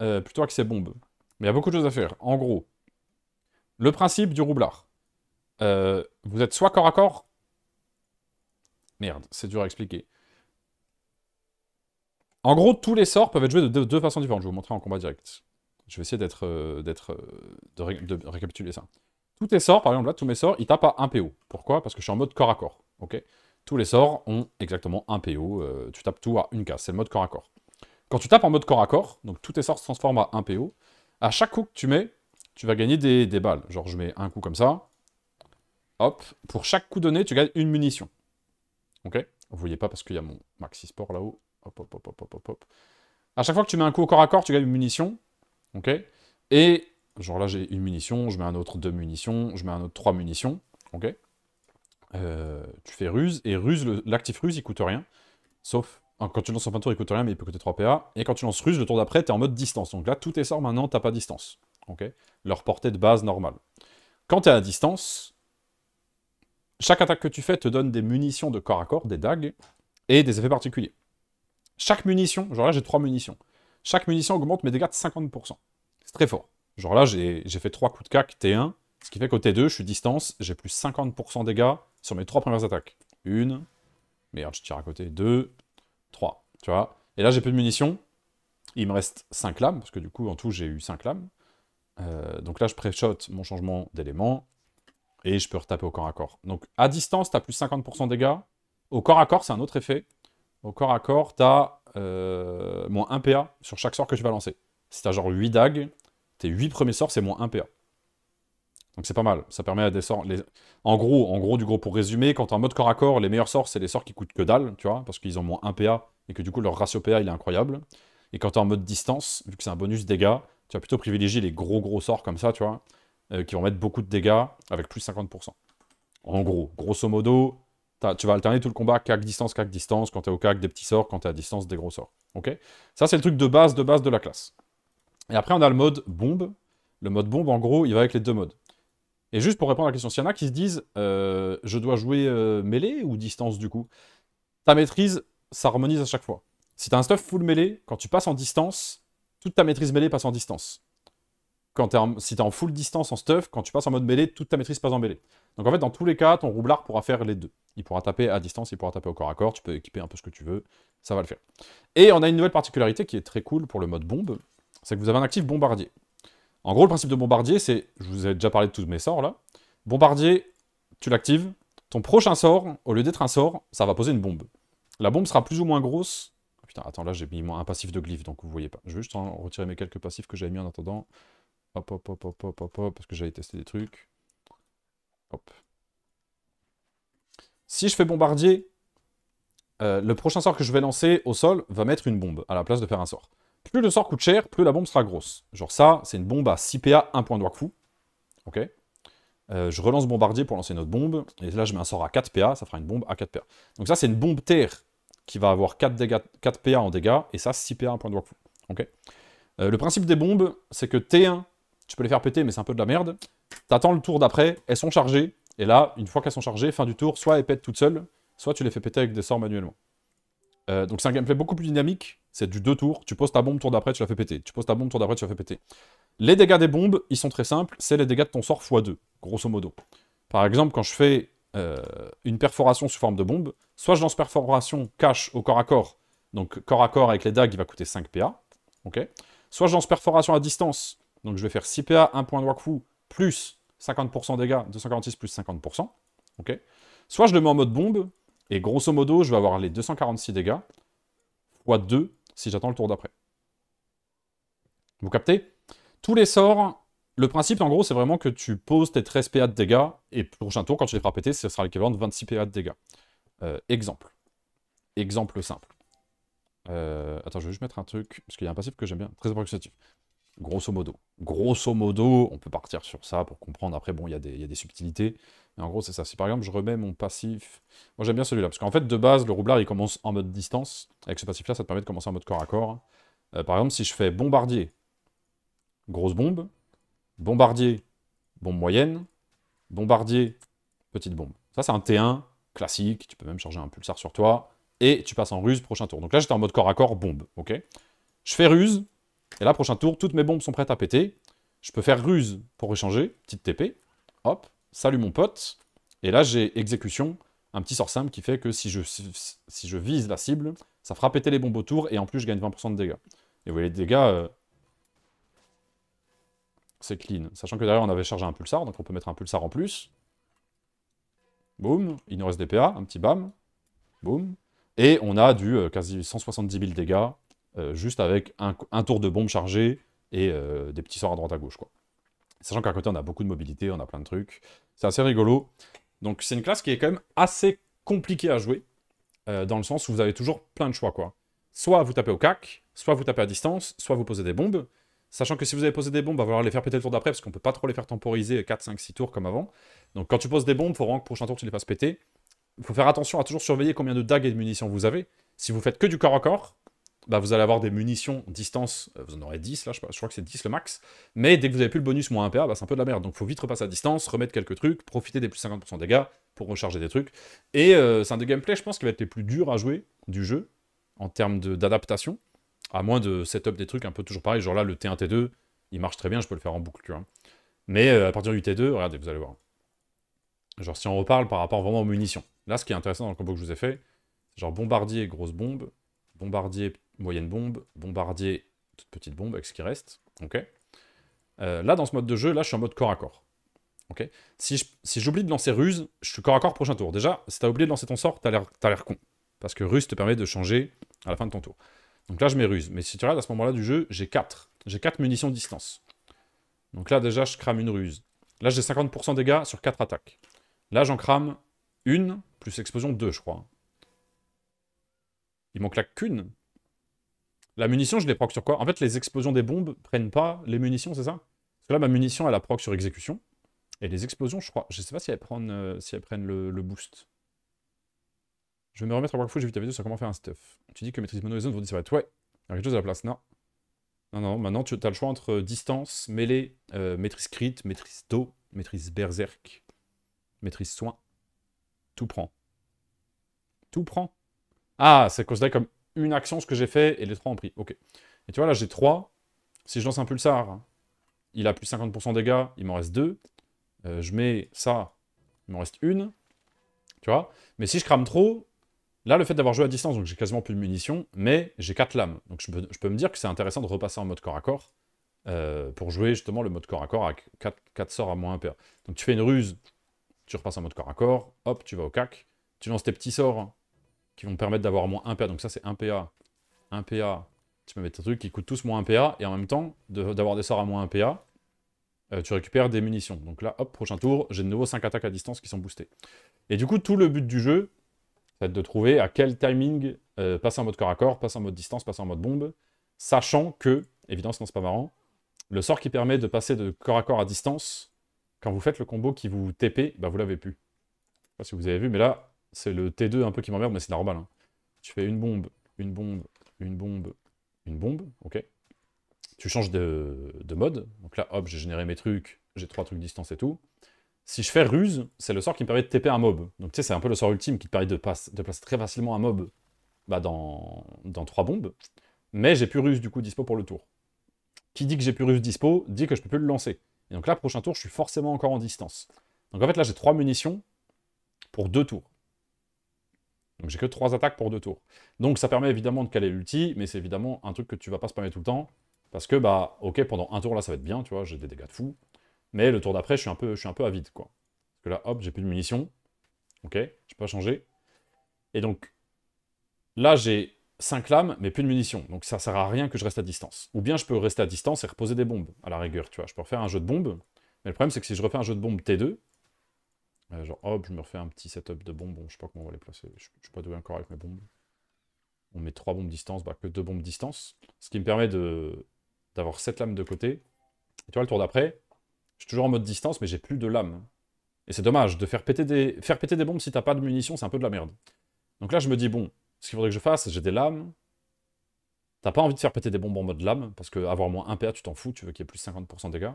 Euh, plutôt que ses bombes. Mais il y a beaucoup de choses à faire. En gros, le principe du roublard. Euh, vous êtes soit corps à corps... Merde, c'est dur à expliquer. En gros, tous les sorts peuvent être joués de deux, façons différentes. Je vous montrer en combat direct. Je vais essayer d'être, euh, d'être, de, récapituler ça. Tous tes sorts, par exemple, là, tous mes sorts, ils tapent à un PO. Pourquoi Parce que je suis en mode corps à corps. ok tous les sorts ont exactement un PO. tu tapes tout à une case. C'est le mode corps à corps. Quand tu tapes en mode corps à corps, donc tous tes sorts se transforment à un PO, à chaque coup que tu mets, tu vas gagner des, balles. Genre, je mets un coup comme ça. Hop. Pour chaque coup donné, tu gagnes une munition. Ok Vous voyez pas parce qu'il y a mon maxi sport là-haut. Hop, hop, hop, hop, hop, hop, À chaque fois que tu mets un coup au corps à corps, tu gagnes une munition. Ok Et, genre là, j'ai une munition, je mets un autre deux munitions, je mets un autre trois munitions. Ok euh, Tu fais ruse, et ruse, l'actif ruse, il coûte rien. Sauf Hein, quand tu lances en fin de tour, il coûte rien, mais il peut coûter 3 PA. Et quand tu lances russe, le tour d'après, tu es en mode distance. Donc là, tout est sort, maintenant, t'as pas distance. Leur portée de base normale. Quand tu es à distance, chaque attaque que tu fais te donne des munitions de corps à corps, des dagues, et des effets particuliers. Chaque munition, genre là j'ai 3 munitions, chaque munition augmente mes dégâts de 50%. C'est très fort. Genre là j'ai fait 3 coups de cac T1, ce qui fait qu'au T2, je suis distance, j'ai plus 50% dégâts sur mes 3 premières attaques. Une, merde, je tire à côté, deux, 3, tu vois. Et là, j'ai plus de munitions. Il me reste 5 lames, parce que du coup, en tout, j'ai eu 5 lames. Euh, donc là, je pré-shot mon changement d'élément. Et je peux retaper au corps à corps. Donc à distance, t'as plus 50% de dégâts. Au corps à corps, c'est un autre effet. Au corps à corps, t'as euh, moins 1 PA sur chaque sort que tu vas lancer. Si t'as genre 8 dagues, tes 8 premiers sorts, c'est moins 1 PA. Donc c'est pas mal. Ça permet des sorts. Les... En gros, en gros, du gros, pour résumer, quand en mode corps à corps, les meilleurs sorts, c'est les sorts qui coûtent que dalle, tu vois, parce qu'ils ont moins 1 PA et que du coup leur ratio PA il est incroyable. Et quand t'es en mode distance, vu que c'est un bonus dégâts, tu vas plutôt privilégier les gros gros sorts comme ça, tu vois, euh, qui vont mettre beaucoup de dégâts avec plus 50%. En gros, grosso modo, tu vas alterner tout le combat, cac distance, cac distance, quand t'es au cac des petits sorts, quand t'es à distance des gros sorts. Ok Ça c'est le truc de base de base de la classe. Et après on a le mode bombe. Le mode bombe en gros il va avec les deux modes. Et juste pour répondre à la question, s'il y en a qui se disent euh, je dois jouer euh, mêlée ou distance du coup, ta maîtrise s'harmonise à chaque fois. Si t'as un stuff full mêlée, quand tu passes en distance, toute ta maîtrise mêlée passe en distance. Quand si t'es en full distance en stuff, quand tu passes en mode mêlée, toute ta maîtrise passe en mêlée. Donc en fait, dans tous les cas, ton roublard pourra faire les deux. Il pourra taper à distance, il pourra taper au corps à corps, tu peux équiper un peu ce que tu veux, ça va le faire. Et on a une nouvelle particularité qui est très cool pour le mode bombe, c'est que vous avez un actif bombardier. En gros, le principe de Bombardier, c'est, je vous ai déjà parlé de tous mes sorts là, Bombardier, tu l'actives, ton prochain sort, au lieu d'être un sort, ça va poser une bombe. La bombe sera plus ou moins grosse. Ah, putain, attends, là j'ai mis un passif de Glyph, donc vous voyez pas. Je vais juste en retirer mes quelques passifs que j'avais mis en attendant. Hop, hop, hop, hop, hop, hop, hop, parce que j'avais testé des trucs. Hop. Si je fais bombardier, euh, le prochain sort que je vais lancer au sol va mettre une bombe, à la place de faire un sort. Plus le sort coûte cher, plus la bombe sera grosse. Genre ça, c'est une bombe à 6 PA, 1 point de Wakfu. Ok euh, je relance bombardier pour lancer notre bombe, et là je mets un sort à 4 PA, ça fera une bombe à 4 PA. Donc ça c'est une bombe terre qui va avoir 4, PA en dégâts, et ça 6 PA, 1 point de Wakfu. Ok euh, le principe des bombes, c'est que T1, tu peux les faire péter, mais c'est un peu de la merde. T'attends le tour d'après, elles sont chargées, et là, une fois qu'elles sont chargées, fin du tour, soit elles pètent toutes seules, soit tu les fais péter avec des sorts manuellement. Euh, donc c'est un gameplay beaucoup plus dynamique, c'est du deux tours. Tu poses ta bombe, tour d'après, tu la fais péter. Tu poses ta bombe, tour d'après, tu la fais péter. Les dégâts des bombes, ils sont très simples. C'est les dégâts de ton sort x2, grosso modo. Par exemple, quand je fais euh, une perforation sous forme de bombe, soit je lance perforation cache au corps à corps. Donc corps à corps avec les dagues, il va coûter 5 PA. Ok Soit je lance perforation à distance. Donc je vais faire 6 PA, 1 point de Wakfu, plus 50% dégâts, 246 plus 50%. Ok Soit je le mets en mode bombe, et grosso modo, je vais avoir les 246 dégâts, x 2, si j'attends le tour d'après. Vous captez Tous les sorts, le principe en gros, c'est vraiment que tu poses tes 13 PA de dégâts, et prochain tour, quand tu les feras péter, ce sera l'équivalent de 26 PA de dégâts. Euh, exemple. Exemple simple. Euh, attends, je vais juste mettre un truc, parce qu'il y a un passif que j'aime bien, très approximatif. Grosso modo. Grosso modo, on peut partir sur ça pour comprendre. Après, bon, il y, y, a des subtilités en gros, c'est ça. Si par exemple, je remets mon passif... Moi, j'aime bien celui-là, parce qu'en fait, de base, le roublard, il commence en mode distance. Avec ce passif-là, ça te permet de commencer en mode corps à corps. Euh, par exemple, si je fais bombardier, grosse bombe, bombardier, bombe moyenne, bombardier, petite bombe. Ça, c'est un T1 classique, tu peux même charger un pulsar sur toi, et tu passes en ruse, prochain tour. Donc là, j'étais en mode corps à corps, bombe, ok Je fais ruse, et là, prochain tour, toutes mes bombes sont prêtes à péter. Je peux faire ruse pour échanger, petite TP, hop, Salut mon pote. Et là, j'ai exécution, un petit sort simple qui fait que si je, si je vise la cible, ça fera péter les bombes autour et en plus, je gagne 20% de dégâts. Et vous voyez, les dégâts, euh, c'est clean. Sachant que derrière, on avait chargé un pulsar, donc on peut mettre un pulsar en plus. Boum, il nous reste des PA, un petit bam. Boum. Et on a du euh, quasi 170 000 dégâts, euh, juste avec un, un, tour de bombe chargée et des petits sorts à droite à gauche, quoi. Sachant qu'à côté, on a beaucoup de mobilité, on a plein de trucs. C'est assez rigolo. Donc c'est une classe qui est quand même assez compliquée à jouer, euh, dans le sens où vous avez toujours plein de choix, quoi. Soit vous tapez au cac, soit vous tapez à distance, soit vous posez des bombes. Sachant que si vous avez posé des bombes, il va falloir les faire péter le tour d'après, parce qu'on peut pas trop les faire temporiser 4, 5, 6 tours comme avant. Donc quand tu poses des bombes, il faut vraiment que le prochain tour, tu les fasses péter. Il faut faire attention à toujours surveiller combien de dagues et de munitions vous avez. Si vous faites que du corps à corps, bah, vous allez avoir des munitions distance, euh, vous en aurez 10 là, je, crois que c'est 10 le max, mais dès que vous avez plus le bonus moins 1PA, bah, c'est un peu de la merde, donc faut vite repasser à distance, remettre quelques trucs, profiter des plus 50% dégâts pour recharger des trucs, et euh, c'est un des gameplays je pense qui va être les plus durs à jouer du jeu, en termes d'adaptation, à moins de setup des trucs un peu toujours pareil, genre là le T1, T2, il marche très bien, je peux le faire en boucle, tu vois. Mais euh, à partir du T2, regardez, vous allez voir. Genre si on reparle par rapport vraiment aux munitions, là ce qui est intéressant dans le combo que je vous ai fait, genre bombardier, grosse bombe, bombardier, moyenne bombe, bombardier, toute petite bombe avec ce qui reste. Euh, là, dans ce mode de jeu, là, je suis en mode corps à corps. Si j'oublie de lancer ruse, je suis corps à corps prochain tour. Déjà, si t'as oublié de lancer ton sort, t'as l'air con. Parce que ruse te permet de changer à la fin de ton tour. Donc là, je mets ruse. Mais si tu regardes à ce moment-là du jeu, j'ai 4. J'ai 4 munitions de distance. Donc là, déjà, je crame une ruse. Là, j'ai 50% dégâts sur 4 attaques. Là, j'en crame une, plus explosion 2, je crois. Il manque claque qu'une. La munition, je les proc sur quoi En fait, les explosions des bombes prennent pas les munitions, c'est ça Parce que là, ma munition, elle la proc sur exécution. Et les explosions, je crois. Je sais pas si elles prennent, euh, si elles prennent le, boost. Je vais me remettre à fois j'ai vu ta vidéo sur comment faire un stuff. Tu dis que maîtrise mono et zone vont disparaître. Ouais, il y a quelque chose à la place. Non. Non, non, maintenant tu as le choix entre distance, mêlée, euh, maîtrise crit, maîtrise dos, maîtrise berserk, maîtrise soin. Tout prend. Tout prend. Ah, c'est considéré comme une action ce que j'ai fait et les trois ont pris. Ok. Et tu vois, là, j'ai trois Si je lance un pulsar, il a plus 50% dégâts, il m'en reste deux euh, je mets ça, il m'en reste une. Tu vois Mais si je crame trop, là, le fait d'avoir joué à distance, donc j'ai quasiment plus de munitions, mais j'ai quatre lames. Donc je peux, me dire que c'est intéressant de repasser en mode corps à corps euh, pour jouer justement le mode corps à corps avec 4, 4 sorts à moins un père Donc tu fais une ruse, tu repasses en mode corps à corps, hop, tu vas au cac, tu lances tes petits sorts hein qui vont permettre d'avoir moins 1 PA. Donc ça, c'est 1 PA, 1 PA. Tu peux mettre un truc qui coûte tous moins 1 PA, et en même temps, d'avoir des sorts à moins 1 PA, euh, tu récupères des munitions. Donc là, hop, prochain tour, j'ai de nouveau 5 attaques à distance qui sont boostées. Et du coup, tout le but du jeu, c'est de trouver à quel timing euh, passer en mode corps à corps, passer en mode distance, passer en mode bombe, sachant que, évidemment, sinon c'est pas marrant, le sort qui permet de passer de corps à corps à distance, quand vous faites le combo qui vous TP, bah vous l'avez plus. Je sais pas si vous avez vu, mais là, c'est le T2 un peu qui m'emmerde, mais c'est normal. Hein. Tu fais une bombe, une bombe, une bombe, une bombe, ok Tu changes de, mode. Donc là, hop, j'ai généré mes trucs, j'ai trois trucs distance et tout. Si je fais ruse, c'est le sort qui me permet de TP un mob. Donc tu sais, c'est un peu le sort ultime qui te permet de, placer très facilement un mob bah, dans, trois bombes. Mais j'ai plus ruse du coup dispo pour le tour. Qui dit que j'ai plus ruse dispo, dit que je peux plus le lancer. Et donc là, prochain tour, je suis forcément encore en distance. Donc en fait, là, j'ai trois munitions pour deux tours. Donc j'ai que 3 attaques pour 2 tours. Donc ça permet évidemment de caler l'ulti, mais c'est évidemment un truc que tu vas pas spammer tout le temps. Parce que bah ok pendant un tour là ça va être bien, tu vois, j'ai des dégâts de fou. Mais le tour d'après je suis un peu je suis un peu avide quoi. Parce que là hop, j'ai plus de munitions. OK, je peux pas changer. Et donc là j'ai 5 lames mais plus de munitions. Donc ça sert à rien que je reste à distance. Ou bien je peux rester à distance et reposer des bombes à la rigueur, tu vois, je peux refaire un jeu de bombes. Mais le problème c'est que si je refais un jeu de bombes T2, euh, genre, hop, je me refais un petit setup de bombes. Bon, je sais pas comment on va les placer. Je, suis pas doué encore avec mes bombes. On met trois bombes distance, bah, que deux bombes distance. Ce qui me permet d'avoir sept lames de côté. Et tu vois, le tour d'après, je suis toujours en mode distance, mais j'ai plus de lames. Et c'est dommage, de faire péter des, faire péter des bombes si t'as pas de munitions, c'est un peu de la merde. Donc là, je me dis, bon, ce qu'il faudrait que je fasse, j'ai des lames. T'as pas envie de faire péter des bombes en mode lame, parce que avoir moins 1 PA, tu t'en fous, tu veux qu'il y ait plus 50% de dégâts.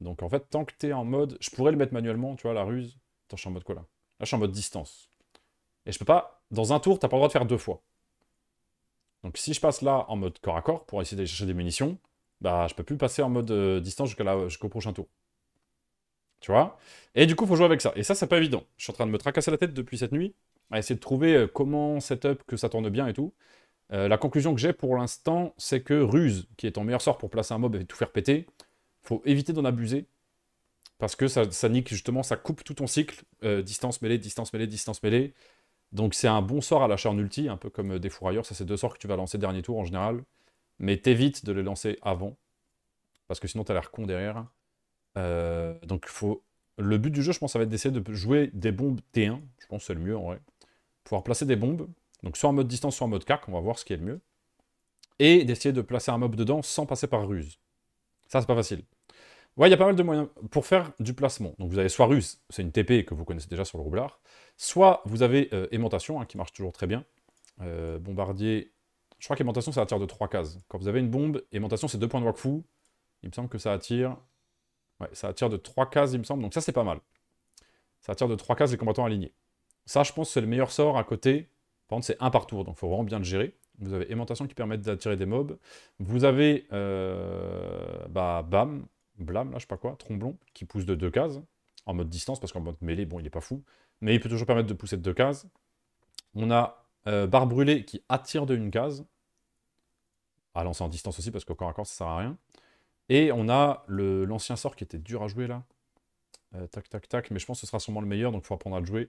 Donc en fait, tant que t'es en mode... Je pourrais le mettre manuellement, tu vois, la ruse je suis en mode quoi là Là, je suis en mode distance. Et je peux pas... Dans un tour, t'as pas le droit de faire deux fois. Donc si je passe là en mode corps à corps pour essayer d'aller chercher des munitions, bah je peux plus passer en mode euh, distance jusqu'au prochain tour. Tu vois Et du coup, faut jouer avec ça. Et ça, c'est pas évident. Je suis en train de me tracasser la tête depuis cette nuit, à essayer de trouver euh, comment setup, que ça tourne bien et tout. Euh, la conclusion que j'ai pour l'instant, c'est que Ruse, qui est ton meilleur sort pour placer un mob et tout faire péter, faut éviter d'en abuser, parce que ça, ça nique justement, ça coupe tout ton cycle, euh, distance mêlée, distance mêlée, distance mêlée. Donc c'est un bon sort à la en ulti, un peu comme euh, des fourrailleurs, ça c'est deux sorts que tu vas lancer dernier tour en général. Mais t'évites de les lancer avant, parce que sinon t'as l'air con derrière. Euh, donc faut... le but du jeu, je pense, ça va être d'essayer de jouer des bombes T1, je pense que c'est le mieux en vrai. Pouvoir placer des bombes, donc soit en mode distance, soit en mode cac. on va voir ce qui est le mieux. Et d'essayer de placer un mob dedans sans passer par ruse. Ça c'est pas facile. Ouais, il y a pas mal de moyens pour faire du placement. Donc vous avez soit Russe, c'est une TP que vous connaissez déjà sur le roublard, soit vous avez euh, aimantation, hein, qui marche toujours très bien. Euh, bombardier, je crois qu'aimantation, ça attire de 3 cases. Quand vous avez une bombe, aimantation, c'est 2 points de wakfu. Il me semble que ça attire... Ouais, ça attire de 3 cases, il me semble. Donc ça, c'est pas mal. Ça attire de 3 cases les combattants alignés. Ça, je pense, c'est le meilleur sort à côté. Par contre, c'est 1 par tour, donc il faut vraiment bien le gérer. Vous avez aimantation qui permet d'attirer des mobs. Vous avez... Euh, bah, bam Blâme, là, je sais pas quoi, Tromblon, qui pousse de deux cases, en mode distance, parce qu'en mode mêlée, bon, il est pas fou, mais il peut toujours permettre de pousser de deux cases. On a euh, Barre Brûlée qui attire de une case, à lancer en distance aussi, parce qu'au corps à corps, ça sert à rien. Et on a l'ancien sort qui était dur à jouer, là. Euh, tac, tac, tac, mais je pense que ce sera sûrement le meilleur, donc il faut apprendre à le jouer.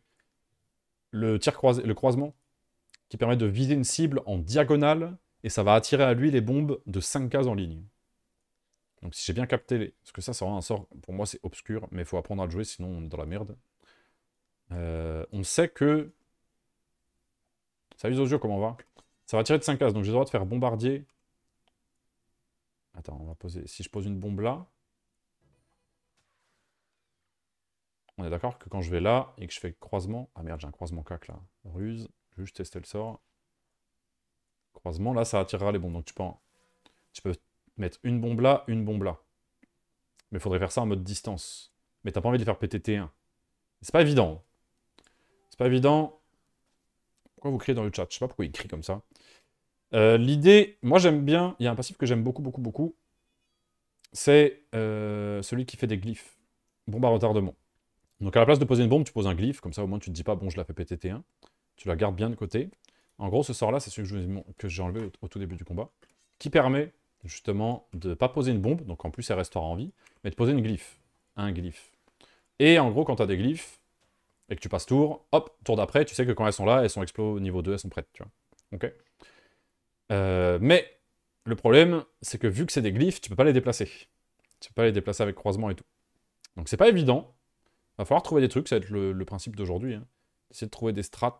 Le tir croisé, le croisement, qui permet de viser une cible en diagonale, et ça va attirer à lui les bombes de cinq cases en ligne. Donc si j'ai bien capté, les... parce que ça ça vraiment un sort, pour moi c'est obscur, mais il faut apprendre à le jouer, sinon on est dans la merde. Euh, on sait que... Salut yeux comment on va Ça va tirer de 5 cases, donc j'ai le droit de faire bombardier. Attends, on va poser... Si je pose une bombe là... On est d'accord que quand je vais là et que je fais croisement... Ah merde, j'ai un croisement cac là. Ruse, juste tester le sort. Croisement, là ça attirera les bombes, donc tu peux... Tu peux mettre une bombe là, une bombe là. Mais il faudrait faire ça en mode distance. Mais t'as pas envie de faire ptt 1 C'est pas évident. C'est pas évident. Pourquoi vous criez dans le chat Je sais pas pourquoi il crie comme ça. Euh, l'idée, moi j'aime bien, il y a un passif que j'aime beaucoup, beaucoup, beaucoup. C'est euh, celui qui fait des glyphes. Bombe à retardement. Donc à la place de poser une bombe, tu poses un glyphe, comme ça au moins tu te dis pas, bon je la fais ptt 1 Tu la gardes bien de côté. En gros, ce sort là, c'est celui que j'ai enlevé au tout début du combat, qui permet justement de ne pas poser une bombe, donc en plus elle restera en vie, mais de poser une glyphe, un glyphe. Et en gros, quand tu as des glyphes, et que tu passes tour, hop, tour d'après, tu sais que quand elles sont là, elles sont au niveau 2, elles sont prêtes, tu vois. Ok euh, Mais le problème, c'est que vu que c'est des glyphes, tu peux pas les déplacer. Tu peux pas les déplacer avec croisement et tout. Donc c'est pas évident. Va falloir trouver des trucs, ça va être le, principe d'aujourd'hui. Hein. Essayer de trouver des strats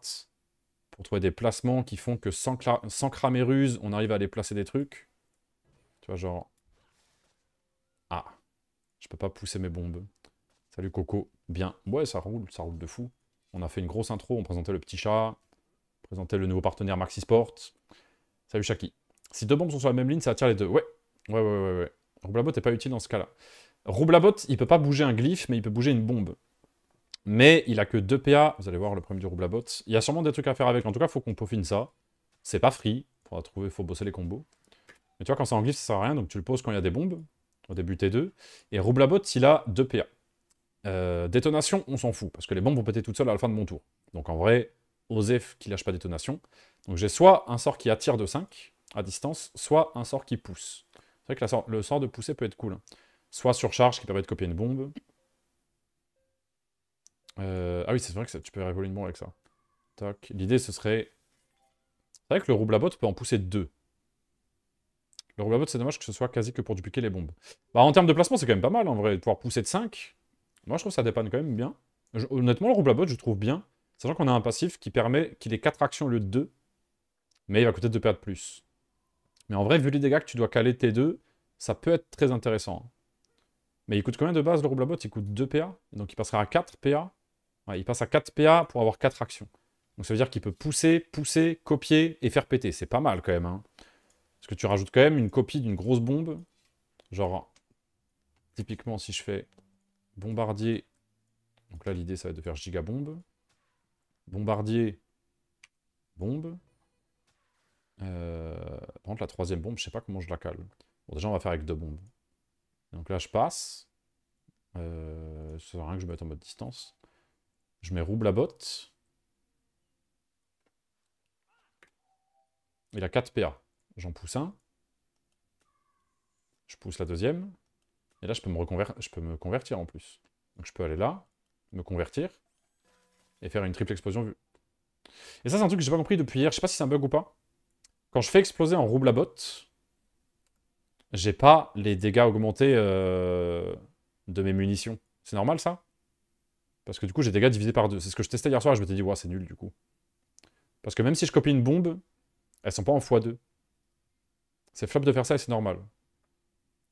pour trouver des placements qui font que sans, sans cramer ruse, on arrive à aller placer des trucs genre... Ah, je peux pas pousser mes bombes. Salut Coco. Bien. Ouais, ça roule, ça roule de fou. On a fait une grosse intro, on présentait le petit chat, présentait le nouveau partenaire sport Salut Chaki. Si deux bombes sont sur la même ligne, ça attire les deux. Ouais, ouais, ouais, ouais. ouais. Roublabot n'est pas utile dans ce cas-là. Roublabot, il peut pas bouger un glyphe, mais il peut bouger une bombe. Mais il a que 2 PA. Vous allez voir le problème du Roublabot. Il y a sûrement des trucs à faire avec. En tout cas, faut qu'on peaufine ça. C'est pas free. Faudra trouver, faut bosser les combos. Mais tu vois, quand c'est en glisse, ça sert à rien, donc tu le poses quand il y a des bombes, au début T2. Et Roublabot, il a 2 PA. Euh, détonation, on s'en fout, parce que les bombes vont péter toutes seules à la fin de mon tour. Donc en vrai, Osef qui lâche pas détonation. Donc j'ai soit un sort qui attire de 5 à distance, soit un sort qui pousse. C'est vrai que le sort de pousser peut être cool. Hein. Soit surcharge qui permet de copier une bombe. Euh, ah oui, c'est vrai que tu peux révoluer une bombe avec ça. L'idée, ce serait... C'est vrai que le Roublabot peut en pousser deux. Le Roublabot, c'est dommage que ce soit quasi que pour dupliquer les bombes. Bah, en termes de placement, c'est quand même pas mal, en vrai. De pouvoir pousser de 5, moi, je trouve que ça dépanne quand même bien. honnêtement, le Roublabot, je trouve bien. Sachant qu'on a un passif qui permet qu'il ait 4 actions au lieu de 2. Mais il va coûter 2 perdre plus. Mais en vrai, vu les dégâts que tu dois caler tes 2 ça peut être très intéressant. Hein. Mais il coûte combien de base le Roublabot Il coûte 2 PA. Donc il passera à 4 PA. Ouais, il passe à 4 PA pour avoir 4 actions. Donc ça veut dire qu'il peut pousser, pousser, copier et faire péter. C'est pas mal quand même. Hein. Parce que tu rajoutes quand même une copie d'une grosse bombe. Genre, typiquement, si je fais bombardier... Donc là, l'idée, ça va être de faire gigabombe. Bombardier, bombe. Euh... Par contre, la troisième bombe, je sais pas comment je la cale. Bon, déjà, on va faire avec deux bombes. Donc là, je passe. Ce euh, Ça sert à rien que je mette en mode distance. Je mets rouble à botte. Il a 4 PA j'en pousse un, je pousse la deuxième, et là je peux, me je peux me convertir en plus. Donc je peux aller là, me convertir, et faire une triple explosion vue. Et ça c'est un truc que j'ai pas compris depuis hier, je sais pas si c'est un bug ou pas. Quand je fais exploser en rouble à botte, j'ai pas les dégâts augmentés euh, de mes munitions. C'est normal ça Parce que du coup j'ai des dégâts divisés par deux. C'est ce que je testais hier soir, je me suis dit, ouais c'est nul du coup. Parce que même si je copie une bombe, elles sont pas en x2. C'est flop de faire ça et c'est normal.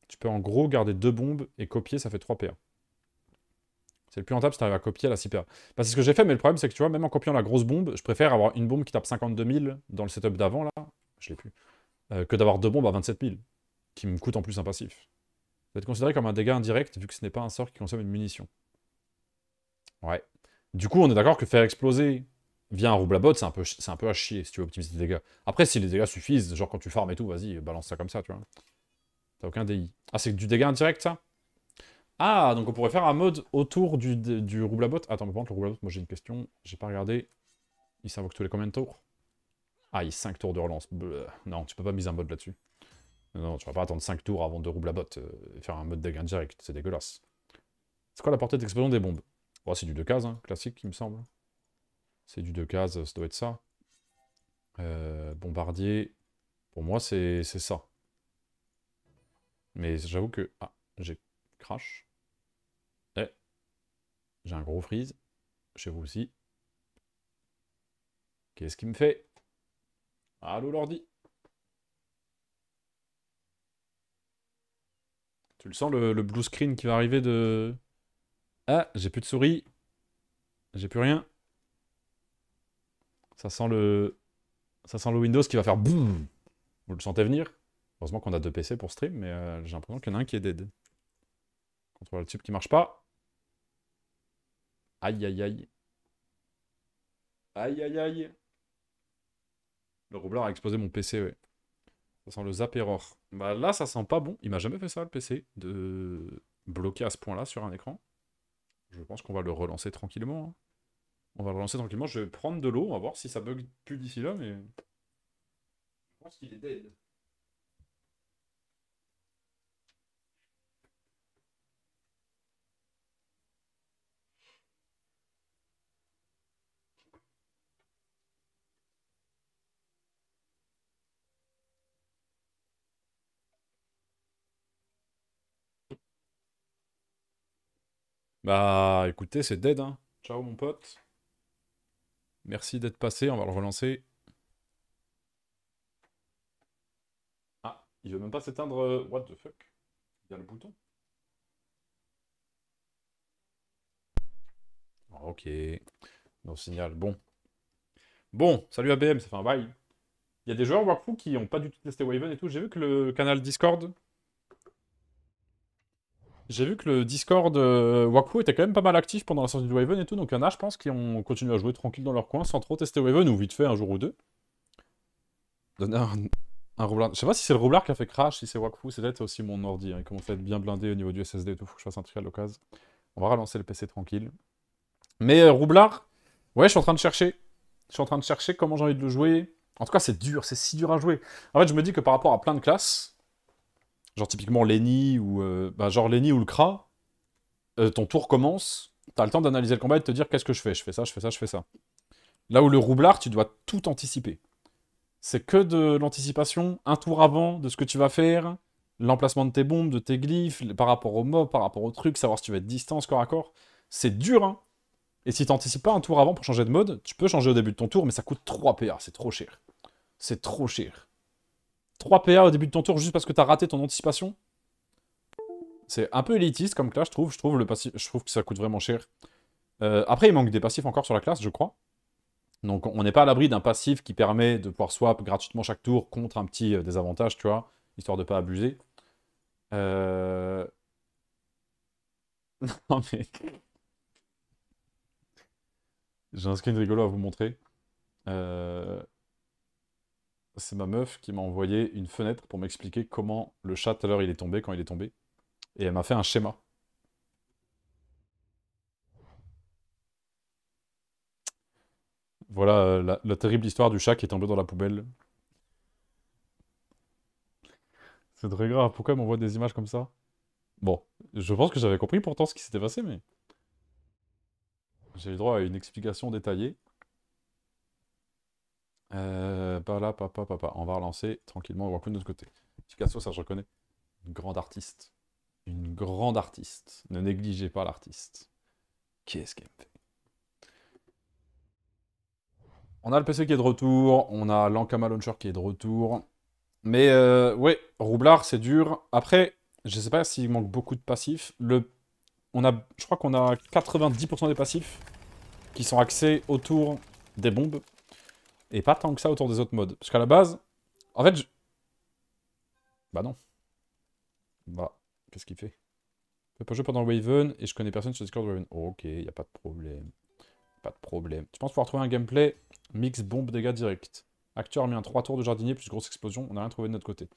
Tu peux en gros garder deux bombes et copier, ça fait 3 PA. C'est le plus rentable si tu arrives à copier la 6 PA. Bah, c'est ce que j'ai fait, mais le problème c'est que tu vois, même en copiant la grosse bombe, je préfère avoir une bombe qui tape 52 000 dans le setup d'avant là, je l'ai plus, euh, que d'avoir deux bombes à 27 000, qui me coûte en plus un passif. Ça va être considéré comme un dégât indirect vu que ce n'est pas un sort qui consomme une munition. Ouais. Du coup, on est d'accord que faire exploser via un rouble à c'est un, peu, un peu à chier si tu veux optimiser tes dégâts. Après, si les dégâts suffisent, genre quand tu farmes et tout, vas-y, balance ça comme ça, tu vois. T'as aucun DI. Ah, c'est du dégât indirect, ça Ah, donc on pourrait faire un mode autour du, du rouble Attends, mais le Roublabot, moi j'ai une question, j'ai pas regardé. Il s'invoque tous les combien de tours Ah, il 5 tours de relance. Non, tu peux pas miser un mode là-dessus. Non, tu vas pas attendre 5 tours avant de rouble euh, et faire un mode dégât indirect, c'est dégueulasse. C'est quoi la portée d'explosion des bombes Oh, c'est du 2 cases, hein, classique, il me semble. C'est du deux cases, ça doit être ça. Euh, bombardier, pour moi, c'est ça. Mais j'avoue que... Ah, j'ai crash. Eh. J'ai un gros freeze. Chez vous aussi. Qu'est-ce qui me fait Allô, l'ordi Tu le sens, le, le blue screen qui va arriver de... Ah, j'ai plus de souris. J'ai plus rien. Ça sent le, ça sent le Windows qui va faire boum. Vous le sentez venir Heureusement qu'on a deux PC pour stream, mais euh, j'ai l'impression qu'il y en a un qui est dead. Contrôle tube qui marche pas. Aïe aïe aïe. Aïe aïe aïe. Le roublard a explosé mon PC, ouais. Ça sent le zap Bah là, ça sent pas bon. Il m'a jamais fait ça, le PC, de bloquer à ce point-là sur un écran. Je pense qu'on va le relancer tranquillement. Hein. On va relancer tranquillement. Je vais prendre de l'eau. On va voir si ça bug plus d'ici là, mais... Je pense qu'il est dead. Bah écoutez, c'est dead, hein. Ciao mon pote. Merci d'être passé, on va le relancer. Ah, il veut même pas s'éteindre. Euh, what the fuck Il y a le bouton. Ah, ok. Non signal. Bon. Bon, salut ABM, ça fait un bail. Il y a des joueurs Warfoo qui n'ont pas du tout testé Waven et tout. J'ai vu que le canal Discord j'ai vu que le Discord euh, Wakfu était quand même pas mal actif pendant la sortie de Waven et tout, donc il y en a, je pense, qui ont continué à jouer tranquille dans leur coin sans trop tester Waven ou vite fait un jour ou deux. Donner un, roublard. Je sais pas si c'est le roublard qui a fait crash, si c'est Wakfu, c'est peut-être aussi mon ordi. Il hein, commence à être bien blindé au niveau du SSD et tout, faut que je fasse un truc à l'occasion. On va relancer le PC tranquille. Mais euh, roublard, ouais, je suis en train de chercher. Je suis en train de chercher comment j'ai envie de le jouer. En tout cas, c'est dur, c'est si dur à jouer. En fait, je me dis que par rapport à plein de classes, Genre typiquement Lenny ou euh, bah, genre Lenny ou le Kra, euh, ton tour commence, t'as le temps d'analyser le combat et de te dire qu'est-ce que je fais, je fais ça, je fais ça, je fais ça. Là où le roublard, tu dois tout anticiper. C'est que de l'anticipation, un tour avant de ce que tu vas faire, l'emplacement de tes bombes, de tes glyphes, par rapport au mob, par rapport au truc, savoir si tu vas être distance, corps à corps. C'est dur, hein Et si t'anticipes pas un tour avant pour changer de mode, tu peux changer au début de ton tour, mais ça coûte 3 PA, c'est trop cher. C'est trop cher. 3 PA au début de ton tour juste parce que t'as raté ton anticipation. C'est un peu élitiste comme classe, je trouve. Je trouve, que ça coûte vraiment cher. Euh, après, il manque des passifs encore sur la classe, je crois. Donc on n'est pas à l'abri d'un passif qui permet de pouvoir swap gratuitement chaque tour contre un petit euh, désavantage, tu vois, histoire de pas abuser. Euh... non mais... J'ai un screen rigolo à vous montrer. Euh c'est ma meuf qui m'a envoyé une fenêtre pour m'expliquer comment le chat tout à l'heure il est tombé quand il est tombé. Et elle m'a fait un schéma. Voilà euh, la, terrible histoire du chat qui est tombé dans la poubelle. C'est très grave, pourquoi elle m'envoie des images comme ça Bon, je pense que j'avais compris pourtant ce qui s'était passé, mais... J'ai eu droit à une explication détaillée. Euh, bah là, papa, papa. On va relancer tranquillement que de notre côté. Picasso, ça je reconnais. Une grande artiste. Une grande artiste. Ne négligez pas l'artiste. Qu'est-ce qu'elle me fait On a le PC qui est de retour. On a l'Ankama Launcher qui est de retour. Mais euh, ouais, Roublard, c'est dur. Après, je sais pas s'il manque beaucoup de passifs. On a... Je crois qu'on a 90% des passifs qui sont axés autour des bombes. Et pas tant que ça autour des autres modes. Parce qu'à la base, en fait, je... Bah non. Bah, qu'est-ce qu'il fait Je peux pas jouer pendant Waven et je connais personne sur Discord Waven. ok, y a pas de problème. Pas de problème. Tu penses pouvoir trouver un gameplay mix bombe dégâts direct. Acteur met un 3 tours de jardinier plus grosse explosion. On n'a rien trouvé de notre côté.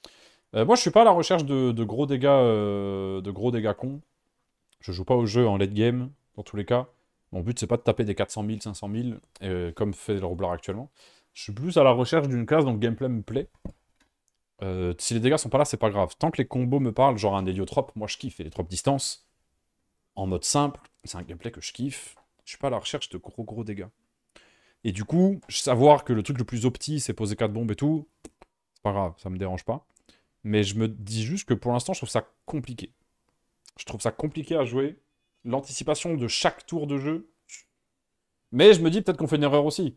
Euh, moi, je suis pas à la recherche de, gros dégâts euh, de gros dégâts cons. Je joue pas au jeu en late game, dans tous les cas. Mon but, c'est pas de taper des 400 000, 500 000, comme fait le Roblar actuellement. Je suis plus à la recherche d'une classe dont le gameplay me plaît. Euh, si les dégâts sont pas là, c'est pas grave. Tant que les combos me parlent, genre un héliotrope, moi je kiffe. Et les tropes distance, en mode simple, c'est un gameplay que je kiffe. Je suis pas à la recherche de gros gros dégâts. Et du coup, savoir que le truc le plus opti, c'est poser 4 bombes et tout, c'est pas grave, ça me dérange pas. Mais je me dis juste que pour l'instant, je trouve ça compliqué. Je trouve ça compliqué à jouer. L'anticipation de chaque tour de jeu. Mais je me dis peut-être qu'on fait une erreur aussi.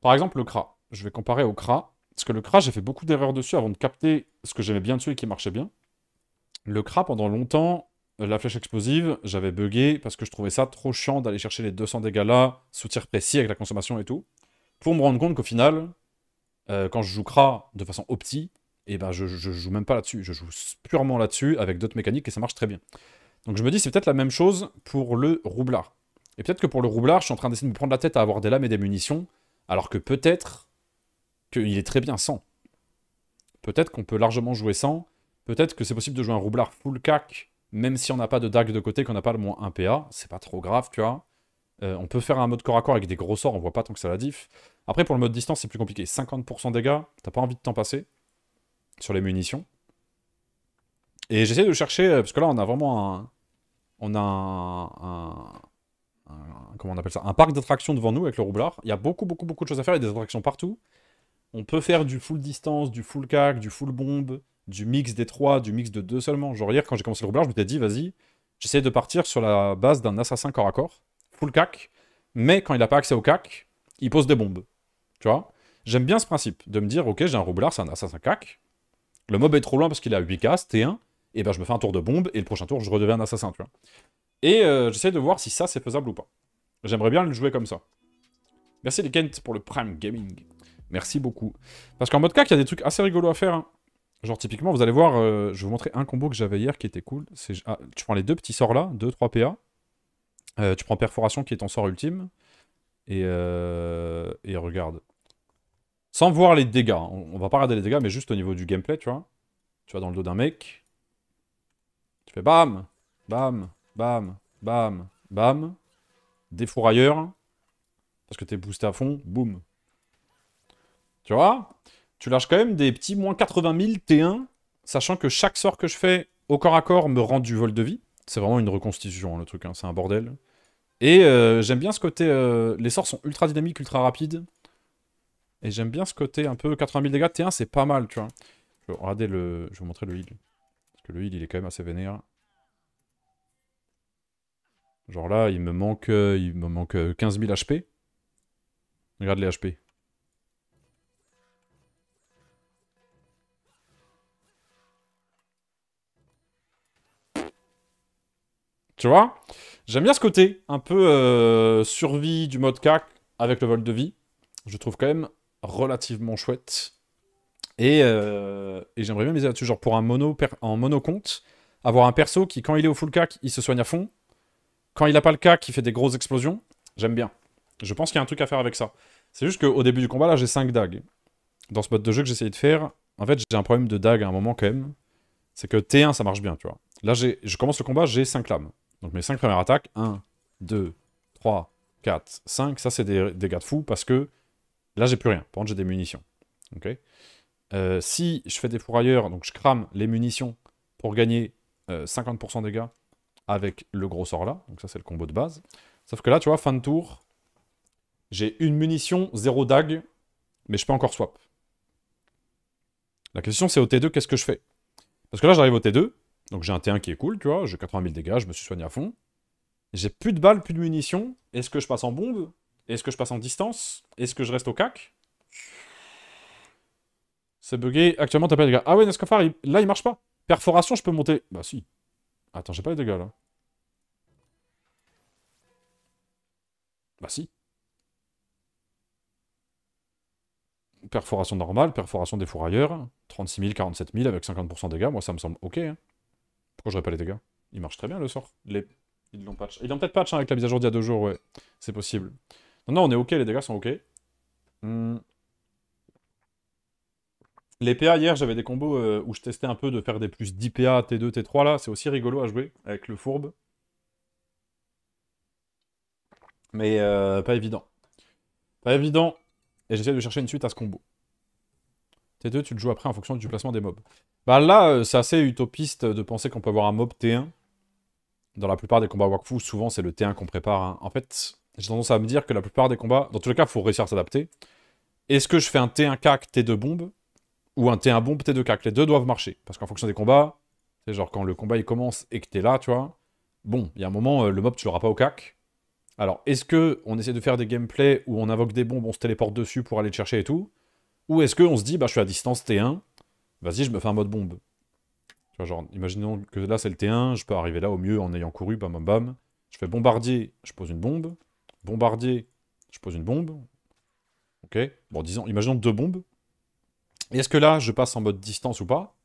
Par exemple, le CRA. Je vais comparer au CRA. Parce que le CRA, j'ai fait beaucoup d'erreurs dessus avant de capter ce que j'aimais bien dessus et qui marchait bien. Le CRA, pendant longtemps, la flèche explosive, j'avais bugué parce que je trouvais ça trop chiant d'aller chercher les 200 dégâts là, sous tir précis avec la consommation et tout. Pour me rendre compte qu'au final, euh, quand je joue CRA de façon opti, et eh ben je, je, joue même pas là-dessus. Je joue purement là-dessus avec d'autres mécaniques et ça marche très bien. Donc je me dis, c'est peut-être la même chose pour le roublard. Et peut-être que pour le roublard, je suis en train d'essayer de me prendre la tête à avoir des lames et des munitions, alors que peut-être qu'il est très bien sans. Peut-être qu'on peut largement jouer sans. Peut-être que c'est possible de jouer un roublard full cac, même si on n'a pas de dag de côté, qu'on n'a pas le moins 1 PA. C'est pas trop grave, tu vois. Euh, on peut faire un mode corps à corps avec des gros sorts, on voit pas tant que ça la diff. Après, pour le mode distance, c'est plus compliqué. 50% dégâts, t'as pas envie de t'en passer sur les munitions. Et j'essaie de chercher, euh, parce que là, on a vraiment un, on a un, comment on appelle ça, un parc d'attractions devant nous avec le roublard. Il y a beaucoup, beaucoup, beaucoup de choses à faire. Il y a des attractions partout. On peut faire du full distance, du full cac, du full bombe, du mix des trois, du mix de deux seulement. Genre hier, quand j'ai commencé le roublard, je m'étais dit, vas-y, j'essaie de partir sur la base d'un assassin corps à corps, full cac, mais quand il n'a pas accès au cac, il pose des bombes. Tu vois J'aime bien ce principe de me dire, ok, j'ai un roublard, c'est un assassin cac. Le mob est trop loin parce qu'il a 8 c'est T1, et ben je me fais un tour de bombe, et le prochain tour, je redeviens un assassin, tu vois. Et euh, j'essaie de voir si ça, c'est faisable ou pas. J'aimerais bien le jouer comme ça. Merci les Kent pour le Prime Gaming. Merci beaucoup. Parce qu'en mode cac, il y a des trucs assez rigolos à faire. Hein. Genre typiquement, vous allez voir, euh, je vais vous montrer un combo que j'avais hier qui était cool. Ah, tu prends les deux petits sorts là, 2-3 PA. Euh, tu prends Perforation qui est ton sort ultime. Et, regarde. Sans voir les dégâts, hein. on, on, va pas regarder les dégâts, mais juste au niveau du gameplay, tu vois. Tu vas dans le dos d'un mec. Tu fais bam, bam, Bam, bam, bam. fourrailleurs. Parce que t'es boosté à fond. Boum. Tu vois Tu lâches quand même des petits moins 80 000 T1, sachant que chaque sort que je fais au corps à corps me rend du vol de vie. C'est vraiment une reconstitution, hein, le truc. Hein, c'est un bordel. Et euh, j'aime bien ce côté... Euh, les sorts sont ultra dynamiques, ultra rapides. Et j'aime bien ce côté un peu 80 000 dégâts. T1, c'est pas mal, tu vois. Regardez le... Je vais vous montrer le heal. Parce que le heal, il est quand même assez vénère. Genre là, il me manque, euh, il me manque 15 000 HP. Regarde les HP. Tu vois J'aime bien ce côté, un peu euh, survie du mode CAC avec le vol de vie. Je trouve quand même relativement chouette. Et, euh, j'aimerais bien miser là-dessus, genre pour un mono en mono compte, avoir un perso qui, quand il est au full CAC, il se soigne à fond, quand il n'a pas le cas, qui fait des grosses explosions, j'aime bien. Je pense qu'il y a un truc à faire avec ça. C'est juste qu'au début du combat, là, j'ai 5 dagues. Dans ce mode de jeu que j'essayais de faire, en fait, j'ai un problème de dagues à un moment quand même. C'est que T1, ça marche bien, tu vois. Là, je commence le combat, j'ai 5 lames. Donc mes 5 premières attaques, 1, 2, 3, 4, 5, ça c'est des dégâts de fou parce que là j'ai plus rien. Par contre, j'ai des munitions. Euh, si je fais des fourrailleurs, donc je crame les munitions pour gagner 50% euh, de dégâts, avec le gros sort là. Donc ça, c'est le combo de base. Sauf que là, tu vois, fin de tour, j'ai une munition, zéro dague, mais je peux encore swap. La question, c'est au T2, qu'est-ce que je fais Parce que là, j'arrive au T2, donc j'ai un T1 qui est cool, tu vois, j'ai 80 000 dégâts, je me suis soigné à fond. J'ai plus de balles, plus de munitions. Est-ce que je passe en bombe Est-ce que je passe en distance Est-ce que je reste au cac C'est bugué. Actuellement, t'as pas de dégâts. Ah ouais, Nescafar, là, il marche pas. Perforation, je peux monter. Bah si. Attends, j'ai pas les dégâts, là. Hein. Bah si. Perforation normale, perforation des fourrailleurs, 36 000, 47 000 avec 50% dégâts, moi ça me semble ok. Hein. Pourquoi j'aurais pas les dégâts Il marche très bien le sort. Les... Ils l'ont patch. Ils l'ont peut-être patch hein, avec la mise à jour d'il y a deux jours, ouais. C'est possible. Non, non, on est ok, les dégâts sont ok. Hmm. Les PA, hier, j'avais des combos euh, où je testais un peu de faire des plus 10 PA, T2, T3, là. C'est aussi rigolo à jouer, avec le fourbe. Mais euh, pas évident. Pas évident. Et j'essaie de chercher une suite à ce combo. T2, tu le joues après en fonction du placement des mobs. Bah là, euh, c'est assez utopiste de penser qu'on peut avoir un mob T1. Dans la plupart des combats Wakfu, souvent c'est le T1 qu'on prépare. Hein. En fait, j'ai tendance à me dire que la plupart des combats, dans tous les cas, il faut réussir à s'adapter. Est-ce que je fais un T1 CAC, T2 bombe ou un T1 bombe, T2 cac. Les deux doivent marcher. Parce qu'en fonction des combats, c'est genre quand le combat il commence et que t'es là, tu vois. Bon, il y a un moment, euh, le mob tu l'auras pas au cac. Alors, est-ce que on essaie de faire des gameplays où on invoque des bombes, on se téléporte dessus pour aller le chercher et tout Ou est-ce qu'on se dit, bah je suis à distance T1, vas-y, je me fais un mode bombe genre, imaginons que là c'est le T1, je peux arriver là au mieux en ayant couru, bam bam bam. Je fais bombardier, je pose une bombe. Bombardier, je pose une bombe. Ok Bon, disons, imaginons deux bombes. Est-ce que là, je passe en mode distance ou pas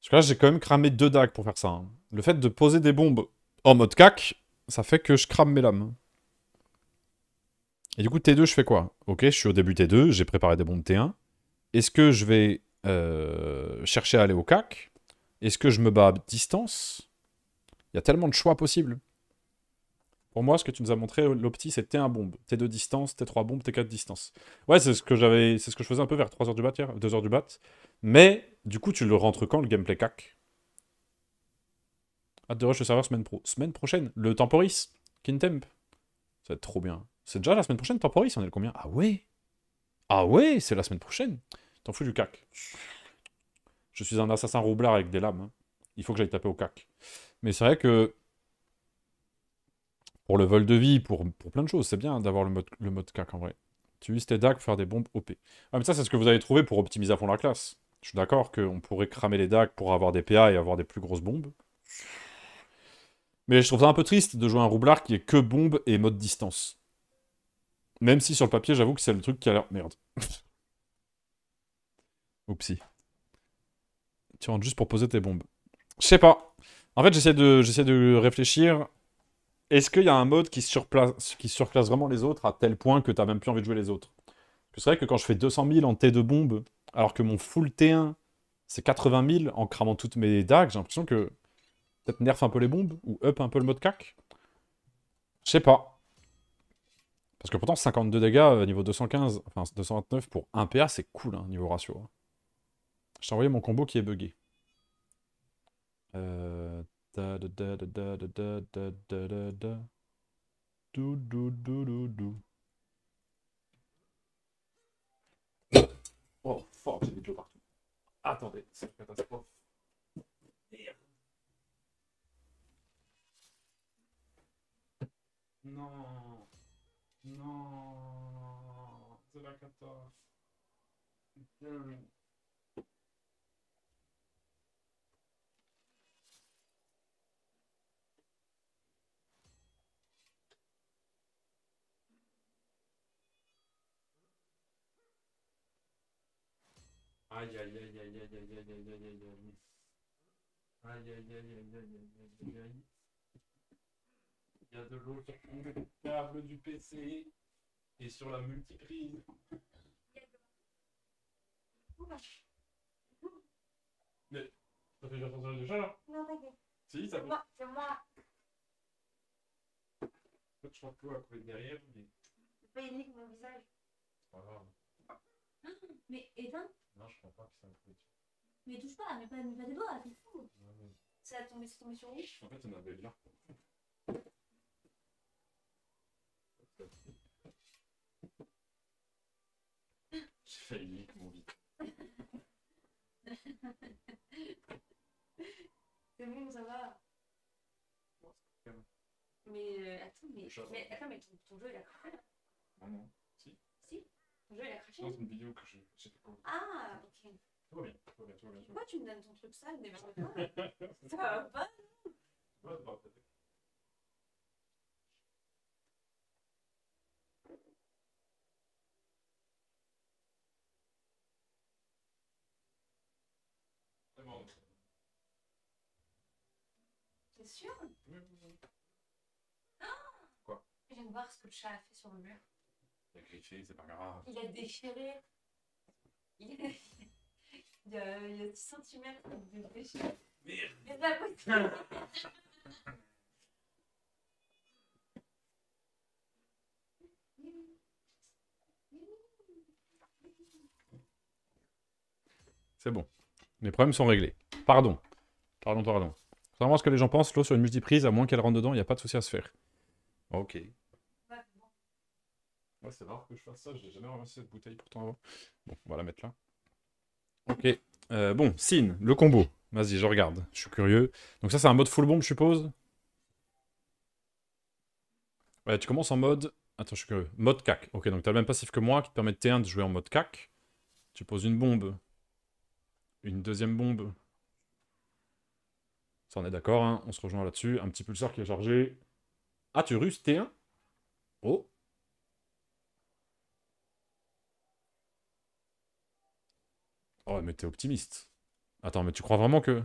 Parce que là, j'ai quand même cramé deux dagues pour faire ça. Hein. Le fait de poser des bombes en mode cac, ça fait que je crame mes lames. Et du coup, T2, je fais quoi Ok, je suis au début T2, j'ai préparé des bombes T1. Est-ce que je vais euh, chercher à aller au cac Est-ce que je me bats à distance Il y a tellement de choix possibles. Pour moi, ce que tu nous as montré, l'opti, c'est T1 bombe, T2 distance, T3 bombe, T4 distance. Ouais, c'est ce que j'avais, c'est ce que je faisais un peu vers 3 heures du bat, hier, 2h du bat. Mais du coup, tu le rentres quand le gameplay CAC Hâte de rush le serveur semaine pro. Semaine prochaine, le Temporis, Kintemp. Ça va être trop bien. C'est déjà la semaine prochaine, Temporis, on est le combien Ah ouais Ah ouais, c'est la semaine prochaine. T'en fous du CAC. Je suis un assassin roublard avec des lames. Hein. Il faut que j'aille taper au CAC. Mais c'est vrai que pour le vol de vie, pour, pour plein de choses. C'est bien d'avoir le mode, le mode CAC en vrai. Tu utilises tes DAC pour faire des bombes OP. Ah, mais ça, c'est ce que vous avez trouvé pour optimiser à fond la classe. Je suis d'accord qu'on pourrait cramer les DAC pour avoir des PA et avoir des plus grosses bombes. Mais je trouve ça un peu triste de jouer un roublard qui est que bombe et mode distance. Même si sur le papier, j'avoue que c'est le truc qui a l'air... Merde. Oupsie. Tu rentres juste pour poser tes bombes. Je sais pas. En fait, j'essaie de, de réfléchir est-ce qu'il y a un mode qui, surplace, surclasse vraiment les autres à tel point que tu t'as même plus envie de jouer les autres C'est vrai que quand je fais 200 000 en T2 bombe, alors que mon full T1, c'est 80 000 en cramant toutes mes dagues, j'ai l'impression que peut-être nerf un peu les bombes ou up un peu le mode cac. Je sais pas. Parce que pourtant, 52 dégâts à euh, niveau 215, enfin 229 pour 1 PA, c'est cool hein, niveau ratio. Hein. Je t'ai envoyé mon combo qui est buggé. Euh, Da, da, da, Oh, fort, j'ai des partout. Attendez, c'est une catastrophe. Non. Non. C'est la catastrophe. Aïe, aïe, aïe, aïe, aïe, aïe, aïe, aïe, aïe, aïe, aïe. Aïe, aïe, aïe, aïe, aïe, aïe, aïe, aïe... de l'eau sur le câble du PC et sur la multiprise. Mais, ça fait déjà aïe aïe là Non, t'inquiète. Si, ça C'est moi, c'est moi. je crois que derrière, mais C'est pas unique mon visage. c'est pas grave. Mais non, je crois pas que ça me fait. Mais touche pas, mais pas, pas des doigts, t'es fou. Ça a tombé, sur lui. En fait, on avait bien. J'ai failli mon vide. c'est bon, ça va. Mais euh, attends, mais, attends, mais ton, jeu il a quoi non. Je vais la cracher. Non, c'est une vidéo que je. sais pas comment. Ah, ok. Tout va bien, tout va bien, tout va bien. Pourquoi tu me donnes ton truc sale des verres de pain Ça va pas bien. Ouais, bah, peut-être. C'est bon. T'es sûr Oui, oui, oui. Ah Quoi Je viens de voir ce que le chat a fait sur le mur. Il a c'est pas grave. Il a déchiré. Il a, y a, il a de déchiré. Merde. C'est C'est bon. Mes problèmes sont réglés. Pardon. Pardon, pardon. Contrairement à ce que les gens pensent, l'eau sur une multiprise, à moins qu'elle rentre dedans, il n'y a pas de souci à se faire. Ok ouais c'est rare que je fasse ça, j'ai jamais ramassé cette bouteille pourtant avant. Bon, on va la mettre là. Ok, euh, bon, Sin, le combo. Vas-y, je regarde, je suis curieux. Donc ça, c'est un mode full bomb, je suppose Ouais, tu commences en mode... Attends, je suis curieux. Mode cac. Ok, donc t'as le même passif que moi qui te permet de T1 de jouer en mode cac. Tu poses une bombe. Une deuxième bombe. Ça, on est d'accord, hein on se rejoint là-dessus. Un petit pulseur qui est chargé. Ah, tu ruses T1 Oh Oh, mais t'es optimiste. Attends, mais tu crois vraiment que...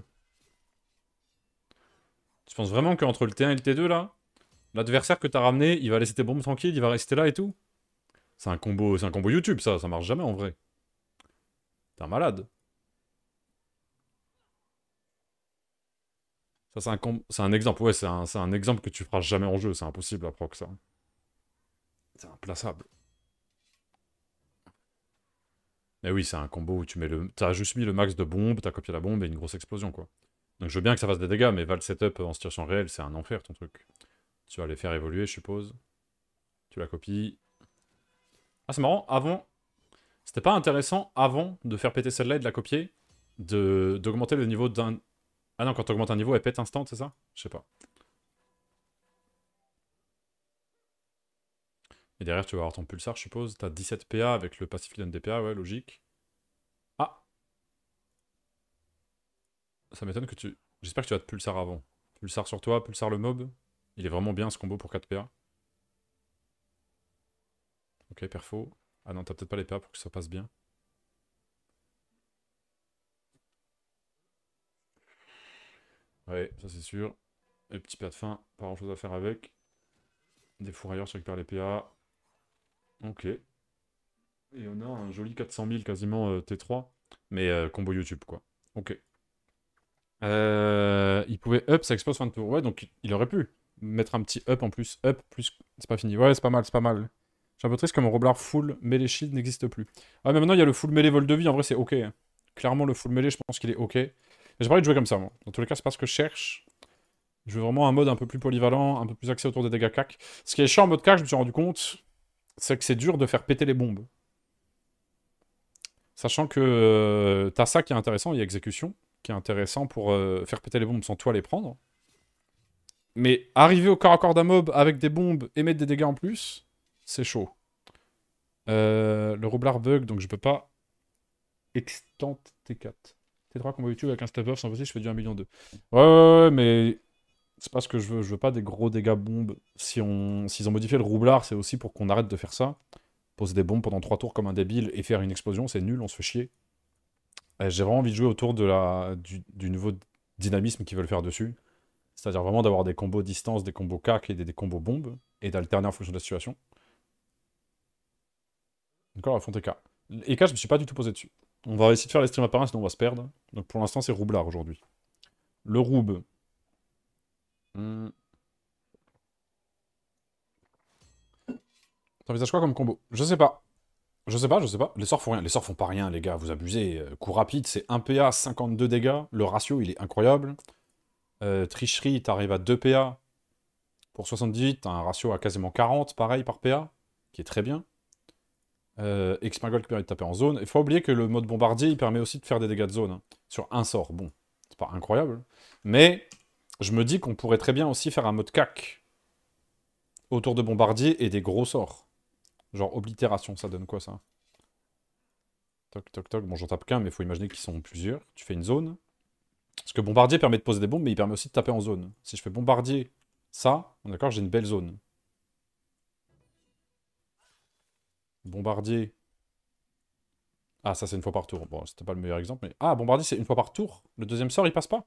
Tu penses vraiment qu'entre le T1 et le T2, là, l'adversaire que t'as ramené, il va laisser tes bombes tranquilles, il va rester là et tout C'est un combo c'est un YouTube, ça. Ça marche jamais, en vrai. T'es un malade. Ça, c'est un, un exemple. Ouais, c'est un... un exemple que tu feras jamais en jeu. C'est impossible, à proc, ça. C'est implaçable. Mais oui, c'est un combo où tu mets le... juste mis le max de bombes, t'as copié la bombe et une grosse explosion, quoi. Donc je veux bien que ça fasse des dégâts, mais val setup en situation réel, c'est un enfer, ton truc. Tu vas les faire évoluer, je suppose. Tu la copies. Ah, c'est marrant, avant... C'était pas intéressant, avant, de faire péter celle-là et de la copier, d'augmenter le niveau d'un... Ah non, quand augmentes un niveau, elle pète instant, c'est ça Je sais pas. Et derrière, tu vas avoir ton pulsar, je suppose. T'as 17 PA avec le passif qui donne ouais, logique. Ah Ça m'étonne que tu... J'espère que tu as de pulsar avant. Pulsar sur toi, pulsar le mob. Il est vraiment bien ce combo pour 4 PA. Ok, perfo. Ah non, t'as peut-être pas les PA pour que ça passe bien. Ouais, ça c'est sûr. Et petit PA de fin, pas grand chose à faire avec. Des fourrailleurs, sur récupères les PA. Ok. Et on a un joli 400 000 quasiment euh, T3, mais euh, combo YouTube quoi. Ok. Euh, il pouvait up ça explose fin de Ouais, donc il aurait pu mettre un petit up en plus. Up plus. C'est pas fini. Ouais, c'est pas mal, c'est pas mal. J'ai un peu triste que mon roblard full melee shield n'existe plus. Ah, mais maintenant il y a le full melee vol de vie. En vrai, c'est ok. Clairement, le full melee, je pense qu'il est ok. J'ai pas envie de jouer comme ça, moi. Dans tous les cas, c'est pas ce que je cherche. Je veux vraiment un mode un peu plus polyvalent, un peu plus axé autour des dégâts CAC. Ce qui est chiant en mode CAC, je me suis rendu compte, c'est que c'est dur de faire péter les bombes. Sachant que euh, t'as ça qui est intéressant, il y a exécution, qui est intéressant pour euh, faire péter les bombes sans toi les prendre. Mais arriver au corps à corps d'un mob avec des bombes et mettre des dégâts en plus, c'est chaud. Euh, le roublard bug, donc je peux pas. Extant T4. T3 combat YouTube avec un step up, sans je fais du 1 million 2. Ouais, ouais, ouais, mais c'est pas ce que je veux. Je veux pas des gros dégâts bombes. Si on, s'ils ont modifié le roublard, c'est aussi pour qu'on arrête de faire ça. Poser des bombes pendant trois tours comme un débile et faire une explosion, c'est nul, on se fait chier. Euh, j'ai vraiment envie de jouer autour de la, du, nouveau dynamisme qu'ils veulent faire dessus. C'est-à-dire vraiment d'avoir des combos distance, des combos cac et des, combos bombes, et d'alterner en fonction de la situation. D'accord, à fond TK. Et je me suis pas du tout posé dessus. On va essayer de faire les streams à sinon on va se perdre. Donc pour l'instant, c'est roublard aujourd'hui. Le roube, Hmm. T'envisages quoi comme combo Je sais pas. Je sais pas, je sais pas. Les sorts font rien. Les sorts font pas rien, les gars. Vous abusez. Euh, coup rapide, c'est 1 PA, 52 dégâts. Le ratio, il est incroyable. Euh, tricherie, t'arrives à 2 PA. Pour 78, t'as un ratio à quasiment 40, pareil, par PA. Qui est très bien. Euh, peut qui permet de taper en zone. Il faut oublier que le mode bombardier, il permet aussi de faire des dégâts de zone. Hein, sur un sort. Bon, c'est pas incroyable. Mais je me dis qu'on pourrait très bien aussi faire un mode CAC autour de Bombardier et des gros sorts. Genre oblitération, ça donne quoi ça Toc, toc, toc. Bon, j'en tape qu'un, mais il faut imaginer qu'ils sont plusieurs. Tu fais une zone. Parce que Bombardier permet de poser des bombes, mais il permet aussi de taper en zone. Si je fais Bombardier, ça, on d'accord, j'ai une belle zone. Bombardier. Ah, ça, c'est une fois par tour. Bon, c'était pas le meilleur exemple, mais... Ah, Bombardier, c'est une fois par tour. Le deuxième sort, il passe pas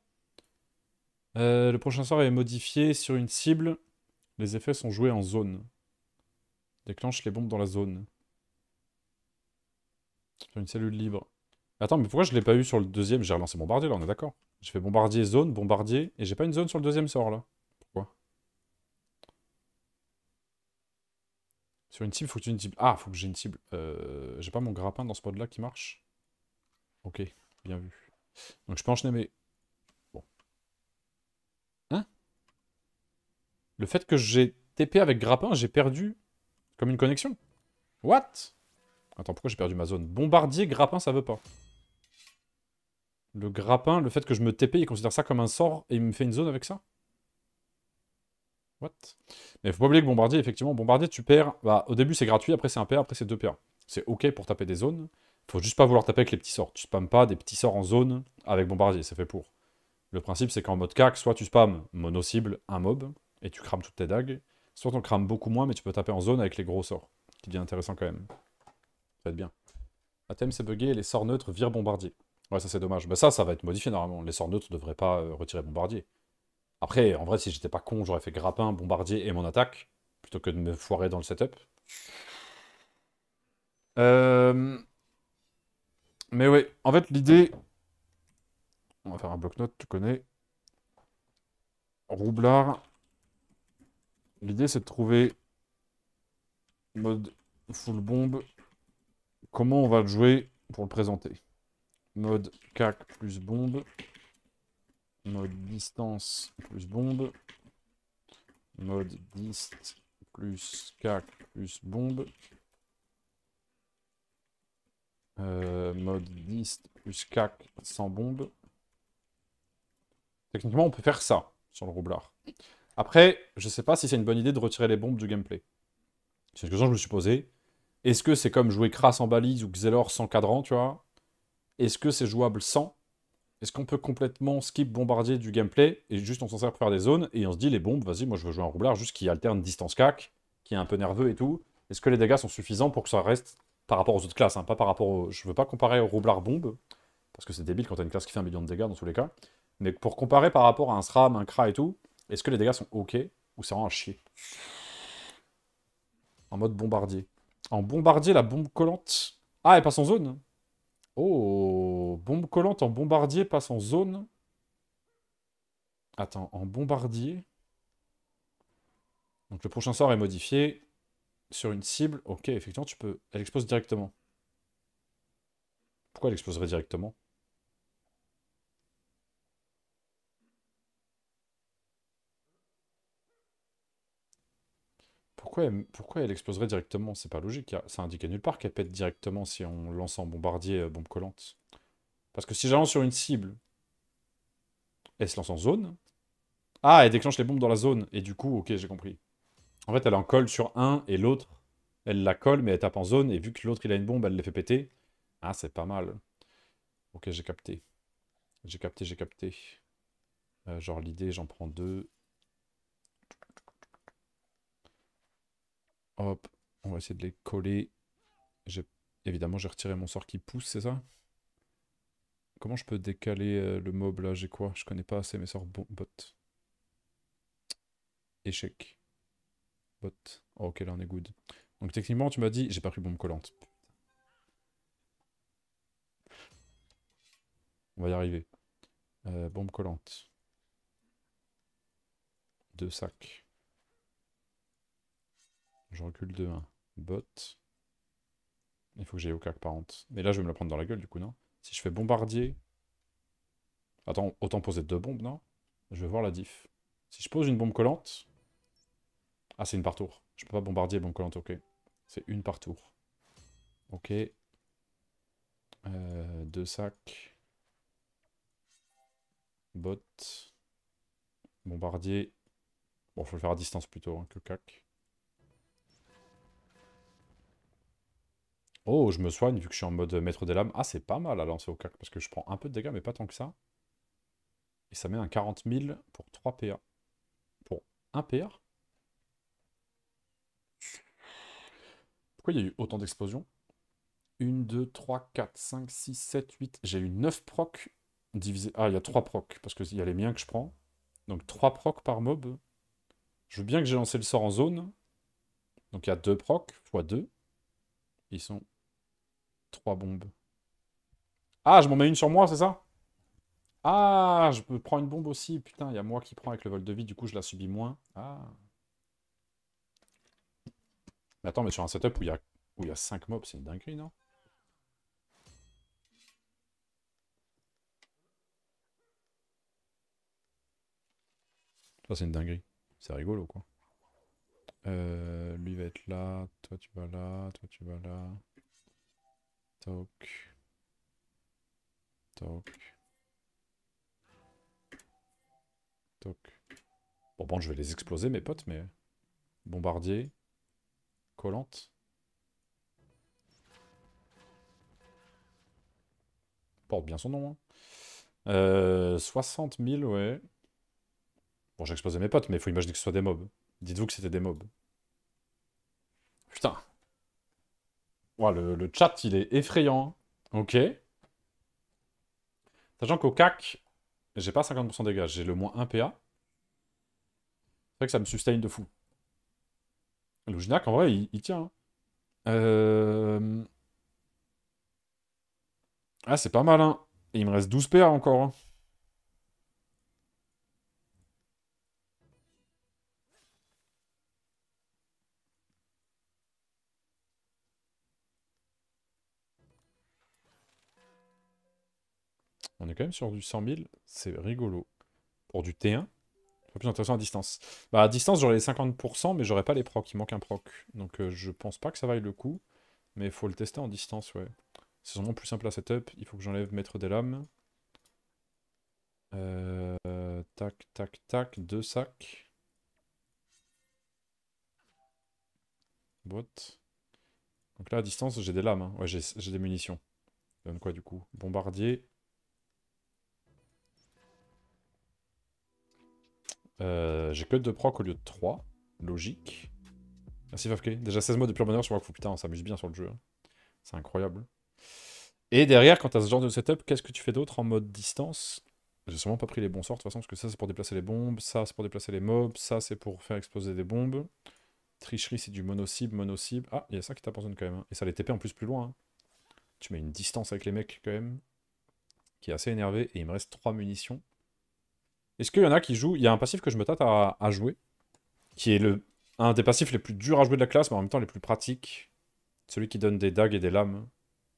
euh, le prochain sort est modifié sur une cible. Les effets sont joués en zone. Déclenche les bombes dans la zone. Sur une cellule libre. Attends, mais pourquoi je ne l'ai pas eu sur le deuxième J'ai relancé bombardier, là, on est d'accord. J'ai fait bombardier, zone, bombardier, et j'ai pas une zone sur le deuxième sort, là. Pourquoi Sur une cible, faut que tu aies une cible. Ah, faut que j'ai une cible. Euh, j'ai pas mon grappin dans ce mode là qui marche Ok, bien vu. Donc je peux enchaîner mes Le fait que j'ai TP avec grappin, j'ai perdu comme une connexion. What Attends, pourquoi j'ai perdu ma zone Bombardier, grappin, ça veut pas. Le grappin, le fait que je me TP, il considère ça comme un sort et il me fait une zone avec ça What Mais faut pas oublier que Bombardier, effectivement, Bombardier, tu perds... Bah, au début, c'est gratuit, après c'est un PA, après c'est deux PA. Hein. C'est OK pour taper des zones. Faut juste pas vouloir taper avec les petits sorts. Tu spammes pas des petits sorts en zone avec Bombardier, c'est fait pour. Le principe, c'est qu'en mode CAC, soit tu spammes mono-cible, un mob, et tu crames toutes tes dagues. Soit on crame beaucoup moins, mais tu peux taper en zone avec les gros sorts, qui devient intéressant quand même. Ça va être bien. thème c'est bugué les sorts neutres virent bombardier. Ouais, ça c'est dommage. Mais ça, ça va être modifié normalement. Les sorts neutres ne devraient pas euh, retirer bombardier. Après, en vrai, si j'étais pas con, j'aurais fait grappin, bombardier et mon attaque, plutôt que de me foirer dans le setup. Euh, mais ouais, en fait, l'idée... On va faire un bloc-notes, tu connais. Roublard, L'idée, c'est de trouver mode full bombe. Comment on va le jouer pour le présenter Mode CAC plus bombe. Mode distance plus bombe. Mode dist plus CAC plus bombe. Euh, mode dist plus CAC sans bombe. Techniquement, on peut faire ça sur le roublard. Après, je sais pas si c'est une bonne idée de retirer les bombes du gameplay. C'est une question que je me suis posée. Est-ce que c'est comme jouer Kras en balise ou Xelor sans cadran, tu vois Est-ce que c'est jouable sans Est-ce qu'on peut complètement skip bombardier du gameplay et juste on s'en sert pour faire des zones et on se dit les bombes, vas-y, moi je veux jouer un roublard juste qui alterne distance-cac, qui est un peu nerveux et tout. Est-ce que les dégâts sont suffisants pour que ça reste par rapport aux autres classes, hein, pas par rapport Je veux pas comparer au roublard bombe, parce que c'est débile quand t'as une classe qui fait un million de dégâts dans tous les cas, mais pour comparer par rapport à un SRAM, un CRA et tout, est-ce que les dégâts sont ok ou c'est vraiment un chier En mode bombardier. En bombardier, la bombe collante. Ah, elle passe en zone Oh Bombe collante en bombardier passe en zone. Attends, en bombardier. Donc le prochain sort est modifié sur une cible. Ok, effectivement, tu peux. Elle explose directement. Pourquoi elle exploserait directement pourquoi elle, exploserait directement C'est pas logique. ça indique nulle part qu'elle pète directement si on lance en bombardier euh, bombe collante. Parce que si j'allance sur une cible, elle se lance en zone. Ah, elle déclenche les bombes dans la zone. Et du coup, ok, j'ai compris. En fait, elle en colle sur un et l'autre, elle la colle, mais elle tape en zone. Et vu que l'autre, il a une bombe, elle les fait péter. Ah, c'est pas mal. Ok, j'ai capté. J'ai capté, j'ai capté. Euh, genre, l'idée, j'en prends deux. Hop, on va essayer de les coller. Évidemment, j'ai retiré mon sort qui pousse, c'est ça Comment je peux décaler euh, le mob là J'ai quoi Je connais pas assez mes sorts bot. Échec. Bot. Oh, ok, là on est good. Donc techniquement, tu m'as dit, j'ai pas pris bombe collante. On va y arriver. Euh, bombe collante. Deux sacs. Je recule de 1. Bot. Il faut que j'aille au CAC 40. Mais là, je vais me la prendre dans la gueule, du coup, non Si je fais bombardier... Attends, autant poser deux bombes, non Je vais voir la diff. Si je pose une bombe collante... Ah, c'est une par tour. Je peux pas bombardier bombe collante, ok. C'est une par tour. Ok. Euh, deux sacs. Bot. Bombardier. Bon, faut le faire à distance plutôt hein, que cac. Oh, je me soigne vu que je suis en mode maître des lames. Ah, c'est pas mal à lancer au cac parce que je prends un peu de dégâts, mais pas tant que ça. Et ça met un 40 000 pour 3 PA. Pour 1 PA Pourquoi il y a eu autant d'explosions 1, 2, 3, 4, 5, 6, 7, 8. J'ai eu 9 proc divisé. Ah, il y a 3 proc. parce qu'il y a les miens que je prends. Donc 3 proc par mob. Je veux bien que j'ai lancé le sort en zone. Donc il y a 2 proc. x 2. Ils sont Trois bombes. Ah, je m'en mets une sur moi, c'est ça Ah, je peux prendre une bombe aussi. Putain, il y a moi qui prends avec le vol de vie, du coup, je la subis moins. Ah. Mais attends, mais sur un setup où il y a, où y a 5 mobs, c'est une dinguerie, non Ça, c'est une dinguerie. C'est rigolo, quoi. Euh, lui va être là, toi tu vas là, toi tu vas là. Toc. Toc. Toc. Bon, bon, je vais les exploser, mes potes, mais... Bombardier. Collante. Porte bien son nom. Hein. 60 euh, 000, ouais. Bon, j'ai explosé mes potes, mais faut imaginer que ce soit des mobs. Dites-vous que c'était des mobs. Putain, le, chat, il est effrayant. Hein. Ok. Sachant qu'au CAC, j'ai pas 50% de dégâts, j'ai le moins 1 PA. C'est vrai que ça me sustain de fou. Le en vrai, il, tient. Hein. Euh, ah, c'est pas mal, hein. il me reste 12 PA encore. quand même sur du 100 000. C'est rigolo. Pour du T1, c'est plus intéressant à distance. Bah, à distance, j'aurais les 50%, mais j'aurais pas les procs. Il manque un proc. Donc, euh, je pense pas que ça vaille le coup. Mais il faut le tester en distance, ouais. C'est sûrement plus simple à setup. Il faut que j'enlève mettre des Lames. Euh, tac, tac, tac. Deux sacs. Boîte. Donc là, à distance, j'ai des lames. Hein. Ouais, j'ai des munitions. donne quoi, du coup Bombardier. Euh, j'ai que 2 proc au lieu de 3. Logique. Merci ah, Fafke. Déjà 16 mois de pure bonheur sur Wakfu. Putain, on s'amuse bien sur le jeu. Hein. C'est incroyable. Et derrière, quand t'as ce genre de setup, qu'est-ce que tu fais d'autre en mode distance J'ai sûrement pas pris les bons sorts de toute façon, parce que ça c'est pour déplacer les bombes, ça c'est pour déplacer les mobs, ça c'est pour faire exploser des bombes. Tricherie c'est du mono-cible, mono-cible. Ah, il y a ça qui t'apporte quand même. Hein. Et ça les TP en plus plus loin. Hein. Tu mets une distance avec les mecs quand même, qui est assez énervé, et il me reste 3 munitions. Est-ce qu'il y en a qui jouent Il y a un passif que je me tâte à, jouer, qui est un des passifs les plus durs à jouer de la classe, mais en même temps les plus pratiques. Celui qui donne des dagues et des lames,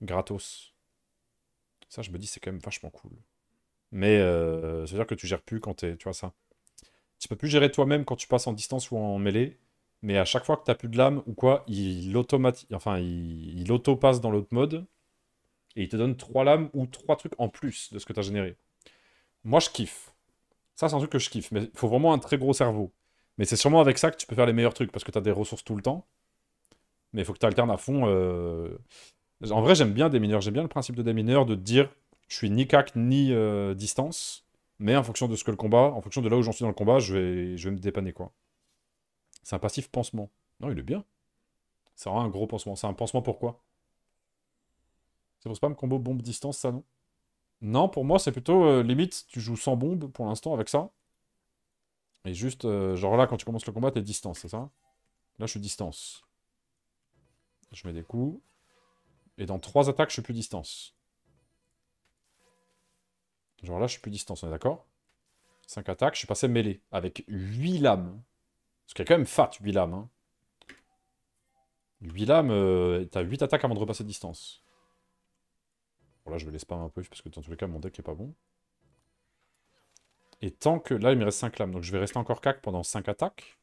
gratos. Ça, je me dis, c'est quand même vachement cool. Mais ça veut dire que tu gères plus quand t'es... Tu vois ça Tu peux plus gérer toi-même quand tu passes en distance ou en mêlée, mais à chaque fois que tu t'as plus de lames ou quoi, il, automatique, enfin, il, auto-passe dans l'autre mode, et il te donne trois lames ou trois trucs en plus de ce que tu as généré. Moi, je kiffe. Ça, c'est un truc que je kiffe, mais il faut vraiment un très gros cerveau. Mais c'est sûrement avec ça que tu peux faire les meilleurs trucs, parce que tu as des ressources tout le temps. Mais il faut que tu alternes à fond. Euh, en vrai, j'aime bien des mineurs. J'aime bien le principe de des mineurs de dire je suis ni cac ni euh, distance, mais en fonction de ce que le combat, en fonction de là où j'en suis dans le combat, je vais, je vais me dépanner quoi. C'est un passif pansement. Non, il est bien. C'est vraiment un gros pansement. C'est un pansement pour quoi C'est pour un combo bombe distance, ça non non, pour moi, c'est plutôt euh, limite, tu joues sans bombe pour l'instant avec ça. Et juste, euh, genre là, quand tu commences le combat, t'es distance, c'est ça Là, je suis distance. Je mets des coups. Et dans trois attaques, je suis plus distance. Genre là, je suis plus distance, on est d'accord 5 attaques, je suis passé mêlé avec 8 lames. Ce qui est quand même fat, 8 lames. Hein. 8 lames, euh, t'as 8 attaques avant de repasser de distance là je vais les spam un peu parce que dans tous les cas mon deck est pas bon. Et tant que... Là il me reste 5 lames, donc je vais rester encore cac pendant 5 attaques.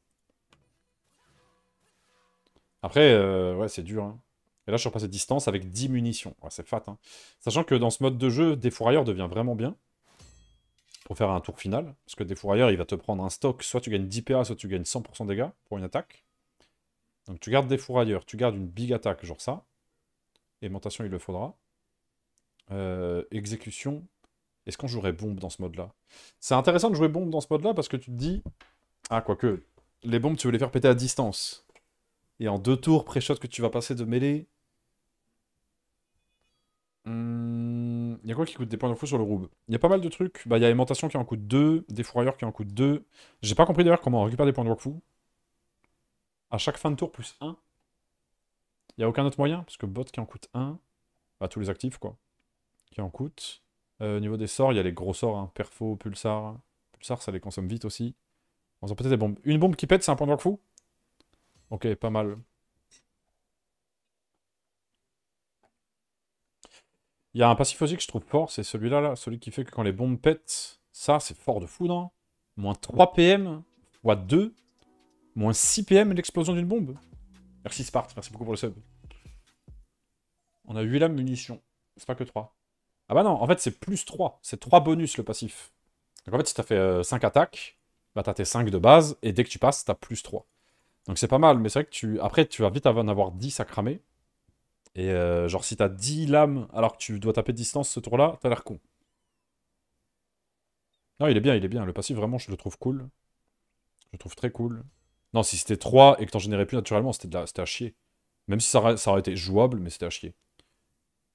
Après, euh, ouais c'est dur. Hein. Et là je suis repassé distance avec 10 munitions. c'est fat. Hein. Sachant que dans ce mode de jeu, des défourailleur devient vraiment bien. Pour faire un tour final. Parce que des défourailleur il va te prendre un stock, soit tu gagnes 10 PA, soit tu gagnes 100% dégâts pour une attaque. Donc tu gardes des fourrailleurs, tu gardes une big attaque, genre ça. Aimantation, il le faudra. Euh, exécution, est-ce qu'on jouerait bombe dans ce mode-là C'est intéressant de jouer bombe dans ce mode-là parce que tu te dis... Ah, quoique, les bombes, tu veux les faire péter à distance. Et en deux tours, pré que tu vas passer de mêlée... Il hmm, y a quoi qui coûte des points de fou sur le roube Il y a pas mal de trucs. Bah, il y a aimantation qui en coûte 2, des fourrières qui en coûte 2. J'ai pas compris d'ailleurs comment on récupère des points de fou. À chaque fin de tour, plus 1. Il y a aucun autre moyen, parce que bot qui en coûte 1, bah tous les actifs quoi en coûte euh, au niveau des sorts, il y a les gros sorts, hein, Perfo, Pulsar. Pulsar, ça les consomme vite aussi. On en peut-être des bombes. Une bombe qui pète, c'est un point de fou Ok, pas mal. Il y a un passif que je trouve fort, c'est celui-là, là, celui qui fait que quand les bombes pètent, ça, c'est fort de fou, Moins 3 PM, x 2, moins 6 PM l'explosion d'une bombe. Merci Sparte, merci beaucoup pour le sub. On a 8 la munition c'est pas que 3. Ah bah non, en fait, c'est plus 3. C'est 3 bonus le passif. Donc en fait, si t'as fait 5 euh, attaques, bah t'as tes 5 de base, et dès que tu passes, t'as plus 3. Donc c'est pas mal, mais c'est vrai que tu... Après, tu vas vite en avoir 10 à cramer. Et euh, genre, si t'as 10 lames alors que tu dois taper distance ce tour-là, t'as l'air con. Non, il est bien, il est bien. Le passif, vraiment, je le trouve cool. Je le trouve très cool. Non, si c'était 3 et que t'en générais plus naturellement, c'était la... à chier. Même si ça aurait été jouable, mais c'était à chier.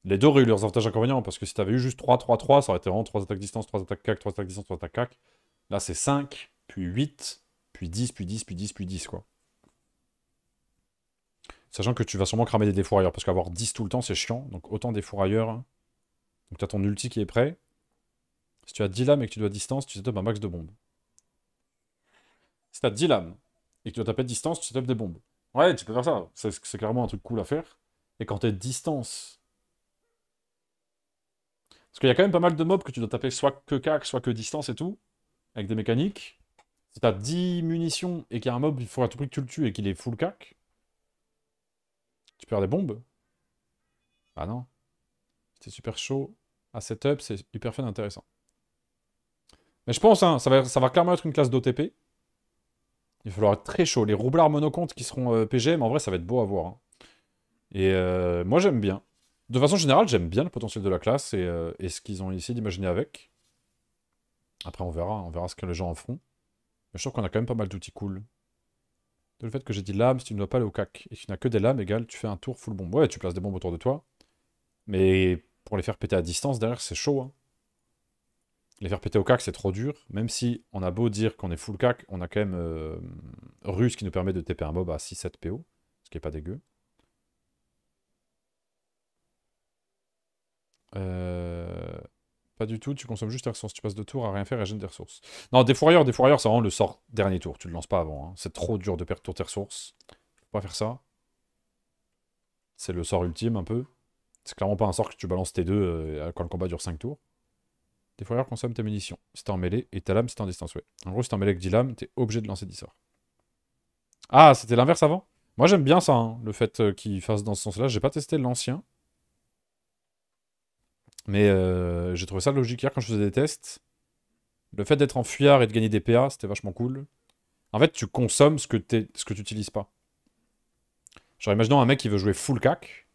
Les deux auraient eu leurs avantages et inconvénients, parce que si avais eu juste 3-3-3, ça aurait été vraiment 3 attaques distance, 3 attaques cac, 3 attaques distance, 3 attaques cac. Là, c'est 5, puis 8, puis 10, puis 10, puis 10, puis 10, quoi. Sachant que tu vas sûrement cramer des défourailleurs, parce qu'avoir 10 tout le temps, c'est chiant. Donc autant défourailleurs. ailleurs. Donc as ton ulti qui est prêt. Si tu as 10 lames et que tu dois distance, tu setup un max de bombes. Si as 10 lames et que tu dois taper distance, tu setup des bombes. Ouais, tu peux faire ça. C'est clairement un truc cool à faire. Et quand tu es distance parce qu'il y a quand même pas mal de mobs que tu dois taper soit que cac, soit que distance et tout, avec des mécaniques. Si t'as 10 munitions et qu'il y a un mob, il faudra à tout prix que tu le tues et qu'il est full cac, tu perds des bombes. Ah non. C'était super chaud à setup, c'est hyper fun intéressant. Mais je pense, hein, ça, va, ça va clairement être une classe d'OTP. Il va falloir être très chaud. Les roublards monocomptes qui seront euh, PG, mais en vrai, ça va être beau à voir. Hein. Et euh, moi, j'aime bien. De façon générale, j'aime bien le potentiel de la classe euh, et, ce qu'ils ont essayé d'imaginer avec. Après, on verra, on verra ce que les gens en font. Mais je trouve qu'on a quand même pas mal d'outils cool. De le fait que j'ai dit lame, si tu ne dois pas aller au cac et tu n'as que des lames, égal, tu fais un tour full bombe. Ouais, tu places des bombes autour de toi. Mais pour les faire péter à distance, derrière, c'est chaud. Hein. Les faire péter au cac, c'est trop dur. Même si on a beau dire qu'on est full cac, on a quand même euh, Russe qui nous permet de TP un mob à 6-7 PO, ce qui n'est pas dégueu. Euh, pas du tout, tu consommes juste tes ressources. Tu passes deux tours à rien faire et gêne des ressources. Non, des fourrières, des fourrières, c'est vraiment le sort dernier tour. Tu le lances pas avant. Hein. C'est trop dur de perdre toutes tes ressources. Faut pas faire ça. C'est le sort ultime un peu. C'est clairement pas un sort que tu balances tes deux euh, quand le combat dure 5 tours. Des fourrières consomment tes munitions. Si t'es en mêlée et ta lame c'est en distance, ouais. En gros, si t'es en mêlée avec 10 lames, t'es obligé de lancer 10 sorts. Ah, c'était l'inverse avant Moi j'aime bien ça, hein, le fait euh, qu'il fasse dans ce sens-là. J'ai pas testé l'ancien. Mais euh, j'ai trouvé ça logique hier quand je faisais des tests. Le fait d'être en fuyard et de gagner des PA, c'était vachement cool. En fait, tu consommes ce que, ce que tu n'utilises pas. Genre, imaginons un mec qui veut jouer full cac.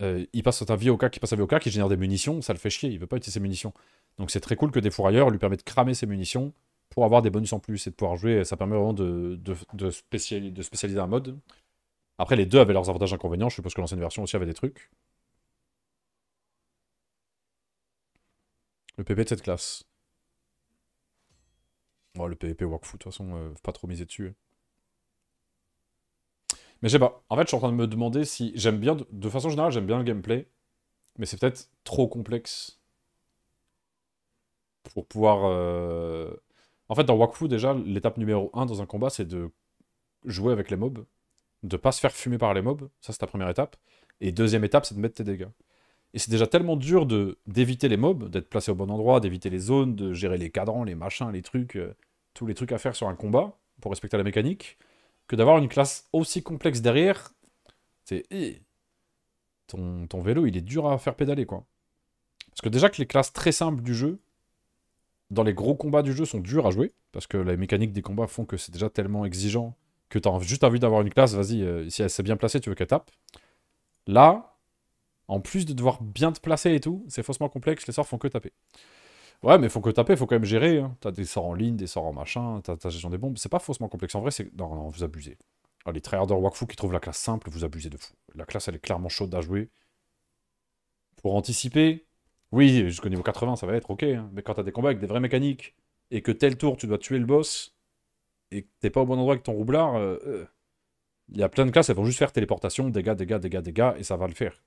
Euh, il passe sa vie au cac, il passe sa vie au cac, il génère des munitions, ça le fait chier, il veut pas utiliser ses munitions. Donc c'est très cool que des fourrailleurs lui permettent de cramer ses munitions pour avoir des bonus en plus et de pouvoir jouer. Ça permet vraiment de, de, de, spécialiser, de spécialiser un mode. Après, les deux avaient leurs avantages et inconvénients. Je suppose que l'ancienne version aussi avait des trucs. Le PP de cette classe. Oh, le PVP Wakfu, de toute façon, euh, pas trop miser dessus. Hein. Mais je sais pas. En fait, je suis en train de me demander si... J'aime bien... De... façon générale, j'aime bien le gameplay. Mais c'est peut-être trop complexe pour pouvoir... Euh, en fait, dans Wakfu, déjà, l'étape numéro 1 dans un combat, c'est de jouer avec les mobs, de pas se faire fumer par les mobs, ça c'est ta première étape, et deuxième étape, c'est de mettre tes dégâts. Et c'est déjà tellement dur de d'éviter les mobs, d'être placé au bon endroit, d'éviter les zones, de gérer les cadrans, les machins, les trucs, euh, tous les trucs à faire sur un combat pour respecter la mécanique, que d'avoir une classe aussi complexe derrière. C'est eh, ton, ton vélo, il est dur à faire pédaler quoi. Parce que déjà que les classes très simples du jeu, dans les gros combats du jeu, sont durs à jouer parce que les mécaniques des combats font que c'est déjà tellement exigeant que tu as juste envie d'avoir une classe, vas-y, euh, si elle s'est bien placée, tu veux qu'elle tape. Là, en plus de devoir bien te placer et tout, c'est faussement complexe, les sorts font que taper. Ouais, mais faut que taper, faut quand même gérer. Hein. T'as des sorts en ligne, des sorts en machin, t'as ta gestion des bombes. C'est pas faussement complexe. En vrai, c'est. Non, vous abusez. Les ah, les tryharders Wakfu qui trouvent la classe simple, vous abusez de fou. La classe, elle est clairement chaude à jouer. Pour anticiper, oui, jusqu'au niveau 80, ça va être ok. Hein. Mais quand t'as des combats avec des vraies mécaniques, et que tel tour, tu dois tuer le boss, et que t'es pas au bon endroit avec ton roublard, euh, euh, il y a plein de classes, elles vont juste faire téléportation, dégâts, dégâts, dégâts, dégâts, et ça va le faire.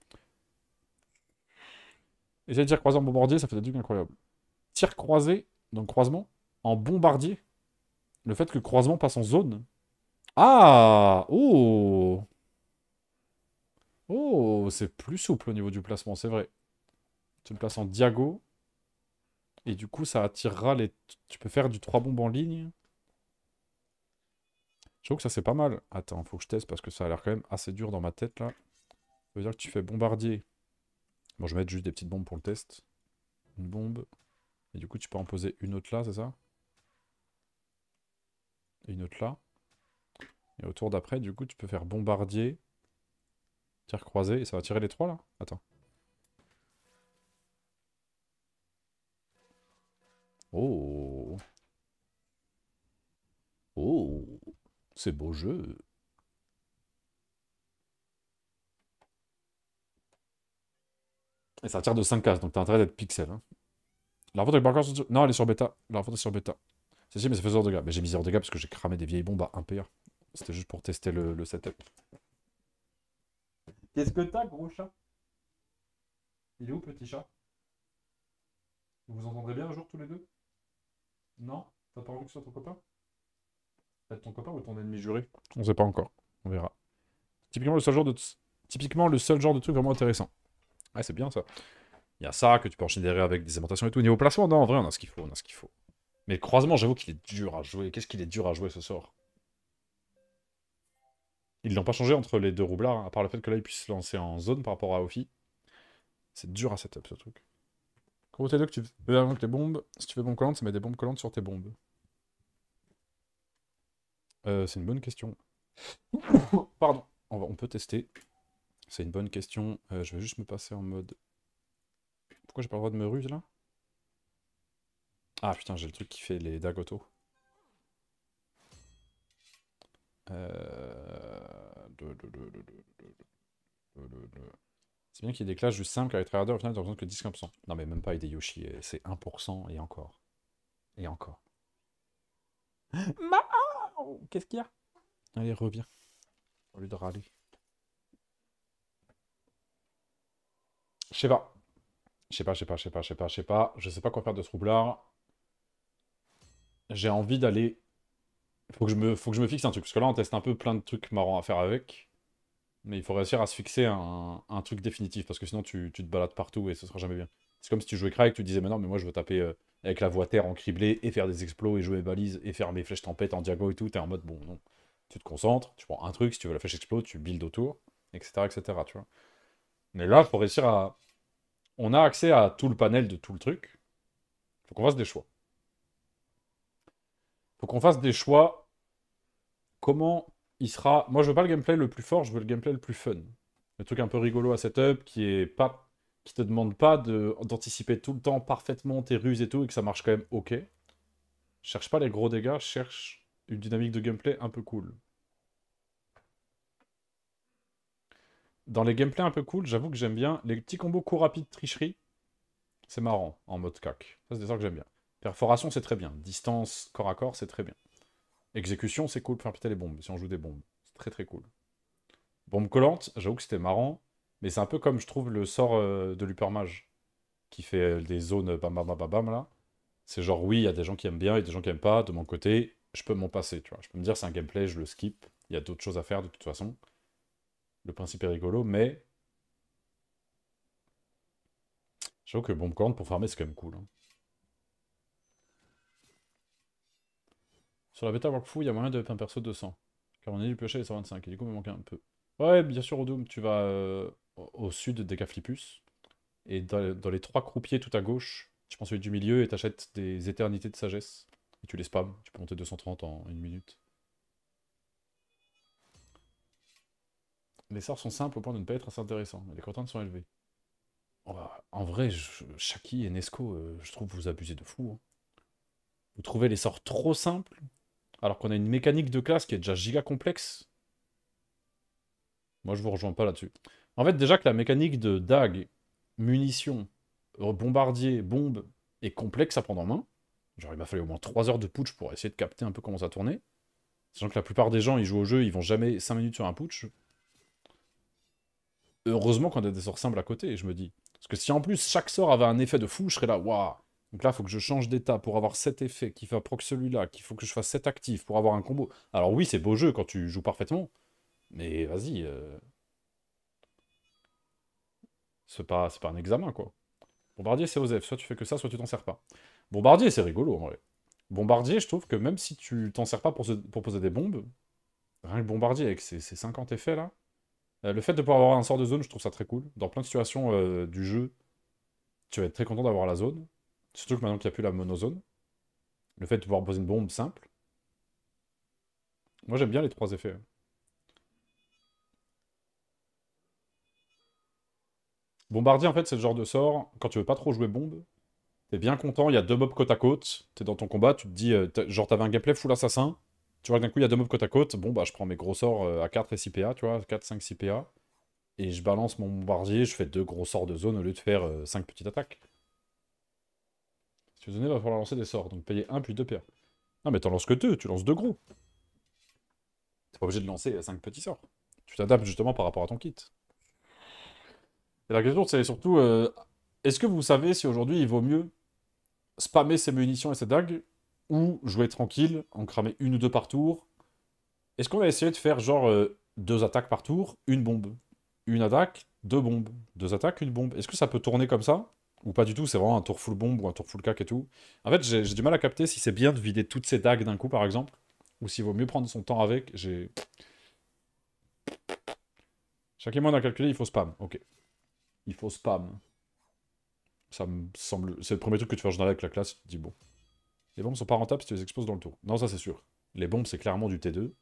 Essayer de dire croisement en bombardier, ça fait des trucs incroyables. Tir croisé, donc croisement, en bombardier. Le fait que croisement passe en zone. Ah Oh Oh, c'est plus souple au niveau du placement, c'est vrai. Tu le places en diago. Et du coup, ça attirera les... Tu peux faire du 3 bombes en ligne. Je trouve que ça, c'est pas mal. Attends, faut que je teste parce que ça a l'air quand même assez dur dans ma tête, là. Ça veut dire que tu fais bombardier. Bon, je vais mettre juste des petites bombes pour le test. Une bombe. Et du coup, tu peux en poser une autre là, c'est ça une autre là. Et autour d'après, du coup, tu peux faire bombardier, tir croisé, et ça va tirer les trois là Attends. Oh Oh C'est beau jeu Et ça tire de 5 cases, donc t'as intérêt d'être pixel. Hein. La rencontre est pas encore sur... Non, elle est sur bêta. La rencontre est sur bêta. C'est si, mais ça fait 0 de gars. Mais j'ai mis 0 de dégâts parce que j'ai cramé des vieilles bombes à 1 PR. C'était juste pour tester le, setup. Qu'est-ce que t'as, gros chat Il est où, petit chat Vous vous entendrez bien un jour tous les deux Non T'as pas envie que ce ton copain T'as ton copain ou ton ennemi juré On sait pas encore. On verra. Typiquement le seul genre de, Typiquement, le seul genre de truc vraiment intéressant. Ouais, c'est bien ça. Il y a ça que tu peux enchaîner derrière avec des aimantations et tout. Niveau placement, non, en vrai, on a ce qu'il faut, on a ce qu'il faut. Mais croisement, j'avoue qu'il est dur à jouer. Qu'est-ce qu'il est dur à jouer ce sort Ils l'ont pas changé entre les deux roublards, à part le fait que là, ils puissent se lancer en zone par rapport à Ophi. C'est dur à setup ce truc. Quand t'es 2 que tu veux avec les bombes, si tu fais bombe collantes, ça met des bombes collantes sur tes bombes. Euh, c'est une bonne question. Pardon, on peut tester. C'est une bonne question. Euh, je vais juste me passer en mode... Pourquoi j'ai pas le droit de me ruse là Ah putain, j'ai le truc qui fait les dagotos. C'est bien qu'il y ait des classes juste simples avec Trader, au final, t'as que 10 Non, mais même pas avec Yoshi. c'est 1% et encore. Et encore. Qu'est-ce qu'il y a Allez, reviens. Au lieu de râler. Je sais pas. Je sais pas, je sais pas, je sais pas, je sais pas, je sais pas. Je sais pas quoi faire de ce troublard. J'ai envie d'aller... Faut, que je me... faut que je me fixe un truc, parce que là on teste un peu plein de trucs marrants à faire avec. Mais il faut réussir à se fixer un, truc définitif, parce que sinon tu... tu, te balades partout et ce sera jamais bien. C'est comme si tu jouais Craig, tu disais, mais non, mais moi je veux taper euh, avec la voix terre en criblé et faire des explos et jouer balises et faire mes flèches tempête en diago et tout. T'es en mode, bon, non. Tu te concentres, tu prends un truc, si tu veux la flèche explos, tu build autour, etc. etc. tu vois. Mais là, pour réussir à... On a accès à tout le panel de tout le truc. Il faut qu'on fasse des choix. Il faut qu'on fasse des choix. Comment il sera... Moi, je veux pas le gameplay le plus fort, je veux le gameplay le plus fun. Le truc un peu rigolo à setup qui est pas qui te demande pas d'anticiper tout le temps parfaitement tes ruses et tout, et que ça marche quand même ok. Cherche pas les gros dégâts, cherche une dynamique de gameplay un peu cool. Dans les gameplays un peu cool, j'avoue que j'aime bien les petits combos coups rapides, tricherie. C'est marrant en mode cac. Ça, c'est des sorts que j'aime bien. Perforation, c'est très bien. Distance, corps à corps, c'est très bien. Exécution, c'est cool pour faire péter les bombes, si on joue des bombes. C'est très très cool. Bombe collante, j'avoue que c'était marrant. Mais c'est un peu comme, je trouve, le sort euh, de l'Upermage. Qui fait euh, des zones bam bam bam bam là. C'est genre, oui, il y a des gens qui aiment bien, et des gens qui aiment pas. De mon côté, je peux m'en passer, tu vois. Je peux me dire, c'est un gameplay, je le skip. Il y a d'autres choses à faire de toute façon le principe est rigolo, mais... trouve que Bombcorn pour farmer, c'est quand même cool. Hein. Sur la bêta Workflow, il y a moyen de un perso de 200. Car on est du piocher les 125, et du coup, il me manque un peu. Ouais, bien sûr, au Doom, tu vas euh, au sud des Caflipus, et dans, dans, les trois croupiers tout à gauche, tu prends celui du milieu et t'achètes des éternités de sagesse. Et tu les spams, tu peux monter 230 en une minute. les sorts sont simples au point de ne pas être assez intéressants, mais les contraintes sont élevées. Oh, en vrai, Shaki et Nesco, euh, je trouve que vous abusez de fou. Hein. Vous trouvez les sorts trop simples, alors qu'on a une mécanique de classe qui est déjà giga complexe. Moi, je vous rejoins pas là-dessus. En fait, déjà que la mécanique de dague, munitions, bombardier, bombe est complexe à prendre en main. Genre, il m'a fallu au moins 3 heures de putsch pour essayer de capter un peu comment ça tournait. Sachant que la plupart des gens, ils jouent au jeu, ils vont jamais 5 minutes sur un putsch heureusement qu'on a des sorts simples à côté, je me dis. Parce que si en plus chaque sort avait un effet de fou, je serais là, waouh Donc là, il faut que je change d'état pour avoir cet effet qui va proc celui-là, qu'il faut que je fasse cet actif pour avoir un combo. Alors oui, c'est beau jeu quand tu joues parfaitement, mais vas-y. Euh, c'est pas, un examen, quoi. Bombardier, c'est Osef. Soit tu fais que ça, soit tu t'en sers pas. Bombardier, c'est rigolo, en vrai. Bombardier, je trouve que même si tu t'en sers pas pour, poser des bombes, rien que Bombardier avec ses, ses 50 effets, là, euh, le fait de pouvoir avoir un sort de zone, je trouve ça très cool. Dans plein de situations euh, du jeu, tu vas être très content d'avoir la zone. Surtout que maintenant qu'il n'y a plus la monozone. Le fait de pouvoir poser une bombe simple. Moi j'aime bien les trois effets. Hein. Bombardier, en fait, c'est le genre de sort, quand tu veux pas trop jouer bombe, t'es bien content, il y a deux mobs côte à côte, t'es dans ton combat, tu te dis, euh, genre t'avais un gameplay full assassin, tu vois que d'un coup, il y a deux mobs côte à côte. Bon, bah, je prends mes gros sorts euh, à 4 et 6 PA, tu vois, 4, 5, 6 PA. Et je balance mon bombardier, je fais deux gros sorts de zone au lieu de faire 5 euh, petites attaques. Si tu donnes, il va falloir lancer des sorts. Donc payer 1 puis 2 PA. Non, mais t'en lances que 2, tu lances deux gros. T'es pas obligé de lancer 5 euh, petits sorts. Tu t'adaptes justement par rapport à ton kit. Et la question, c'est surtout est-ce que vous savez si aujourd'hui il vaut mieux spammer ses munitions et ses dagues ou jouer tranquille, en cramer une ou deux par tour. Est-ce qu'on va essayer de faire genre euh, deux attaques par tour, une bombe Une attaque, deux bombes. Deux attaques, une bombe. Est-ce que ça peut tourner comme ça Ou pas du tout, c'est vraiment un tour full bombe ou un tour full cac et tout. En fait, j'ai du mal à capter si c'est bien de vider toutes ces dagues d'un coup, par exemple, ou s'il vaut mieux prendre son temps avec. J'ai... Chaque mois d'un calculé, il faut spam. Ok. Il faut spam. Ça me semble... C'est le premier truc que tu fais en général avec la classe, tu dis bon... Les bombes sont pas rentables si tu les exposes dans le tour. Non, ça c'est sûr. Les bombes, c'est clairement du T2.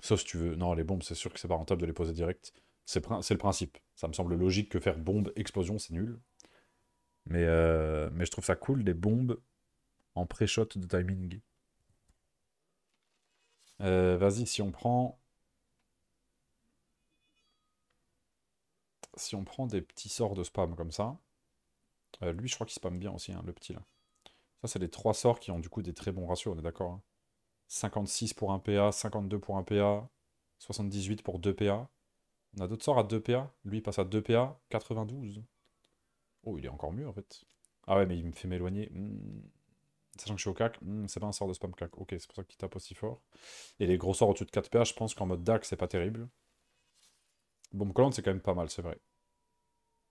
Sauf si tu veux. Non, les bombes, c'est sûr que c'est pas rentable de les poser direct. C'est le principe. Ça me semble logique que faire bombe, explosion, c'est nul. Mais, euh, mais je trouve ça cool, des bombes en pré-shot de timing. Euh, vas-y, si on prend... Si on prend des petits sorts de spam comme ça... Euh, lui, je crois qu'il spamme bien aussi, hein, le petit là. Ça, c'est les trois sorts qui ont du coup des très bons ratios, on est d'accord 56 hein. pour un PA, 52 pour un PA, 78 pour 2 PA. On a d'autres sorts à 2 PA. Lui, il passe à 2 PA, 92. Oh, il est encore mieux, en fait. Ah ouais, mais il me fait m'éloigner. Hmm. Sachant que je suis au cac, hmm, c'est pas un sort de spam cac. Ok, c'est pour ça qu'il tape aussi fort. Et les gros sorts au-dessus de 4 PA, je pense qu'en mode DAC, c'est pas terrible. Bombe collante, c'est quand même pas mal, c'est vrai.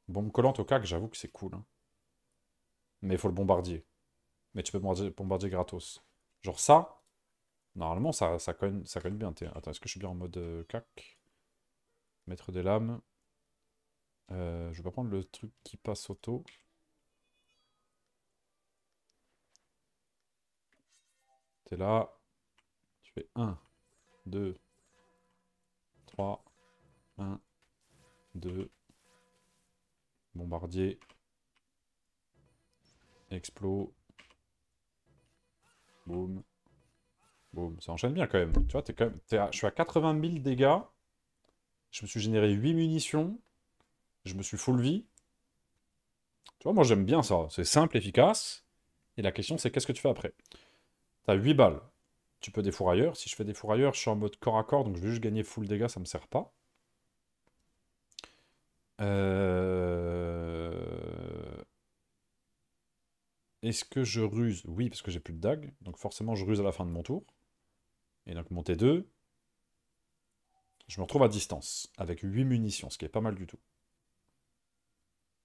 Bombe collante au cac, j'avoue que c'est cool. Hein. Mais il faut le bombardier. Mais tu peux bombardier, gratos. Genre ça, normalement, ça, ça, cogne, ça bien. Attends, est-ce que je suis bien en mode euh, cac Mettre des lames. Euh, je vais pas prendre le truc qui passe auto. T'es là. Tu fais 1, 2, 3, 1, 2. Bombardier. Explos. Boum. Boum. Ça enchaîne bien quand même. Tu vois, je suis à 80 000 dégâts. Je me suis généré 8 munitions. Je me suis full vie. Tu vois, moi j'aime bien ça. C'est simple, efficace. Et la question c'est qu'est-ce que tu fais après T'as 8 balles. Tu peux des fourrailleurs. Si je fais des fourrailleurs, je suis en mode corps à corps, donc je vais juste gagner full dégâts, ça me sert pas. Euh... Est-ce que je ruse Oui, parce que j'ai plus de dague. Donc forcément, je ruse à la fin de mon tour. Et donc mon T2, je me retrouve à distance, avec 8 munitions, ce qui est pas mal du tout.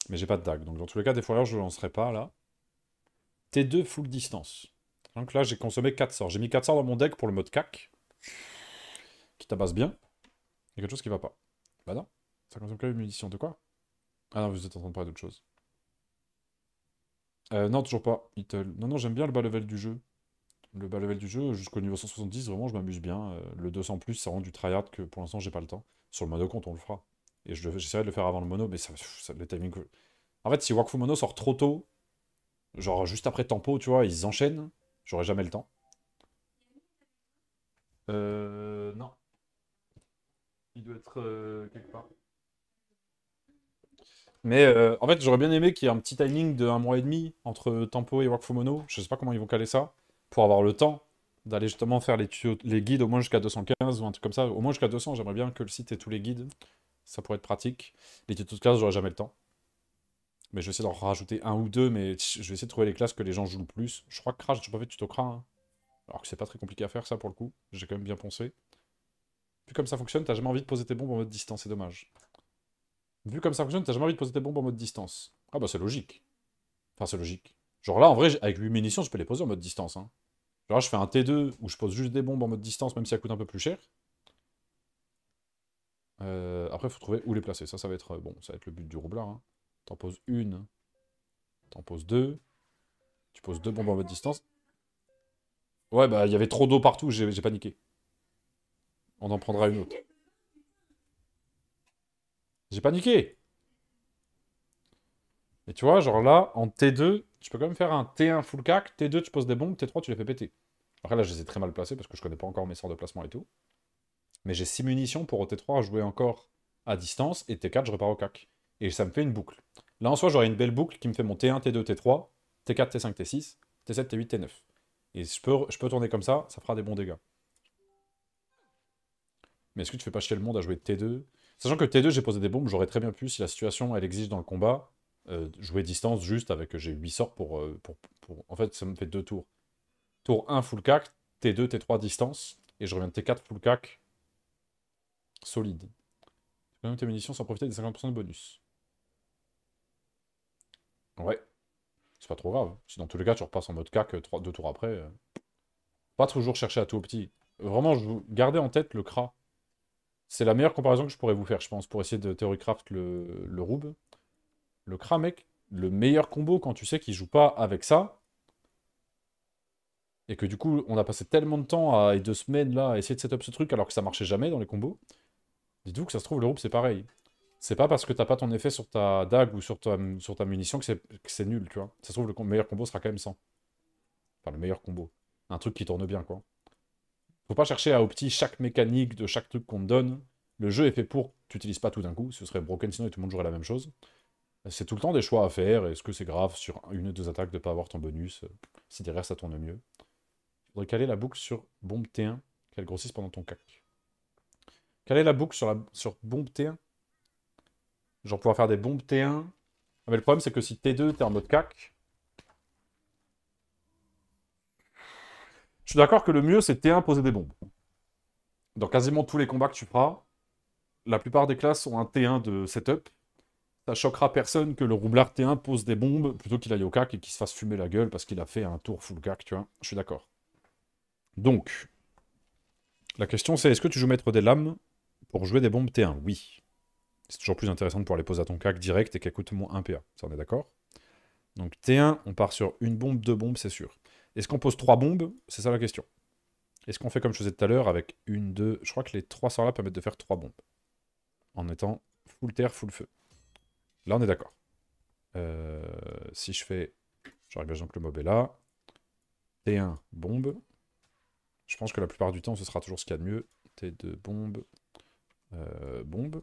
Mais j'ai pas de dague, donc dans tous les cas, des fois je ne lancerai pas, là. T2 full distance. Donc là, j'ai consommé 4 sorts. J'ai mis 4 sorts dans mon deck pour le mode CAC, qui tabasse bien. Il y a quelque chose qui va pas. Bah non, ça consomme que 8 munitions, de quoi Ah non, vous êtes en train de parler d'autre chose. Euh, non, toujours pas. Non, non, j'aime bien le bas level du jeu. Le bas level du jeu, jusqu'au niveau 170, vraiment, je m'amuse bien. Euh, le 200 plus, ça rend du tryhard que pour l'instant, j'ai pas le temps. Sur le mono compte, on le fera. Et j'essaierai de le faire avant le mono, mais ça, le timing. En fait, si Wakfu Mono sort trop tôt, genre juste après Tempo, tu vois, ils enchaînent, j'aurai jamais le temps. Euh. Non. Il doit être euh, quelque part. Mais euh, en fait, j'aurais bien aimé qu'il y ait un petit timing de un mois et demi entre Tempo et Work Mono. Je sais pas comment ils vont caler ça pour avoir le temps d'aller justement faire les, les guides au moins jusqu'à 215 ou un truc comme ça. Au moins jusqu'à 200, j'aimerais bien que le site ait tous les guides. Ça pourrait être pratique. Les tutos de classe, j'aurais jamais le temps. Mais je vais essayer d'en rajouter un ou deux, mais je vais essayer de trouver les classes que les gens jouent le plus. Je crois que Crash, j'ai pas fait de tuto Crash. Hein. Alors que c'est pas très compliqué à faire ça pour le coup. J'ai quand même bien pensé. Puis comme ça fonctionne, t'as jamais envie de poser tes bombes en mode distance, c'est dommage. Vu comme ça fonctionne, t'as jamais envie de poser tes bombes en mode distance. Ah bah c'est logique. Enfin c'est logique. Genre là, en vrai, avec 8 munitions, je peux les poser en mode distance. Hein. Genre là, je fais un T2 où je pose juste des bombes en mode distance, même si ça coûte un peu plus cher. Après, euh, après, faut trouver où les placer. Ça, ça va être euh, bon, ça va être le but du roublard. Hein. T'en poses une, t'en poses deux. Tu poses deux bombes en mode distance. Ouais, bah, il y avait trop d'eau partout, j'ai paniqué. On en prendra une autre. J'ai paniqué. Et tu vois, genre là, en T2, tu peux quand même faire un T1 full cac, T2 tu poses des bombes, T3 tu les fais péter. Après là, je les ai très mal placés parce que je connais pas encore mes sorts de placement et tout. Mais j'ai 6 munitions pour au T3 jouer encore à distance, et T4 je repars au cac. Et ça me fait une boucle. Là en soi, j'aurais une belle boucle qui me fait mon T1, T2, T3, T4, T5, T6, T7, T8, T9. Et je peux, je peux tourner comme ça, ça fera des bons dégâts. Mais est-ce que tu fais pas chier le monde à jouer T2 Sachant que T2, j'ai posé des bombes, j'aurais très bien pu, si la situation elle exige dans le combat, euh, jouer distance juste avec euh, j'ai 8 sorts euh, pour, En fait, ça me fait 2 tours. Tour 1 full cac, T2, T3 distance, et je reviens de T4 full cac solide. Même tes munitions sans profiter des 50% de bonus. Ouais. C'est pas trop grave. Si dans tous les cas tu repasses en mode cac 2 deux tours après. Pas toujours chercher à tout au petit. Vraiment, gardez en tête le CRA. C'est la meilleure comparaison que je pourrais vous faire, je pense, pour essayer de Theorycraft le, le Le Kra, mec, le meilleur combo quand tu sais qu'il joue pas avec ça. Et que du coup, on a passé tellement de temps et de semaines là à essayer de setup ce truc alors que ça marchait jamais dans les combos. Dites-vous que ça se trouve, le Roub, c'est pareil. C'est pas parce que t'as pas ton effet sur ta dague ou sur ta, sur ta munition que c'est nul, tu vois. Ça se trouve, le meilleur combo sera quand même 100. Enfin, le meilleur combo. Un truc qui tourne bien, quoi. Faut pas chercher à opti chaque mécanique de chaque truc qu'on te donne. Le jeu est fait pour tu n'utilises pas tout d'un coup. Ce serait broken sinon et tout le monde jouerait la même chose. C'est tout le temps des choix à faire. Est-ce que c'est grave sur une ou deux attaques de ne pas avoir ton bonus euh, Si derrière ça tourne mieux. Il faudrait caler la boucle sur bombe T1, qu'elle grossisse pendant ton cac. Caler la boucle sur, la, sur bombe T1 Genre pouvoir faire des bombes T1. Ah, mais le problème c'est que si T2 t'es en mode cac, Je suis d'accord que le mieux, c'est T1 poser des bombes. Dans quasiment tous les combats que tu feras, la plupart des classes ont un T1 de setup. Ça choquera personne que le roublard T1 pose des bombes plutôt qu'il aille au cac et qu'il se fasse fumer la gueule parce qu'il a fait un tour full cac, tu vois. Je suis d'accord. Donc, la question c'est est-ce que tu joues mettre des lames pour jouer des bombes T1 Oui. C'est toujours plus intéressant de pouvoir les poser à ton cac direct et qu'elles coûtent moins 1 PA. Ça, on est d'accord Donc T1, on part sur une bombe, deux bombes, c'est sûr. Est-ce qu'on pose trois bombes C'est ça la question. Est-ce qu'on fait comme je faisais tout à l'heure avec une, deux... Je crois que les trois sorts là permettent de faire trois bombes. En étant full terre, full feu. Là, on est d'accord. Euh, si je fais... J'arrive bien que le mob est là. T1, bombe. Je pense que la plupart du temps, ce sera toujours ce qu'il y a de mieux. T2, bombe. Euh, bombe.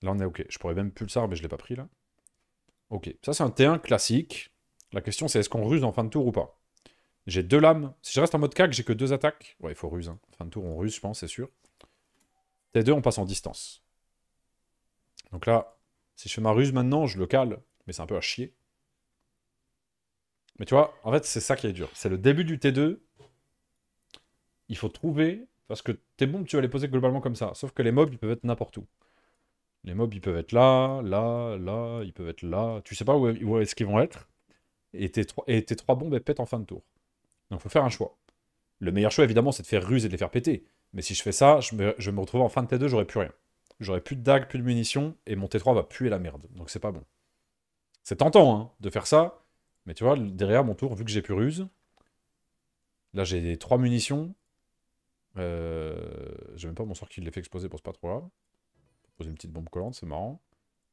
Là, on est OK. Je pourrais même pulsar, mais je ne l'ai pas pris, là. OK. Ça, c'est un T1 classique. La question, c'est est-ce qu'on ruse en fin de tour ou pas J'ai deux lames. Si je reste en mode CAC, j'ai que deux attaques. Ouais, il faut ruse. Hein. Fin de tour, on ruse, je pense, c'est sûr. T2, on passe en distance. Donc là, si je fais ma ruse maintenant, je le cale. Mais c'est un peu à chier. Mais tu vois, en fait, c'est ça qui est dur. C'est le début du T2. Il faut trouver... Parce que tes bombes, tu vas les poser globalement comme ça. Sauf que les mobs, ils peuvent être n'importe où. Les mobs, ils peuvent être là, là, là, ils peuvent être là. Tu sais pas où, où est-ce qu'ils vont être et tes, trois, bombes, elles pètent en fin de tour. Donc, il faut faire un choix. Le meilleur choix, évidemment, c'est de faire ruse et de les faire péter. Mais si je fais ça, je me, me retrouve en fin de T2, j'aurai plus rien. J'aurai plus de dagues, plus de munitions, et mon T3 va puer la merde. Donc, c'est pas bon. C'est tentant hein, de faire ça, mais tu vois, derrière mon tour, vu que j'ai plus ruse, là, j'ai trois munitions. Euh... J'ai même pas mon sort qui les fait exploser pour ce pas trop là. Poser une petite bombe collante, c'est marrant.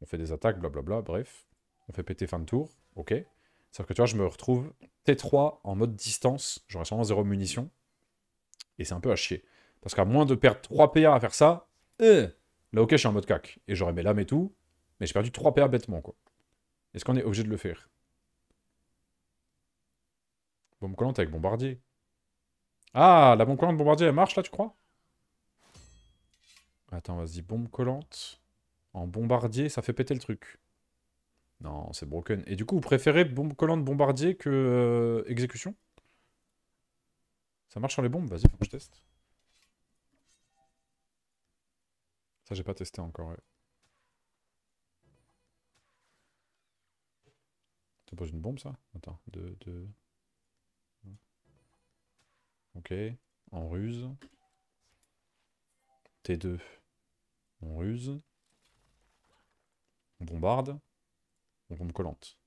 On fait des attaques, blablabla, bref. On fait péter fin de tour, ok. Sauf que tu vois, je me retrouve T3 en mode distance, J'aurais sûrement zéro munition. Et c'est un peu à chier. Parce qu'à moins de perdre 3 PA à faire ça, euh, là ok, je suis en mode cac. Et j'aurais mes lames et tout, mais j'ai perdu 3 PA bêtement, quoi. Est-ce qu'on est obligé de le faire Bombe collante avec bombardier. Ah, la bombe collante bombardier, elle marche là, tu crois Attends, vas-y, bombe collante. En bombardier, ça fait péter le truc. Non, c'est broken. Et du coup, vous préférez collant de bombardier que euh, exécution Ça marche sur les bombes Vas-y, faut que je teste. Ça, j'ai pas testé encore. Ça pose une bombe, ça Attends, deux, deux... Ok, en ruse. T2, on ruse. On bombarde bombes collante.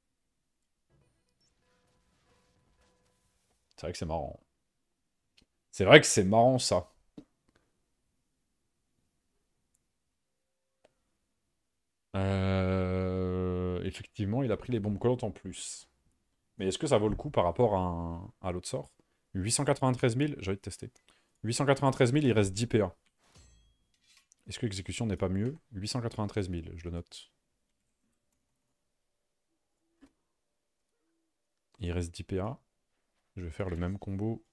C'est vrai que c'est marrant. C'est vrai que c'est marrant ça. Euh, effectivement, il a pris les bombes collantes en plus. Mais est-ce que ça vaut le coup par rapport à, un... à l'autre sort 893 000, j'ai envie de tester. 893 000, il reste 10 PA. Est-ce que l'exécution n'est pas mieux 893 000, je le note. Il reste 10 PA. Je vais faire le même combo.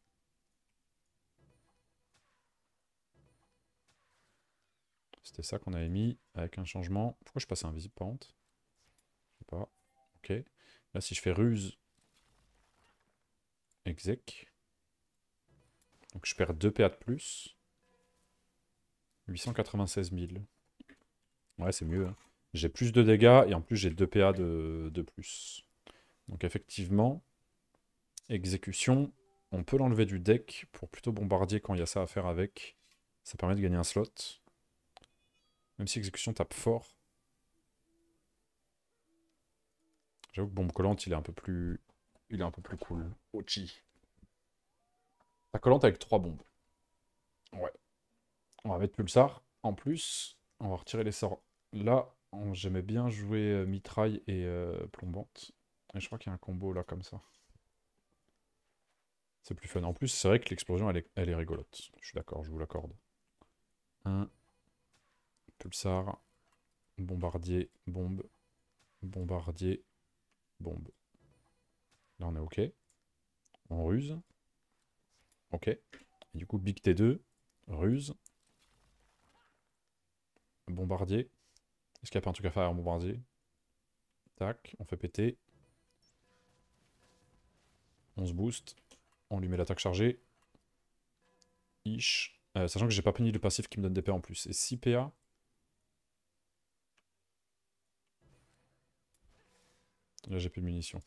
C'était ça qu'on avait mis avec un changement. Pourquoi je passe un visible Je sais pas. Ok. Là, si je fais ruse, exec. Donc je perds 2 PA de plus. 896 000. Ouais, c'est mieux. Hein. J'ai plus de dégâts et en plus j'ai 2 PA de, de plus. Donc effectivement, exécution, on peut l'enlever du deck pour plutôt bombardier quand il y a ça à faire avec. Ça permet de gagner un slot. Même si exécution tape fort. J'avoue que bombe collante, il est un peu plus... Il est un peu plus cool. Ochi. La collante avec trois bombes. Ouais. On va mettre Pulsar. En plus, on va retirer les sorts là. J'aimais bien jouer euh, mitraille et euh, plombante je crois qu'il y a un combo là comme ça. C'est plus fun. En plus, c'est vrai que l'explosion, elle est, elle est rigolote. Je suis d'accord, je vous l'accorde. Un pulsar, bombardier, bombe, bombardier, bombe. Là, on est OK. On ruse. OK. Et du coup, Big T2, ruse. Bombardier. Est-ce qu'il n'y a pas un truc à faire à bombardier Tac, on fait péter. On se booste. On lui met l'attaque chargée. Ish. Euh, sachant que j'ai pas puni le passif qui me donne des PA en plus. Et 6 PA. Là, j'ai plus de munitions.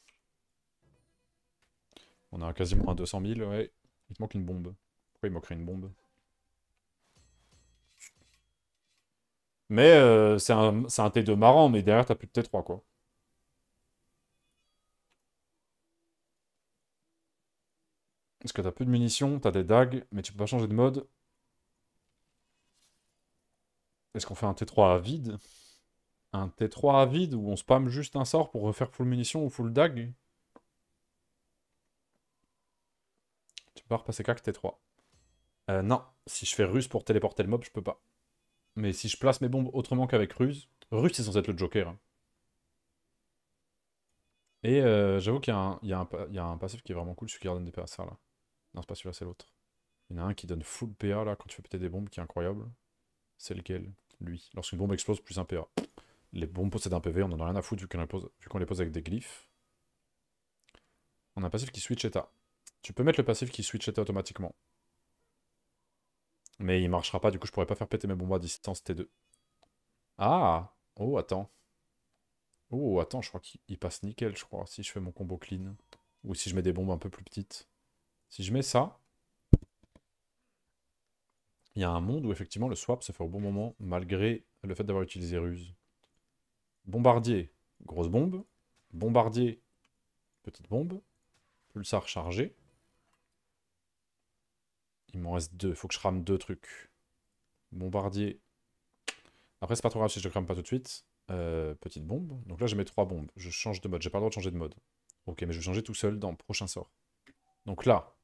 On a quasiment un 200 000, ouais. Il te manque une bombe. Pourquoi il manquerait une bombe Mais euh, c'est un, un T2 marrant, mais derrière, t'as plus de T3, quoi. Parce que t'as peu de munitions, t'as des dagues, mais tu peux pas changer de mode. Est-ce qu'on fait un T3 à vide Un T3 à vide où on spam juste un sort pour refaire full munitions ou full dague Tu peux pas repasser cac T3. Euh, non, si je fais ruse pour téléporter le mob, je peux pas. Mais si je place mes bombes autrement qu'avec ruse, ruse c'est censé être le joker. Et euh, j'avoue qu'il y, y, a un passif qui est vraiment cool, celui qui redonne des PSR là. Non, c'est pas celui-là, c'est l'autre. Il y en a un qui donne full PA là quand tu fais péter des bombes qui est incroyable. C'est lequel Lui. Lorsqu'une bombe explose, plus un PA. Les bombes possèdent un PV, on en a rien à foutre vu qu'on les, pose avec des glyphes. On a un passif qui switch état. Tu peux mettre le passif qui switch état automatiquement. Mais il marchera pas, du coup je pourrais pas faire péter mes bombes à distance T2. Ah Oh, attends. Oh, attends, je crois qu'il passe nickel, je crois, si je fais mon combo clean. Ou si je mets des bombes un peu plus petites. Si je mets ça, il y a un monde où effectivement le swap se fait au bon moment, malgré le fait d'avoir utilisé ruse. Bombardier, grosse bombe. Bombardier, petite bombe. Pulsar chargé. Il m'en reste deux, Il faut que je rame deux trucs. Bombardier. Après c'est pas trop grave si je ne crame pas tout de suite. Euh, petite bombe. Donc là je mets trois bombes. Je change de mode, j'ai pas le droit de changer de mode. Ok, mais je vais changer tout seul dans le prochain sort. Donc là,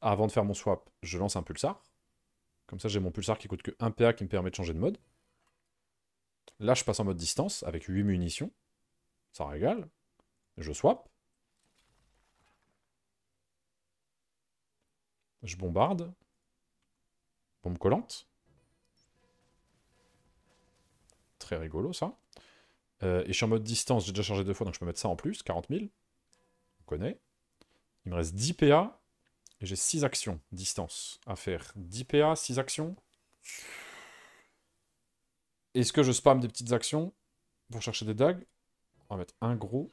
avant de faire mon swap, je lance un pulsar. Comme ça, j'ai mon pulsar qui coûte que 1 PA qui me permet de changer de mode. Là, je passe en mode distance avec 8 munitions. Ça régale. Je swap. Je bombarde. Bombe collante. Très rigolo, ça. Euh, et je suis en mode distance, j'ai déjà chargé deux fois, donc je peux mettre ça en plus, 40 000. On connaît. Il me reste 10 PA j'ai 6 actions distance à faire. 10 PA, 6 actions. Est-ce que je spam des petites actions pour chercher des dagues On va mettre un gros.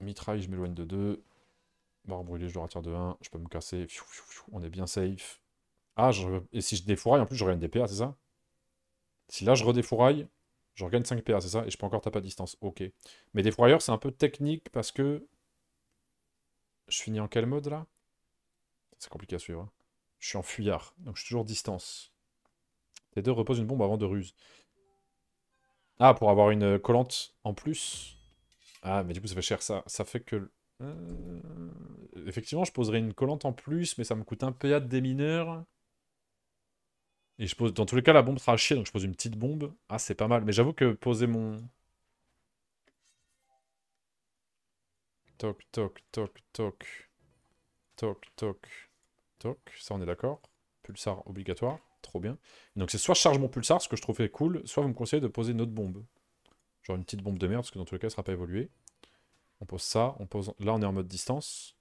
Mitraille, je m'éloigne de 2. Barre brûlée, je dois retire de 1. Je peux me casser. On est bien safe. Ah, et si je défouraille, en plus, je une des c'est ça Si là, je redéfouraille, je regagne 5 PA, c'est ça Et je peux encore taper à distance. Ok. Mais des Warriors, c'est un peu technique parce que... Je finis en quel mode, là C'est compliqué à suivre. Hein. Je suis en fuyard, donc je suis toujours distance. Les deux reposent une bombe avant de ruse. Ah, pour avoir une euh, collante en plus. Ah, mais du coup, ça fait cher, ça. Ça fait que... Euh, effectivement, je poserai une collante en plus, mais ça me coûte un PA de démineur. Et je pose, dans tous les cas, la bombe sera chier, donc je pose une petite bombe. Ah, c'est pas mal. Mais j'avoue que poser mon... Toc, toc, toc, toc. Toc, toc, toc. Ça, on est d'accord. Pulsar obligatoire. Trop bien. Donc c'est soit je charge mon pulsar, ce que je trouvais cool, soit vous me conseillez de poser une autre bombe. Genre une petite bombe de merde, parce que dans tous les cas, ne sera pas évolué. On pose ça. On pose... Là, on est en mode distance.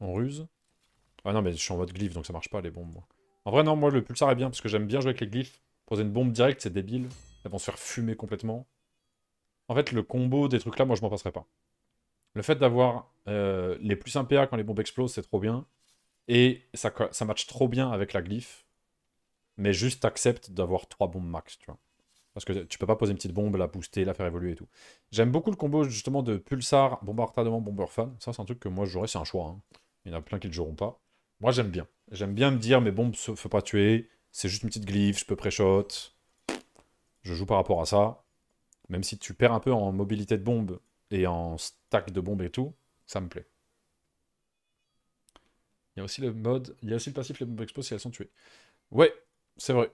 On ruse. Ah non, mais je suis en mode glyphe, donc ça marche pas, les bombes, moi. En vrai, non, moi, le pulsar est bien, parce que j'aime bien jouer avec les glyphes. Poser une bombe directe, c'est débile. Elles vont se faire fumer complètement. En fait, le combo des trucs là, moi, je m'en passerai pas. Le fait d'avoir euh, les plus 1 PA quand les bombes explosent, c'est trop bien. Et ça, ça trop bien avec la glyphe. Mais juste accepte d'avoir 3 bombes max, tu vois. Parce que tu peux pas poser une petite bombe, la booster, la faire évoluer et tout. J'aime beaucoup le combo justement de Pulsar, à Bomber Fan. Ça, c'est un truc que moi je jouerais, c'est un choix. Hein. Il y en a plein qui le joueront pas. Moi, j'aime bien. J'aime bien me dire, mes bombes ne faut pas tuer. C'est juste une petite glyphe, je peux pré-shot. Je joue par rapport à ça. Même si tu perds un peu en mobilité de bombe et en stack de bombes et tout, ça me plaît. Il y a aussi le mode, il y a aussi le passif les bombes explosent si elles sont tuées. Ouais, c'est vrai.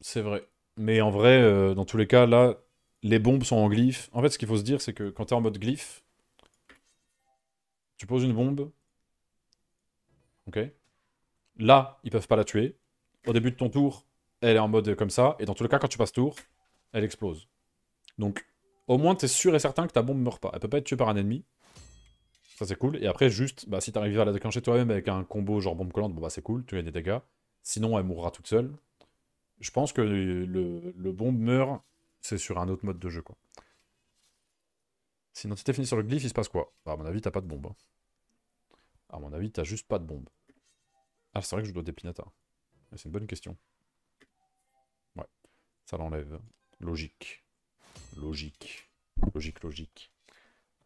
C'est vrai. Mais en vrai, euh, dans tous les cas, là, les bombes sont en glyphe. En fait, ce qu'il faut se dire, c'est que quand tu es en mode glyphe, tu poses une bombe, Là, ils peuvent pas la tuer. Au début de ton tour, elle est en mode comme ça. Et dans tous les cas, quand tu passes tour, elle explose. Donc, au moins, tu es sûr et certain que ta bombe meurt pas. Elle peut pas être tuée par un ennemi. Ça, c'est cool. Et après, juste, bah, si tu arrives à la déclencher toi-même avec un combo genre bombe collante, bon, bah, c'est cool, tu as des dégâts. Sinon, elle mourra toute seule. Je pense que le, le bombe meurt, c'est sur un autre mode de jeu, quoi. Sinon, si fini sur le glyphe, il se passe quoi bah, À mon avis, t'as pas de bombe. Hein. À mon avis, t'as juste pas de bombe. Ah, c'est vrai que je dois des pinatas. C'est une bonne question. Ouais, ça l'enlève. Logique. Logique. Logique, logique.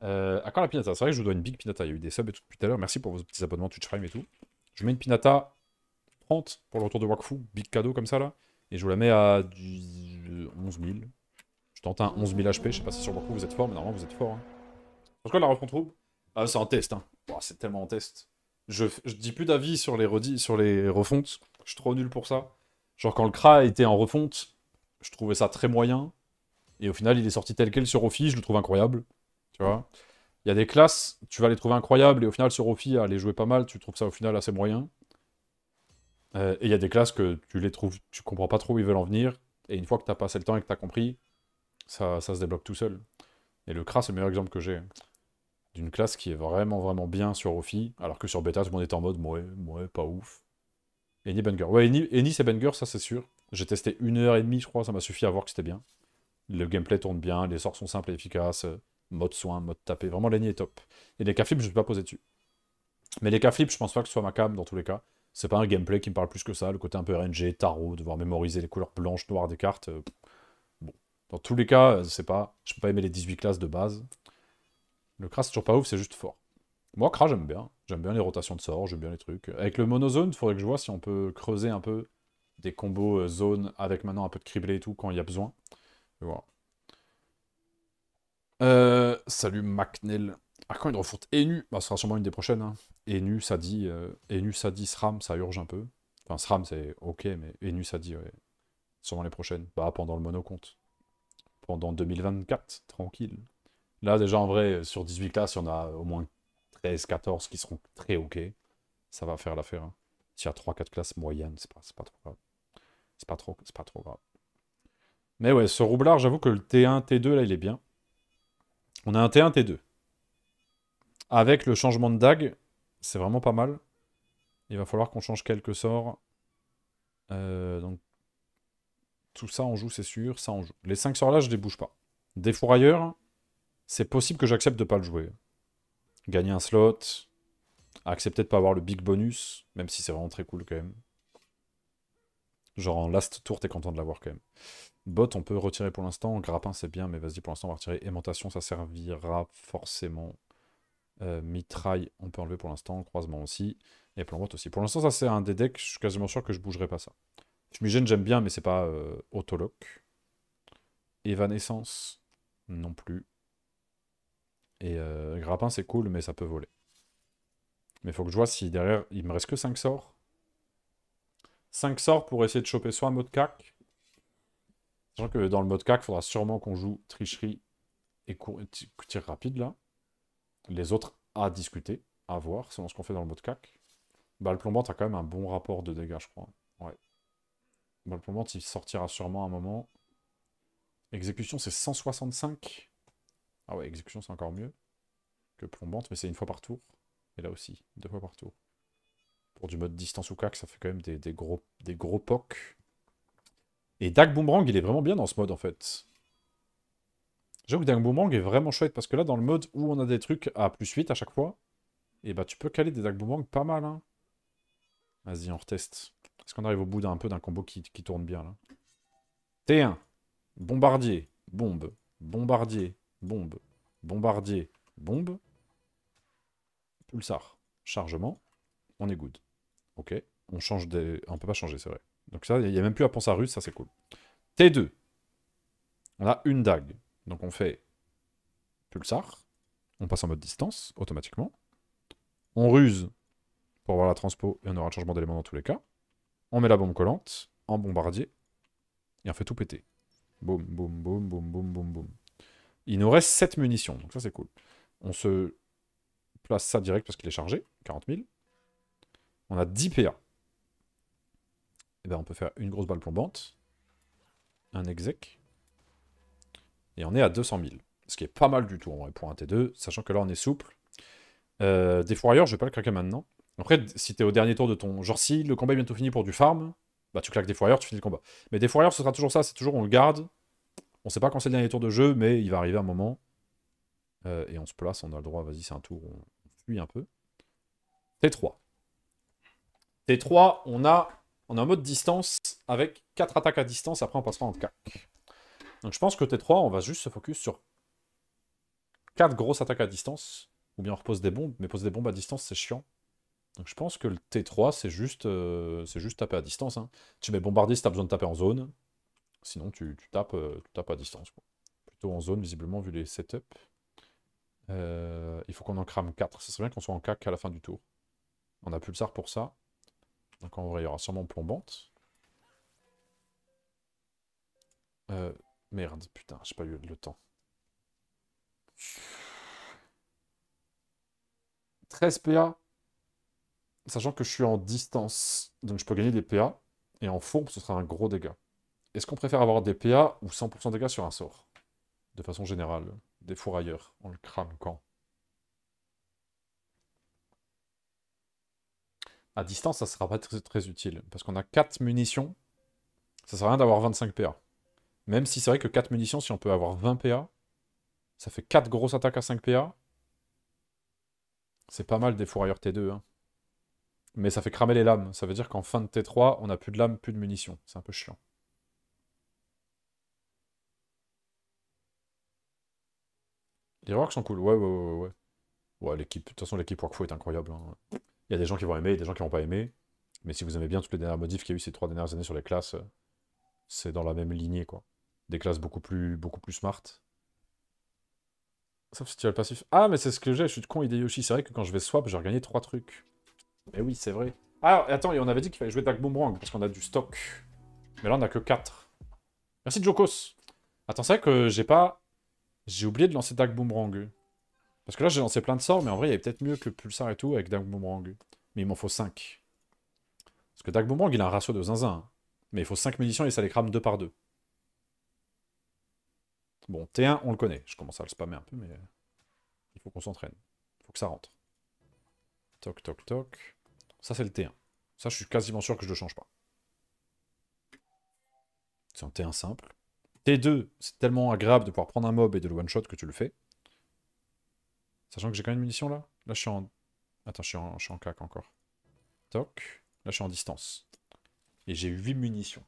Euh, à quoi la pinata C'est vrai que je dois une big pinata. Il y a eu des subs tout tout à l'heure. Merci pour vos petits abonnements Twitch Prime et tout. Je mets une pinata 30 pour le retour de Wakfu. Big cadeau comme ça là. Et je vous la mets à 11 000. Je tente un 11 000 HP. Je sais pas si sur Wakfu vous êtes fort, mais normalement vous êtes fort. Hein. En la rencontre ah, c'est un test. Hein c'est tellement en test. Je, je dis plus d'avis sur les sur les refontes. Je suis trop nul pour ça. Genre quand le Kra était en refonte, je trouvais ça très moyen. Et au final, il est sorti tel quel sur Ophi, je le trouve incroyable. Tu vois Il y a des classes, tu vas les trouver incroyables, et au final, sur Ophi, à les jouer pas mal, tu trouves ça au final assez moyen. Euh, et il y a des classes que tu les trouves, tu comprends pas trop où ils veulent en venir, et une fois que tu as passé le temps et que tu as compris, ça, ça se débloque tout seul. Et le Kra, c'est le meilleur exemple que j'ai d'une classe qui est vraiment vraiment bien sur Ophi, alors que sur Beta, tout le monde est en mode ouais, ouais, pas ouf. Eni Banger. Ouais, Eni c'est Banger, ça c'est sûr. J'ai testé une heure et demie, je crois, ça m'a suffi à voir que c'était bien. Le gameplay tourne bien, les sorts sont simples et efficaces, mode soin, mode tapé, vraiment l'Eni est top. Et les k flips, je ne vais pas poser dessus. Mais les k flips, je pense pas que ce soit ma cam dans tous les cas. C'est pas un gameplay qui me parle plus que ça, le côté un peu RNG, tarot, devoir mémoriser les couleurs blanches, noires des cartes. Euh, bon, dans tous les cas, euh, c'est pas, je peux pas aimer les 18 classes de base. Le Kras, c'est toujours pas ouf, c'est juste fort. Moi, Kras, j'aime bien. J'aime bien les rotations de sorts, j'aime bien les trucs. Avec le monozone, il faudrait que je vois si on peut creuser un peu des combos euh, zone avec maintenant un peu de criblé et tout quand il y a besoin. Voilà. Euh, salut McNeil. Ah, quand il refourte Enu Bah, ce sera sûrement une des prochaines. Enu, hein. ça dit. Enu, euh, SRAM, ça urge un peu. Enfin, SRAM, c'est ok, mais Enu, ça dit, ouais. Sûrement les prochaines. Bah, pendant le mono compte. Pendant 2024, tranquille. Là, déjà, en vrai, sur 18 classes, il y en a au moins 13, 14 qui seront très OK. Ça va faire l'affaire. Hein. S'il y a 3-4 classes moyennes, c'est pas, pas trop grave. C'est pas trop, grave. Mais ouais, ce roublard, j'avoue que le T1, T2, là, il est bien. On a un T1, T2. Avec le changement de DAG, c'est vraiment pas mal. Il va falloir qu'on change quelques sorts. Euh, donc, tout ça, on joue, c'est sûr. Ça, on joue. Les 5 sorts là, je les bouge pas. ailleurs. C'est possible que j'accepte de pas le jouer. Gagner un slot, accepter de pas avoir le big bonus, même si c'est vraiment très cool quand même. Genre en last tour, t'es content de l'avoir quand même. Bot, on peut retirer pour l'instant. Grappin, c'est bien, mais vas-y, pour l'instant, on va retirer. Aimantation, ça servira forcément. Euh, mitraille, on peut enlever pour l'instant. Croisement aussi. Et plan aussi. Pour l'instant, ça, c'est un des decks. Je suis quasiment sûr que je bougerai pas ça. Je gêne, j'aime bien, mais c'est pas autoloque. Euh, autolock. Evanescence, non plus. Et euh, grappin, c'est cool, mais ça peut voler. Mais faut que je vois si derrière, il me reste que 5 sorts. 5 sorts pour essayer de choper soit un mot cac. Sachant que dans le mode cac, il faudra sûrement qu'on joue tricherie et tir rapide là. Les autres à discuter, à voir, selon ce qu'on fait dans le mode cac. Balle plombante a quand même un bon rapport de dégâts, je crois. Ouais. Bah, il sortira sûrement à un moment. Exécution, c'est 165. Ah ouais, exécution, c'est encore mieux que plombante, mais c'est une fois par tour. Et là aussi, deux fois par tour. Pour du mode distance ou cac, ça fait quand même des, gros, des gros pocs. Et Dag Boomerang, il est vraiment bien dans ce mode, en fait. J'avoue que Dag Boomerang est vraiment chouette, parce que là, dans le mode où on a des trucs à plus 8 à chaque fois, et eh bah ben, tu peux caler des Dag Boomerang pas mal, hein. Vas-y, on reteste. Est-ce qu'on arrive au bout d'un peu d'un combo qui, qui tourne bien, là T1. Bombardier. Bombe. Bombardier bombe, bombardier, bombe, pulsar, chargement, on est good. Ok, on change des... On peut pas changer, c'est vrai. Donc ça, il n'y a même plus à penser à ruse, ça c'est cool. T2, on a une dague. Donc on fait pulsar, on passe en mode distance, automatiquement. On ruse pour avoir la transpo, et on aura un changement d'élément dans tous les cas. On met la bombe collante en bombardier, et on fait tout péter. Boum, boum, boum, boum, boum, boum, boum. Il nous reste 7 munitions, donc ça c'est cool. On se place ça direct parce qu'il est chargé, 40 000. On a 10 PA. Et eh ben on peut faire une grosse balle plombante, un exec, et on est à 200 000. Ce qui est pas mal du tout pour un T2, sachant que là on est souple. Euh, des je vais pas le craquer maintenant. Après, si t'es au dernier tour de ton... Genre si le combat est bientôt fini pour du farm, bah tu claques des tu finis le combat. Mais des fourrières, ce sera toujours ça, c'est toujours on le garde, on sait pas quand c'est le dernier tour de jeu, mais il va arriver un moment. Euh, et on se place, on a le droit, vas-y, c'est un tour, on, fuit un peu. T3. T3, on a, on a un mode distance avec 4 attaques à distance, après on passera en 4. Donc je pense que T3, on va juste se focus sur 4 grosses attaques à distance, ou bien on repose des bombes, mais poser des bombes à distance, c'est chiant. Donc je pense que le T3, c'est juste, euh, c'est juste taper à distance. Hein. Tu mets tu as besoin de taper en zone. Sinon, tu, tapes, euh, tu tapes à distance. Plutôt en zone, visiblement, vu les setups. Euh, il faut qu'on en crame 4. Ce serait bien qu'on soit en CAC à la fin du tour. On a Pulsar pour ça. Donc en vrai, il y aura sûrement Plombante. Euh, merde, putain, j'ai pas eu le temps. 13 PA. Sachant que je suis en distance. Donc je peux gagner des PA. Et en fourbe, ce sera un gros dégât. Est-ce qu'on préfère avoir des PA ou 100% dégâts sur un sort De façon générale, des fourrailleurs, on le crame quand À distance, ça ne sera pas très, utile, parce qu'on a 4 munitions, ça sert à rien d'avoir 25 PA. Même si c'est vrai que 4 munitions, si on peut avoir 20 PA, ça fait 4 grosses attaques à 5 PA. C'est pas mal des fourrailleurs T2. Hein. Mais ça fait cramer les lames. Ça veut dire qu'en fin de T3, on n'a plus de lames, plus de munitions. C'est un peu chiant. Les reworks sont cool, ouais, ouais, ouais. ouais. ouais l'équipe, de toute façon, l'équipe Workflow est incroyable. Hein. Il y a des gens qui vont aimer, des gens qui vont pas aimer. Mais si vous aimez bien toutes les dernières modifs qu'il y a eu ces trois dernières années sur les classes, c'est dans la même lignée, quoi. Des classes beaucoup plus, beaucoup plus smart. Sauf si tu as le passif. Ah, mais c'est ce que j'ai, je suis de con, Hideyoshi. C'est vrai que quand je vais swap, j'ai regagné trois trucs. Mais oui, c'est vrai. Ah, attends, on avait dit qu'il fallait jouer Dag Boomerang, parce qu'on a du stock. Mais là, on a que 4. Merci, Jokos. Attends, c'est vrai que j'ai pas j'ai oublié de lancer Dark Boomerang. Parce que là, j'ai lancé plein de sorts, mais en vrai, il y avait peut-être mieux que Pulsar et tout avec Dark Boomerang. Mais il m'en faut 5. Parce que Dark Boomerang, il a un ratio de zinzin. Hein. Mais il faut 5 munitions et ça les crame 2 par 2. Bon, T1, on le connaît. Je commence à le spammer un peu, mais... Euh, il faut qu'on s'entraîne. Il faut que ça rentre. Toc, toc, toc. Ça, c'est le T1. Ça, je suis quasiment sûr que je ne le change pas. C'est un T1 simple. T2, c'est tellement agréable de pouvoir prendre un mob et de le one-shot que tu le fais. Sachant que j'ai quand même une munition là. Là, je suis en... Attends, je suis en, cac encore. Toc. Là, je suis en distance. Et j'ai 8 munitions.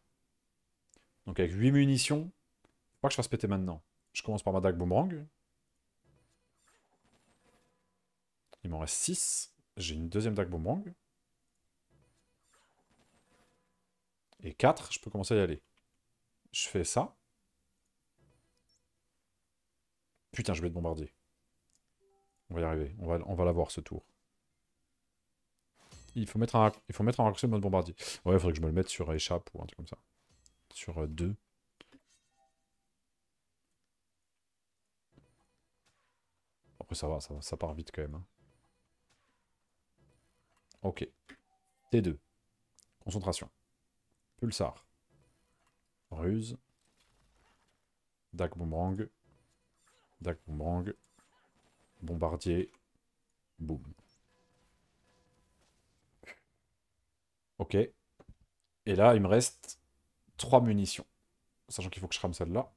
Donc avec 8 munitions, faut pas que je fasse péter maintenant. Je commence par ma dague boomerang. Il m'en reste 6. J'ai une deuxième dague boomerang. Et 4, je peux commencer à y aller. Je fais ça. Putain, je vais être bombardier On va y arriver. On va, on va l'avoir ce tour. Il faut mettre un, il faut mettre un mode bombardier. Ouais, il faudrait que je me le mette sur échappe ou un truc comme ça. Sur 2. Euh, Après, ça va, ça, ça part vite quand même. Hein. Ok. T2. Concentration. Pulsar. Ruse. Dag Boomerang. Dakumbang. Bombardier. Boum. Ok. Et là, il me reste 3 munitions. Sachant qu'il faut que je crame celle-là.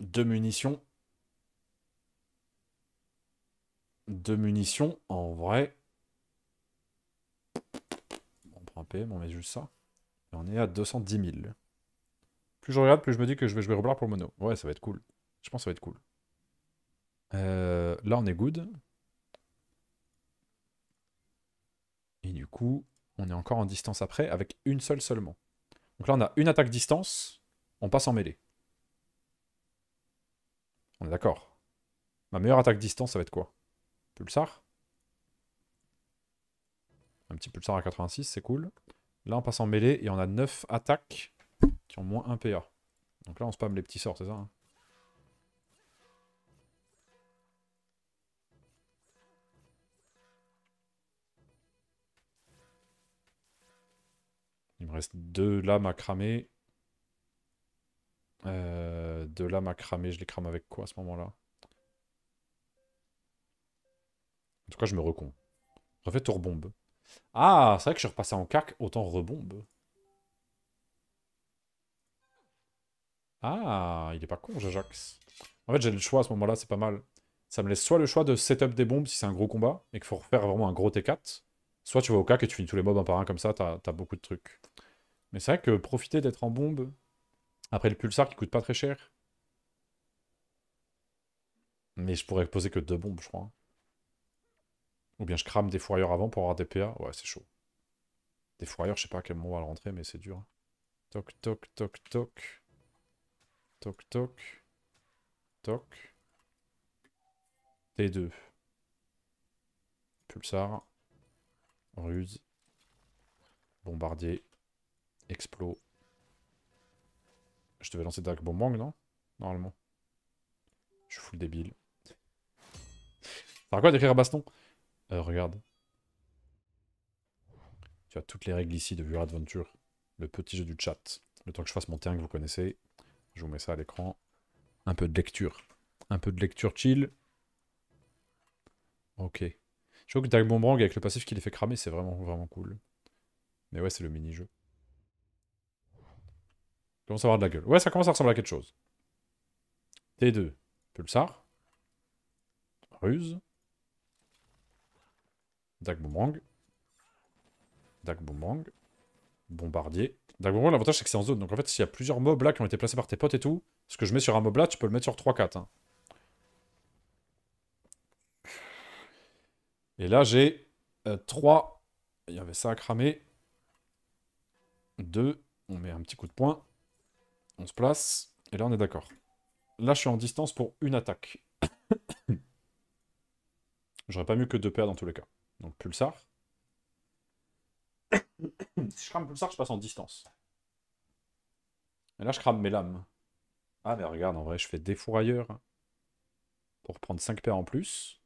2 munitions. 2 munitions, en vrai. On prend un PM, on met juste ça. Et on est à 210 000 je regarde, plus je me dis que je vais jouer reblar pour mono. Ouais, ça va être cool. Je pense que ça va être cool. Euh, là, on est good. Et du coup, on est encore en distance après avec une seule seulement. Donc là, on a une attaque distance, on passe en mêlée. On est d'accord. Ma meilleure attaque distance, ça va être quoi Pulsar Un petit pulsar à 86, c'est cool. Là, on passe en mêlée et on a 9 attaques moins 1 PA. Donc là, on spamme les petits sorts, c'est ça hein. Il me reste deux lames à cramer. Euh, deux lames à cramer, je les crame avec quoi à ce moment-là En tout cas, je me recon. Refais tour Ah, c'est vrai que je suis repassé en cac, autant rebombe. Ah, il est pas con, Jajax. En fait, j'ai le choix à ce moment-là, c'est pas mal. Ça me laisse soit le choix de setup des bombes si c'est un gros combat et qu'il faut refaire vraiment un gros T4, soit tu vas au cas que tu finis tous les mobs un par un comme ça, t'as beaucoup de trucs. Mais c'est vrai que profiter d'être en bombe, après le pulsar qui coûte pas très cher. Mais je pourrais poser que deux bombes, je crois. Ou bien je crame des fourrières avant pour avoir des PA. Ouais, c'est chaud. Des fourrières, je sais pas à quel moment on va le rentrer, mais c'est dur. Toc, toc, toc, toc. Toc, toc. Toc. T2. Pulsar. Ruse. Bombardier. Explos. Je vais lancer Dark Bombang, non Normalement. Je suis full débile. Par quoi d'écrire baston euh, Regarde. Tu as toutes les règles ici de Vue Adventure. Le petit jeu du chat. Le temps que je fasse mon terrain que vous connaissez. Je vous mets ça à l'écran. Un peu de lecture. Un peu de lecture chill. Ok. Je trouve que Dagbombrang, avec le passif qui les fait cramer, c'est vraiment, vraiment cool. Mais ouais, c'est le mini-jeu. Commence à avoir de la gueule. Ouais, ça commence à ressembler à quelque chose. T2. Pulsar. Ruse. Dagbombrang. Dagbombrang. Bombardier bon l'avantage c'est que c'est en zone. Donc en fait, s'il y a plusieurs mobs là qui ont été placés par tes potes et tout, ce que je mets sur un mob là, tu peux le mettre sur 3-4. Hein. Et là, j'ai 3. Euh, Il y avait ça à cramer. 2. On met un petit coup de poing. On se place. Et là, on est d'accord. Là, je suis en distance pour une attaque. J'aurais pas mieux que deux paires dans tous les cas. Donc pulsar si je crame ça je passe en distance. Et là, je crame mes lames. Ah, mais regarde, en vrai, je fais des fourrailleurs Pour prendre 5 PA en plus.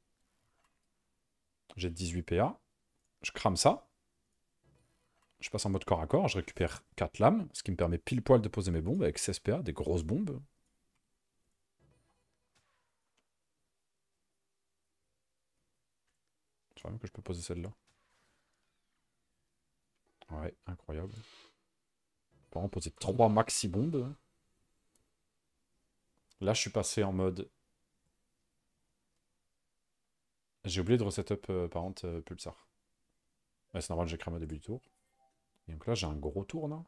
J'ai 18 PA. Je crame ça. Je passe en mode corps à corps. Je récupère 4 lames. Ce qui me permet pile poil de poser mes bombes avec 16 PA, des grosses bombes. Je crois même que je peux poser celle-là. Ouais, incroyable. Par en poser 3 maxi bombes. Là, je suis passé en mode. J'ai oublié de reset up euh, par euh, Pulsar. Ouais, c'est normal, j'ai créé ma début du tour. Et donc là, j'ai un gros tour, non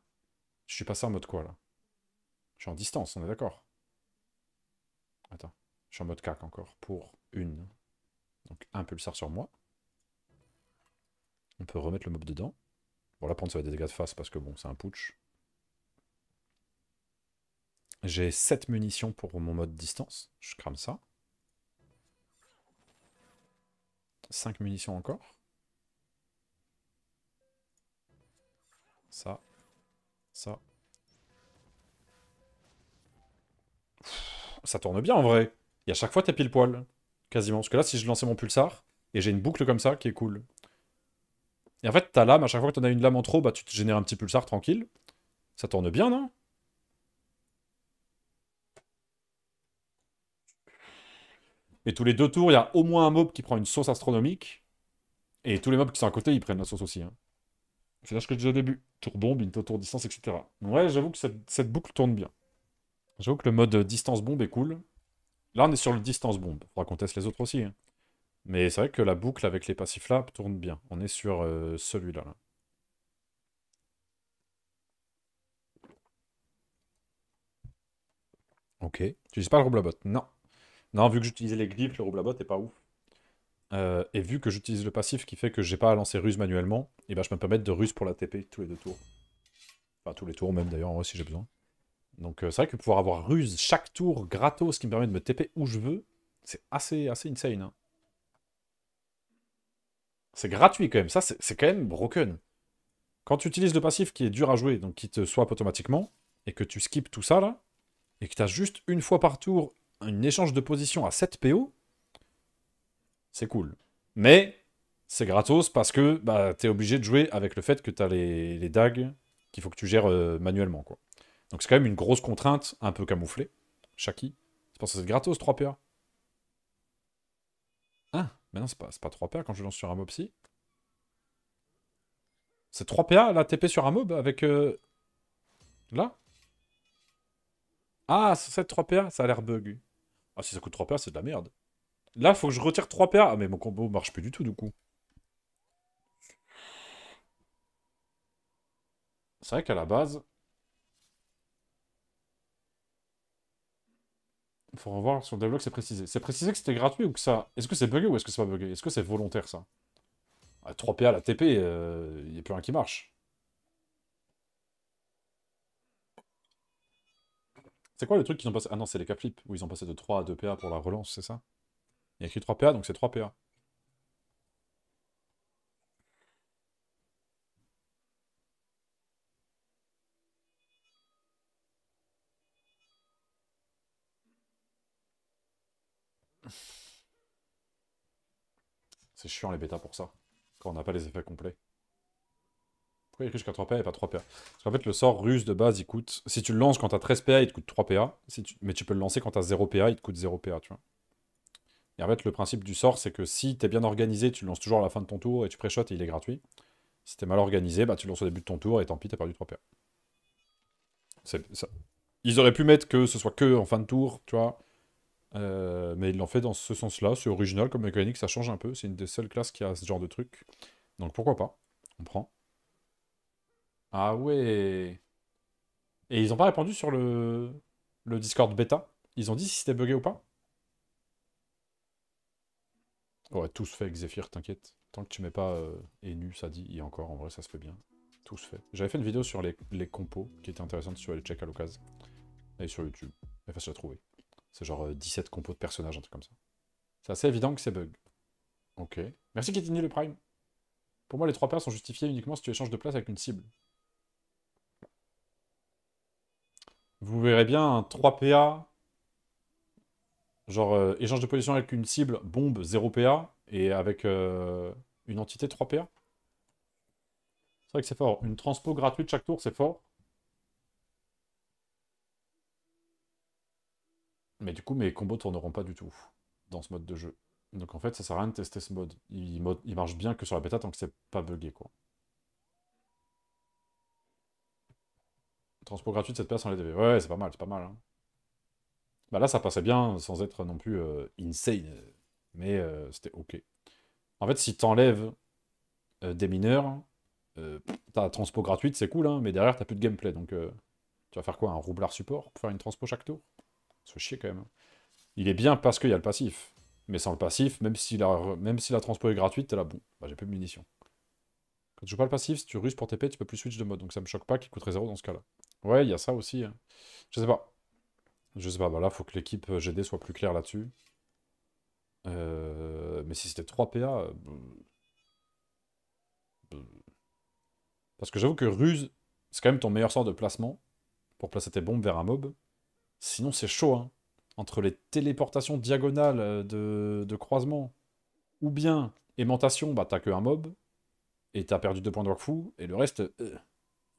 Je suis passé en mode quoi là Je suis en distance, on est d'accord Attends, je suis en mode cac encore pour une. Donc un pulsar sur moi. On peut remettre le mob dedans. Bon, prendre, ça va des dégâts de face parce que bon, c'est un putsch. J'ai 7 munitions pour mon mode distance. Je crame ça. 5 munitions encore. Ça. Ça. Ça tourne bien en vrai. Et à chaque fois, t'es pile poil. Quasiment. Parce que là, si je lançais mon pulsar, et j'ai une boucle comme ça qui est cool. Et en fait, ta lame, à chaque fois que t'en as une lame en trop, bah tu te génères un petit pulsar tranquille. Ça tourne bien, non Et tous les deux tours, il y a au moins un mob qui prend une sauce astronomique. Et tous les mobs qui sont à côté, ils prennent la sauce aussi. Hein. C'est là ce que je disais au début. Tour bombe, une tour distance, etc. Ouais, j'avoue que cette, boucle tourne bien. J'avoue que le mode distance bombe est cool. Là, on est sur le distance bombe. Faudra qu'on teste les autres aussi. Hein. Mais c'est vrai que la boucle avec les passifs là tourne bien. On est sur euh, celui-là. Là. Ok. Tu n'utilises pas le roublabot Non. Non, vu que j'utilisais les glyphes, le roublabot n'est pas ouf. Euh, et vu que j'utilise le passif qui fait que j'ai pas à lancer ruse manuellement, et eh ben je me permettre de ruse pour la TP tous les deux tours. Enfin, tous les tours même d'ailleurs, si j'ai besoin. Donc euh, c'est vrai que pouvoir avoir ruse chaque tour gratos qui me permet de me TP où je veux, c'est assez, assez insane. Hein. C'est gratuit quand même. Ça, c'est quand même broken. Quand tu utilises le passif qui est dur à jouer, donc qui te swap automatiquement, et que tu skips tout ça là, et que tu as juste une fois par tour un échange de position à 7 PO, c'est cool. Mais c'est gratos parce que bah, tu es obligé de jouer avec le fait que tu as les, les dagues qu'il faut que tu gères euh, manuellement. quoi. Donc c'est quand même une grosse contrainte, un peu camouflée. Shaki. C'est pour ça que c'est gratos 3 PA. Mais non, c'est pas, pas 3 PA quand je lance sur un mob, si. C'est 3 PA, la TP sur un mob, avec... Euh, là Ah, c'est 3 PA, ça a l'air bug. Ah, si ça coûte 3 PA, c'est de la merde. Là, faut que je retire 3 PA. Ah, mais mon combo marche plus du tout, du coup. C'est vrai qu'à la base, Faut revoir sur le devlog, c'est précisé. C'est précisé que c'était gratuit ou que ça... Est-ce que c'est bugué ou est-ce que c'est pas bugué Est-ce que c'est volontaire, ça à ah, 3PA, la TP, il euh, n'y a plus rien qui marche. C'est quoi le truc qu'ils ont passé Ah non, c'est les cap-flips, où ils ont passé de 3 à 2PA pour la relance, c'est ça Il y a écrit 3PA, donc c'est 3PA. C'est chiant les bêtas pour ça, quand on n'a pas les effets complets. Pourquoi il est jusqu'à 3 PA et pas 3 PA Parce qu'en fait, le sort russe de base, il coûte... Si tu le lances quand t'as 13 PA, il te coûte 3 PA. Si Mais tu peux le lancer quand t'as 0 PA, il coûte 0 PA, tu vois. Et en fait, le principe du sort, c'est que si t'es bien organisé, tu le lances toujours à la fin de ton tour et tu pré-shot et il est gratuit. Si t'es mal organisé, bah tu le lances au début de ton tour et tant pis, t'as perdu 3 PA. Ils auraient pu mettre que ce soit que en fin de tour, tu vois. Euh, mais ils l'ont fait dans ce sens-là, c'est original comme mécanique, ça change un peu, c'est une des seules classes qui a ce genre de truc. Donc pourquoi pas On prend. Ah ouais Et ils n'ont pas répondu sur le... le Discord bêta Ils ont dit si c'était bugué ou pas Ouais, tout se fait avec Zephyr, t'inquiète. Tant que tu mets pas euh, Enu, ça dit, et encore, en vrai, ça se fait bien. Tout se fait. J'avais fait une vidéo sur les, compos, qui était intéressante, sur les checks à l'occasion. Et sur YouTube. Elle facile à trouver. C'est genre 17 euh, compos de personnages, un truc comme ça. C'est assez évident que c'est bug. Ok. Merci Kitini le Prime. Pour moi, les 3 PA sont justifiés uniquement si tu échanges de place avec une cible. Vous verrez bien un 3 PA, genre euh, échange de position avec une cible, bombe 0 PA, et avec euh, une entité 3 PA. C'est vrai que c'est fort. Une transpo gratuite chaque tour, c'est fort. Mais du coup, mes combos tourneront pas du tout dans ce mode de jeu. Donc en fait, ça sert à rien de tester ce mode. Il, marche bien que sur la bêta tant que c'est pas bugué, quoi. Transport gratuit de cette place en LDV. Ouais, c'est pas mal, c'est pas mal. Hein. Bah là, ça passait bien sans être non plus euh, insane. Mais euh, c'était ok. En fait, si t'enlèves euh, des mineurs, t'as transpo gratuite, c'est cool, hein, mais derrière, t'as plus de gameplay. Donc tu vas faire quoi Un roublard support pour faire une transpo chaque tour soit chier quand même. Hein. Il est bien parce qu'il y a le passif. Mais sans le passif, même si la, même si la transpo est gratuite, t'es là, bon, bah, j'ai plus de munitions. Quand tu joues pas le passif, si tu ruses pour TP, tu peux plus switch de mode. Donc ça me choque pas qu'il coûterait 0 dans ce cas-là. Ouais, il y a ça aussi. Hein. Je sais pas. Je sais pas, bah là, faut que l'équipe euh, GD soit plus claire là-dessus. Euh, mais si c'était 3 PA... Euh, parce que j'avoue que ruse, c'est quand même ton meilleur sort de placement pour placer tes bombes vers un mob. Sinon, c'est chaud. Hein. Entre les téléportations diagonales euh, de, croisement, ou bien aimantation, bah t'as que un mob, et t'as perdu deux points de work fou, et le reste, euh,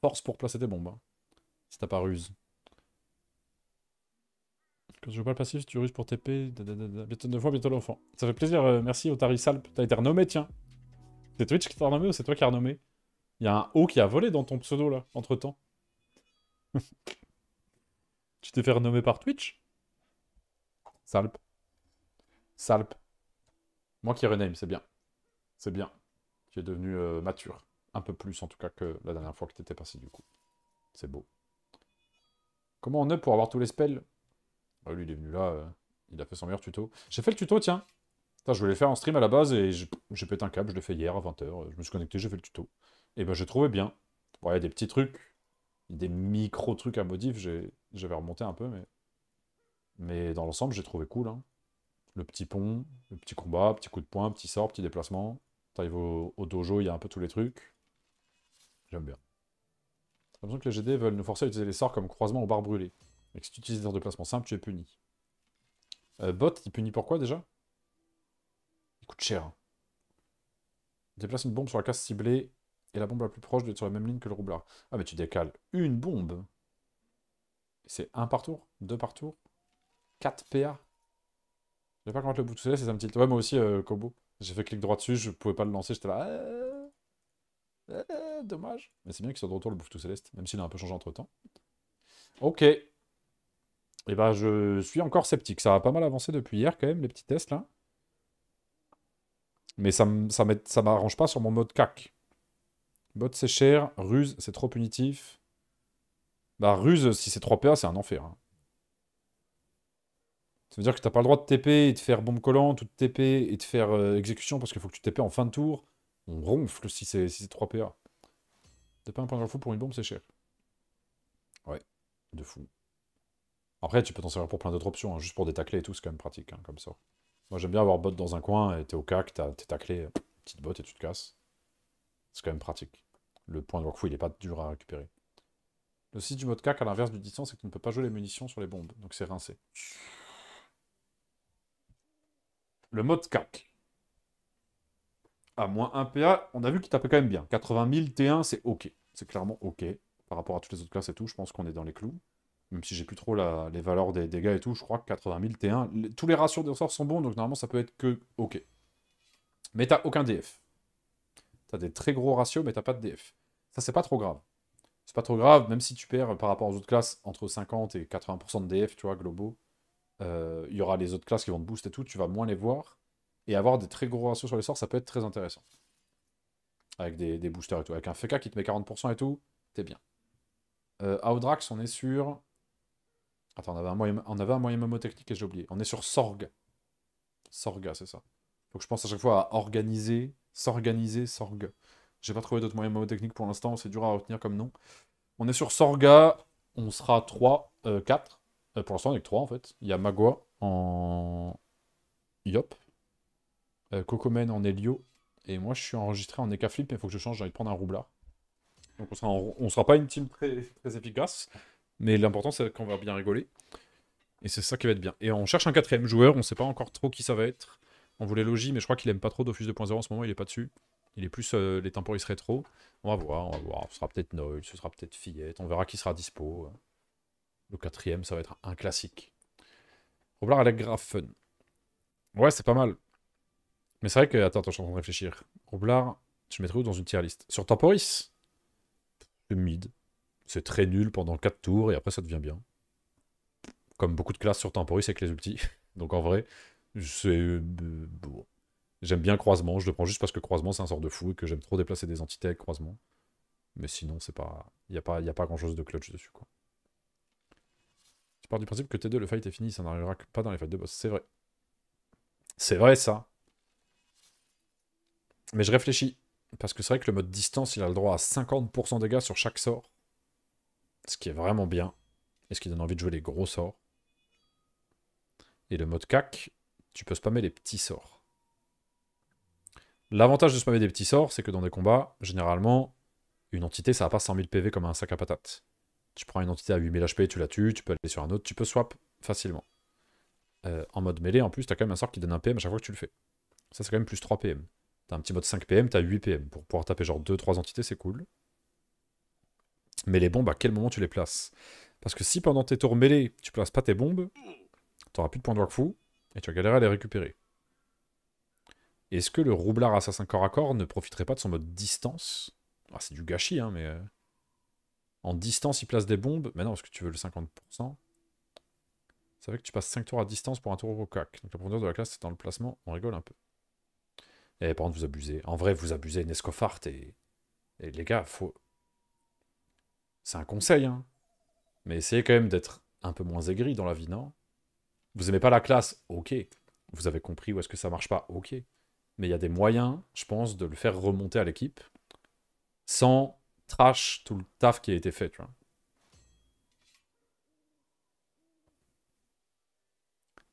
force pour placer tes bombes. Hein. Si t'as pas ruse. Quand je vois pas le passif, tu ruses pour TP. Dadadada. Bientôt deux fois, bientôt l'enfant. Ça fait plaisir, euh, merci Otari Salp. T'as été renommé, tiens. C'est Twitch qui t'a renommé ou c'est toi qui as renommé Il y a un O qui a volé dans ton pseudo là, entre temps. Tu t'es fait renommer par Twitch Salp. Salp. Moi qui rename, c'est bien. C'est bien. Tu es devenu euh, mature. Un peu plus en tout cas que la dernière fois que tu étais passé du coup. C'est beau. Comment on est pour avoir tous les spells bah, Lui il est venu là, euh, il a fait son meilleur tuto. J'ai fait le tuto, tiens. je voulais le faire en stream à la base et j'ai pété un câble, je l'ai fait hier à 20h. Euh, je me suis connecté, j'ai fait le tuto. Et eh ben j'ai trouvé bien. Bon, il y a des petits trucs des micro trucs à modif, j'avais remonté un peu, mais, mais dans l'ensemble, j'ai trouvé cool. Hein. Le petit pont, le petit combat, petit coup de poing, petit sort, petit déplacement. T'arrives au, au, dojo, il y a un peu tous les trucs. J'aime bien. J'ai l'impression que les GD veulent nous forcer à utiliser les sorts comme croisement ou barre brûlée. Et que si tu utilises des sorts simple, tu es puni. Euh, bot, il punit pour déjà Il coûte cher. Hein. Déplace une bombe sur la case ciblée et la bombe la plus proche doit sur la même ligne que le roublard. Ah, mais tu décales une bombe. C'est un par tour Deux par tour Quatre PA Je pas comment le bout tout c'est un petit... Toi Ouais, moi aussi, euh, Kobo. J'ai fait clic droit dessus, je pouvais pas le lancer, j'étais là. Euh, euh, dommage. Mais c'est bien qu'il soit de retour le bouffe tout céleste, même s'il a un peu changé entre temps. Ok. Et eh ben je suis encore sceptique. Ça a pas mal avancé depuis hier quand même, les petits tests là. Mais ça m'arrange pas sur mon mode CAC. Bot, c'est cher. Ruse, c'est trop punitif. Bah, ruse, si c'est 3 PA, c'est un enfer. Hein. Ça veut dire que t'as pas le droit de TP et de faire bombe collante ou de TP et de faire euh, exécution parce qu'il faut que tu TP en fin de tour. On ronfle si c'est si 3 PA. pas un point de fou pour une bombe, c'est cher. Ouais, de fou. Après, tu peux t'en servir pour plein d'autres options, hein, juste pour détacler et tout, c'est quand même pratique, hein, comme ça. Moi, j'aime bien avoir bot dans un coin et t'es au cac, t'es taclé, petite botte et tu te casses. C'est quand même pratique le point de workflow, il n'est pas dur à récupérer. Le site du mode CAC, à l'inverse du distance c'est qu'on ne peut pas jouer les munitions sur les bombes, donc c'est rincé. Le mode CAC. À moins 1 PA, on a vu qu'il tapait quand même bien. 80 000 T1, c'est OK. C'est clairement OK. Par rapport à toutes les autres classes et tout, je pense qu'on est dans les clous. Même si j'ai plus trop les valeurs des dégâts et tout, je crois que 80 000 T1, tous les ratios de ressorts sont bons, donc normalement ça peut être que OK. Mais t'as aucun DF t'as des très gros ratios, mais tu pas de DF. Ça, c'est pas trop grave. C'est pas trop grave, même si tu perds par rapport aux autres classes entre 50 et 80% de DF, tu vois, globaux. Euh, il y aura les autres classes qui vont te booster et tout, tu vas moins les voir. Et avoir des très gros ratios sur les sorts, ça peut être très intéressant. Avec des, boosters et tout. Avec un FK qui te met 40% et tout, t'es bien. Euh, Audrax, on est sur. Attends, on avait un moyen, on avait un technique et j'ai oublié. On est sur Sorg. Sorga, c'est ça. Donc je pense à chaque fois à organiser S'organiser, Sorg. J'ai pas trouvé d'autres moyens technique pour l'instant, c'est dur à retenir comme nom. On est sur Sorga, on sera 3, 4. Euh, euh, pour l'instant, on est que 3 en fait. Il y a Magua en. Yop. Euh, Kokomen en Helio. Et moi, je suis enregistré en Ekaflip, mais il faut que je change, j'ai envie de prendre un roublard. Donc on sera, on sera pas une team très, très efficace, mais l'important c'est qu'on va bien rigoler. Et c'est ça qui va être bien. Et on cherche un quatrième joueur, on sait pas encore trop qui ça va être. On voulait Logi, mais je crois qu'il aime pas trop Dofus 2.0 en ce moment, il est pas dessus. Il est plus euh, les temporis rétro. On va voir, on va voir. Ce sera peut-être Noël, ce sera peut-être Fillette, on verra qui sera dispo. Le quatrième, ça va être un classique. Roblard avec Grafen. Ouais, c'est pas mal. Mais c'est vrai que. Attends, attends, je suis en train de réfléchir. Roblard, je mettrais où dans une tier list Sur Temporis C'est mid. C'est très nul pendant 4 tours et après ça devient bien. Comme beaucoup de classes sur Temporis avec les ultis. Donc en vrai, euh, j'aime bien croisement, je le prends juste parce que croisement c'est un sort de fou et que j'aime trop déplacer des entités avec croisement. Mais sinon, c'est pas. Il n'y a pas, a pas grand chose de clutch dessus quoi. Tu pars du principe que T2 le fight est fini, ça n'arrivera pas dans les fights de boss, c'est vrai. C'est vrai ça. Mais je réfléchis. Parce que c'est vrai que le mode distance, il a le droit à 50% de dégâts sur chaque sort. Ce qui est vraiment bien. Et ce qui donne envie de jouer les gros sorts. Et le mode CAC, tu peux spammer les petits sorts. L'avantage de spammer des petits sorts, c'est que dans des combats, généralement, une entité, ça va pas 100 000 PV comme un sac à patates. Tu prends une entité à 8000 HP, tu la tues, tu peux aller sur un autre, tu peux swap facilement. Euh, en mode mêlée, en plus, tu as quand même un sort qui donne un PM à chaque fois que tu le fais. Ça, c'est quand même plus 3 PM. T'as un petit mode 5 PM, t'as 8 PM. Pour pouvoir taper genre 2-3 entités, c'est cool. Mais les bombes, à quel moment tu les places Parce que si pendant tes tours mêlés, tu places pas tes bombes, t'auras plus de point de work fou, et tu vas galérer à les récupérer. Est-ce que le roublard assassin corps à corps ne profiterait pas de son mode distance ah, C'est du gâchis, hein, mais... Euh, en distance, il place des bombes. Mais non, parce que tu veux le 50%. Ça fait que tu passes 5 tours à distance pour un tour au cac. Donc la profondeur de la classe, c'est dans le placement. On rigole un peu. Et eh, par contre, vous abusez. En vrai, vous abusez. Nescofart et... et les gars, faut... C'est un conseil, hein. Mais essayez quand même d'être un peu moins aigri dans la vie, non vous aimez pas la classe Ok. Vous avez compris où est-ce que ça marche pas Ok. Mais il y a des moyens, je pense, de le faire remonter à l'équipe sans trash tout le taf qui a été fait, Je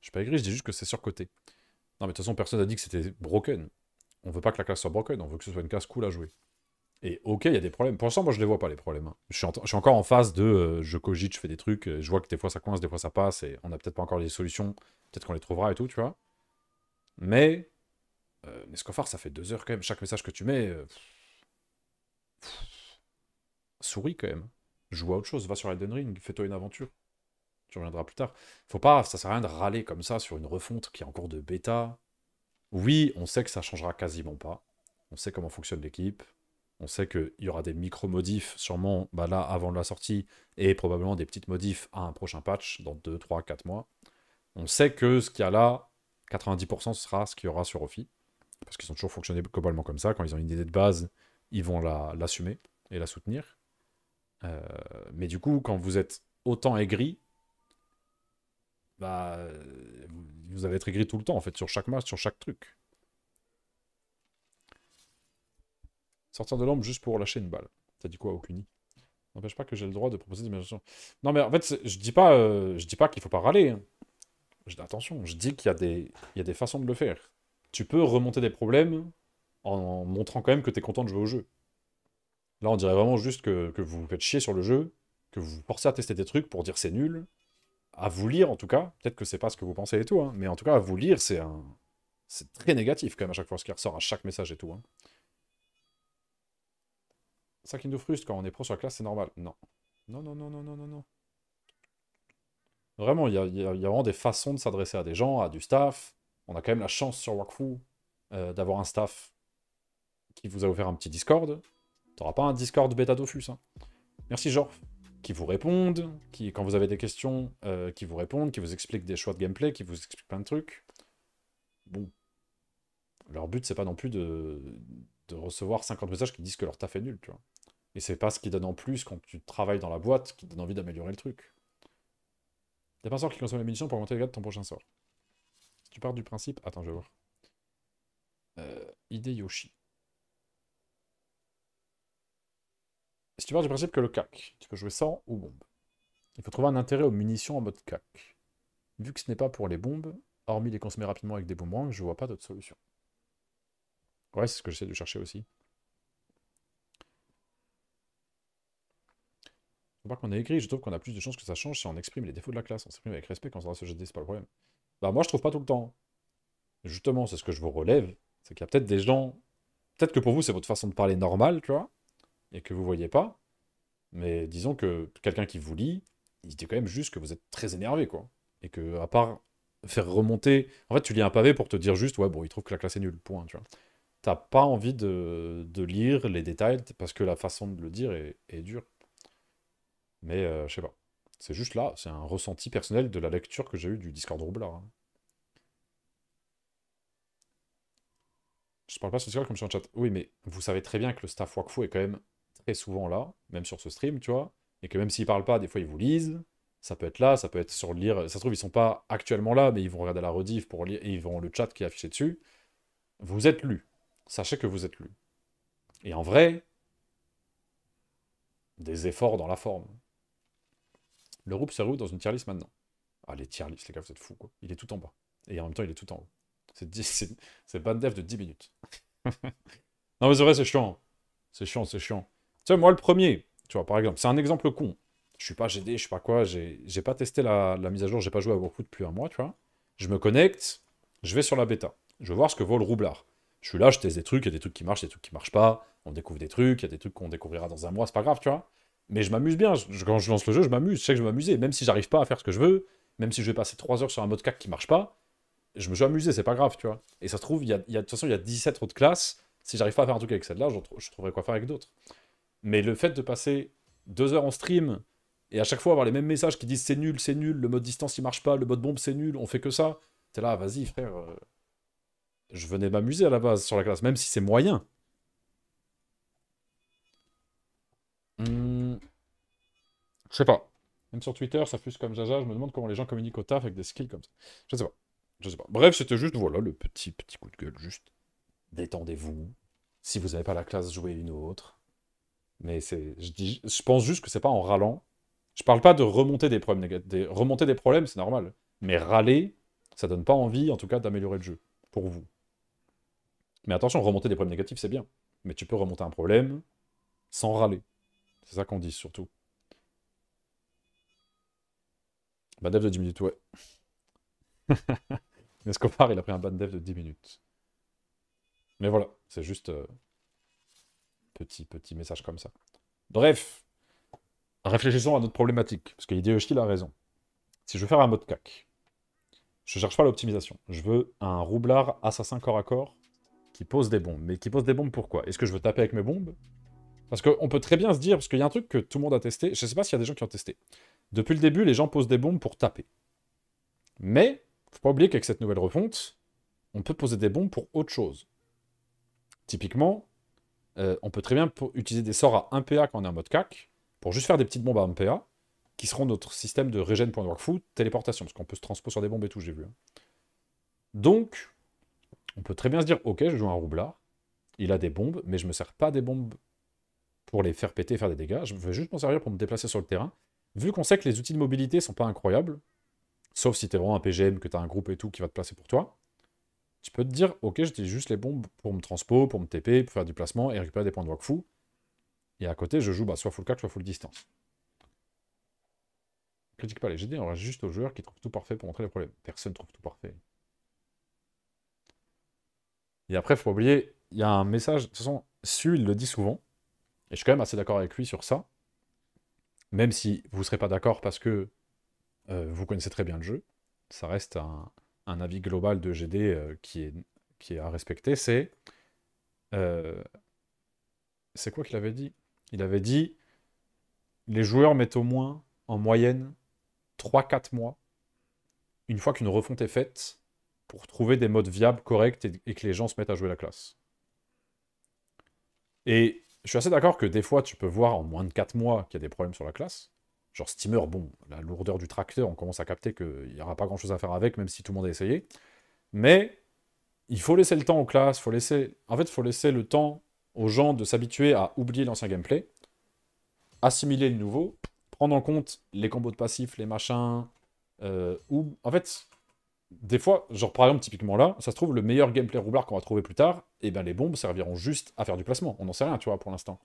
suis pas gris je dis juste que c'est surcoté. Non, mais de toute façon, personne n'a dit que c'était broken. On veut pas que la classe soit broken, on veut que ce soit une classe cool à jouer. Et ok, il y a des problèmes. Pour l'instant, moi, je ne les vois pas, les problèmes. Hein. Je suis, encore en phase de euh, je cogite, je fais des trucs, euh, je vois que des fois ça coince, des fois ça passe, et on n'a peut-être pas encore les solutions, peut-être qu'on les trouvera et tout, tu vois. Mais, euh, ça fait deux heures quand même. Chaque message que tu mets, euh, souris quand même. Joue à autre chose, va sur Elden Ring, fais-toi une aventure. Tu reviendras plus tard. Faut pas, ça sert à rien de râler comme ça sur une refonte qui est en cours de bêta. Oui, on sait que ça changera quasiment pas. On sait comment fonctionne l'équipe, on sait qu'il y aura des micro-modifs, sûrement bah là, avant la sortie, et probablement des petites modifs à un prochain patch, dans 2, 3, 4 mois. On sait que ce qu'il y a là, 90% ce sera ce qu'il y aura sur Ophi, parce qu'ils ont toujours fonctionné globalement comme ça. Quand ils ont une idée de base, ils vont l'assumer et la soutenir. Euh, mais du coup, quand vous êtes autant aigri, bah, vous allez être aigri tout le temps, en fait, sur chaque match, sur chaque truc. Sortir de l'ombre juste pour lâcher une balle. T'as dit quoi, aucune N'empêche pas que j'ai le droit de proposer des mesures Non, mais en fait, je dis pas, euh, je dis pas qu'il faut pas râler. Hein. Je attention, je dis qu'il y, a des, il des façons de le faire. Tu peux remonter des problèmes en, montrant quand même que tu es content de jouer au jeu. Là, on dirait vraiment juste que, vous vous faites chier sur le jeu, que vous vous forcez à tester des trucs pour dire c'est nul, à vous lire en tout cas, peut-être que c'est pas ce que vous pensez et tout, hein, mais en tout cas à vous lire c'est un... c'est très négatif quand même à chaque fois ce qui ressort à chaque message et tout. Hein ça qui nous frustre quand on est pro sur la classe, c'est normal. Non. Non, non, non, non, non, non, non. Vraiment, il y a, vraiment des façons de s'adresser à des gens, à du staff. On a quand même la chance sur Wakfu euh, d'avoir un staff qui vous a offert un petit Discord. T'auras pas un Discord bêta Dofus. Hein. Merci genre, Qui vous répondent, qui, quand vous avez des questions, euh, qui vous répondent, qui vous expliquent des choix de gameplay, qui vous expliquent plein de trucs. Bon. Leur but, c'est pas non plus de, de recevoir 50 messages qui disent que leur taf est nul, tu vois. Et c'est pas ce qui donne en plus quand tu travailles dans la boîte qui donne envie d'améliorer le truc. T'as pas un sort qui consomme les munitions pour augmenter le grade de ton prochain sort. Si tu pars du principe... Attends, je vais voir. idée euh, Hideyoshi. Si tu pars du principe que le CAC, tu peux jouer sans ou bombe. Il faut trouver un intérêt aux munitions en mode CAC. Vu que ce n'est pas pour les bombes, hormis les consommer rapidement avec des boomerangs, je vois pas d'autre solution. Ouais, c'est ce que j'essaie de chercher aussi. pas qu'on écrit, je trouve qu'on a plus de chances que ça change si on exprime les défauts de la classe, on s'exprime avec respect quand on sera ce jeu c'est pas le problème. Bah moi je trouve pas tout le temps. Justement, c'est ce que je vous relève, c'est qu'il y a peut-être des gens, peut-être que pour vous c'est votre façon de parler normale, tu vois, et que vous voyez pas, mais disons que quelqu'un qui vous lit, il dit quand même juste que vous êtes très énervé, quoi. Et que, à part faire remonter. En fait, tu lis un pavé pour te dire juste, ouais, bon, il trouve que la classe est nulle, point, tu vois. T'as pas envie de, lire les détails parce que la façon de le dire est dure. Mais euh, je sais pas. C'est juste là, c'est un ressenti personnel de la lecture que j'ai eue du Discord Roublard. Hein. Je parle pas sur Discord comme sur le chat. Oui, mais vous savez très bien que le staff Wakfu est quand même très souvent là, même sur ce stream, tu vois. Et que même s'ils parlent pas, des fois ils vous lisent. Ça peut être là, ça peut être sur le lire. Ça se trouve, ils sont pas actuellement là, mais ils vont regarder la rediff pour lire et ils vont le chat qui est affiché dessus. Vous êtes lu. Sachez que vous êtes lu. Et en vrai, des efforts dans la forme. Le groupe se roule dans une tier list maintenant. Ah, les tier les gars, vous êtes fous, quoi. Il est tout en bas. Et en même temps, il est tout en haut. C'est pas de dev de 10 minutes. non, mais c'est vrai, c'est chiant. Hein. C'est chiant, c'est chiant. Tu sais, moi, le premier, tu vois, par exemple, c'est un exemple con. Je suis pas GD, je sais pas quoi, j'ai pas testé la, mise à jour, j'ai pas joué à de depuis un mois, tu vois. Je me connecte, je vais sur la bêta. Je veux voir ce que vaut le roublard. Je suis là, je teste des trucs, il y a des trucs qui marchent, des trucs qui marchent pas. On découvre des trucs, il y a des trucs qu'on découvrira dans un mois, c'est pas grave, tu vois. Mais je m'amuse bien. quand je lance le jeu, je m'amuse. Je sais que je vais m'amuser. Même si j'arrive pas à faire ce que je veux, même si je vais passer 3 heures sur un mode CAC qui marche pas, je me suis amusé, c'est pas grave, tu vois. Et ça se trouve, il de toute façon, il y a 17 autres classes. Si j'arrive pas à faire un truc avec celle-là, je trouverai quoi faire avec d'autres. Mais le fait de passer 2 heures en stream et à chaque fois avoir les mêmes messages qui disent c'est nul, c'est nul, le mode distance il marche pas, le mode bombe c'est nul, on fait que ça, t'es là, vas-y frère. Euh, je venais m'amuser à la base sur la classe, même si c'est moyen. Hmm. Je sais pas. Même sur Twitter, ça fuse comme Jaja. Je me demande comment les gens communiquent au taf avec des skills comme ça. Je sais pas. Je sais pas. Bref, c'était juste, voilà, le petit, petit coup de gueule. Juste, détendez-vous. Si vous n'avez pas la classe, jouez une autre. Mais c'est, je, dis, je pense juste que c'est pas en râlant. Je parle pas de remonter des problèmes. négatifs. remonter des problèmes, c'est normal. Mais râler, ça donne pas envie, en tout cas, d'améliorer le jeu. Pour vous. Mais attention, remonter des problèmes négatifs, c'est bien. Mais tu peux remonter un problème sans râler. C'est ça qu'on dit surtout. Bandef dev de 10 minutes, ouais. Scopar, il a pris un bad de 10 minutes. Mais voilà, c'est juste euh, petit, petit message comme ça. Bref, réfléchissons à notre problématique, parce que Hideyoshi a raison. Si je veux faire un mode CAC, je cherche pas l'optimisation. Je veux un roublard assassin corps à corps qui pose des bombes. Mais qui pose des bombes pourquoi Est-ce que je veux taper avec mes bombes Parce qu'on peut très bien se dire, parce qu'il y a un truc que tout le monde a testé, je sais pas s'il y a des gens qui ont testé, depuis le début, les gens posent des bombes pour taper. Mais, faut pas oublier qu'avec cette nouvelle refonte, on peut poser des bombes pour autre chose. Typiquement, euh, on peut très bien utiliser des sorts à 1PA quand on est en mode CAC, pour juste faire des petites bombes à 1PA, qui seront notre système de regen téléportation, parce qu'on peut se transposer sur des bombes et tout, j'ai vu. Hein. Donc, on peut très bien se dire, ok, je joue un roublard, il a des bombes, mais je ne me sers pas des bombes pour les faire péter, faire des dégâts, je vais juste m'en servir pour me déplacer sur le terrain, vu qu'on sait que les outils de mobilité sont pas incroyables, sauf si tu vraiment un PGM, que tu as un groupe et tout qui va te placer pour toi, tu peux te dire, ok, j'utilise juste les bombes pour me transpo, pour me TP, pour faire du placement et récupérer des points de fou. Et à côté, je joue bah, soit full 4 soit full distance. Critique pas les GD, on reste juste aux joueurs qui trouvent tout parfait pour montrer les problèmes. Personne ne trouve tout parfait. Et après, faut pas oublier, il y a un message, de toute façon, Su, il le dit souvent, et je suis quand même assez d'accord avec lui sur ça, même si vous ne serez pas d'accord parce que euh, vous connaissez très bien le jeu, ça reste un, avis global de GD euh, qui, est, qui est à respecter, c'est... Euh, c'est quoi qu'il avait dit Il avait dit, les joueurs mettent au moins, en moyenne, 3-4 mois, une fois qu'une refonte est faite, pour trouver des modes viables, corrects, et, et que les gens se mettent à jouer la classe. Et je suis assez d'accord que des fois, tu peux voir en moins de 4 mois qu'il y a des problèmes sur la classe. Genre Steamer, bon, la lourdeur du tracteur, on commence à capter qu'il n'y aura pas grand-chose à faire avec, même si tout le monde a essayé. Mais il faut laisser le temps aux classes, faut laisser... en fait, il faut laisser le temps aux gens de s'habituer à oublier l'ancien gameplay, assimiler le nouveau, prendre en compte les combos de passifs, les machins, euh, ou... En fait, des fois, genre par exemple, typiquement là, ça se trouve, le meilleur gameplay roublard qu'on va trouver plus tard, et eh ben les bombes serviront juste à faire du placement. On n'en sait rien, tu vois, pour l'instant.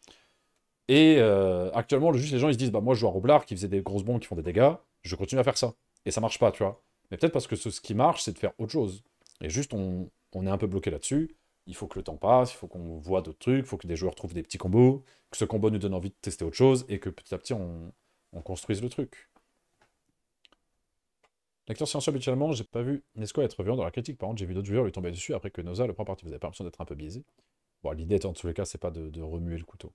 Et euh, actuellement, juste les gens ils se disent, bah moi je joue un roublard qui faisait des grosses bombes qui font des dégâts, je continue à faire ça. Et ça marche pas, tu vois. Mais peut-être parce que ce, qui marche, c'est de faire autre chose. Et juste, on, est un peu bloqué là-dessus. Il faut que le temps passe, il faut qu'on voit d'autres trucs, il faut que des joueurs trouvent des petits combos, que ce combo nous donne envie de tester autre chose, et que petit à petit on construise le truc. L'acteur scientifique habituellement, j'ai pas vu Nesco être violent dans la critique. Par contre, j'ai vu d'autres joueurs lui tomber dessus après que Noza le prend parti. Vous avez pas l'impression d'être un peu biaisé Bon, l'idée étant, en tous les cas, c'est pas de, remuer le couteau.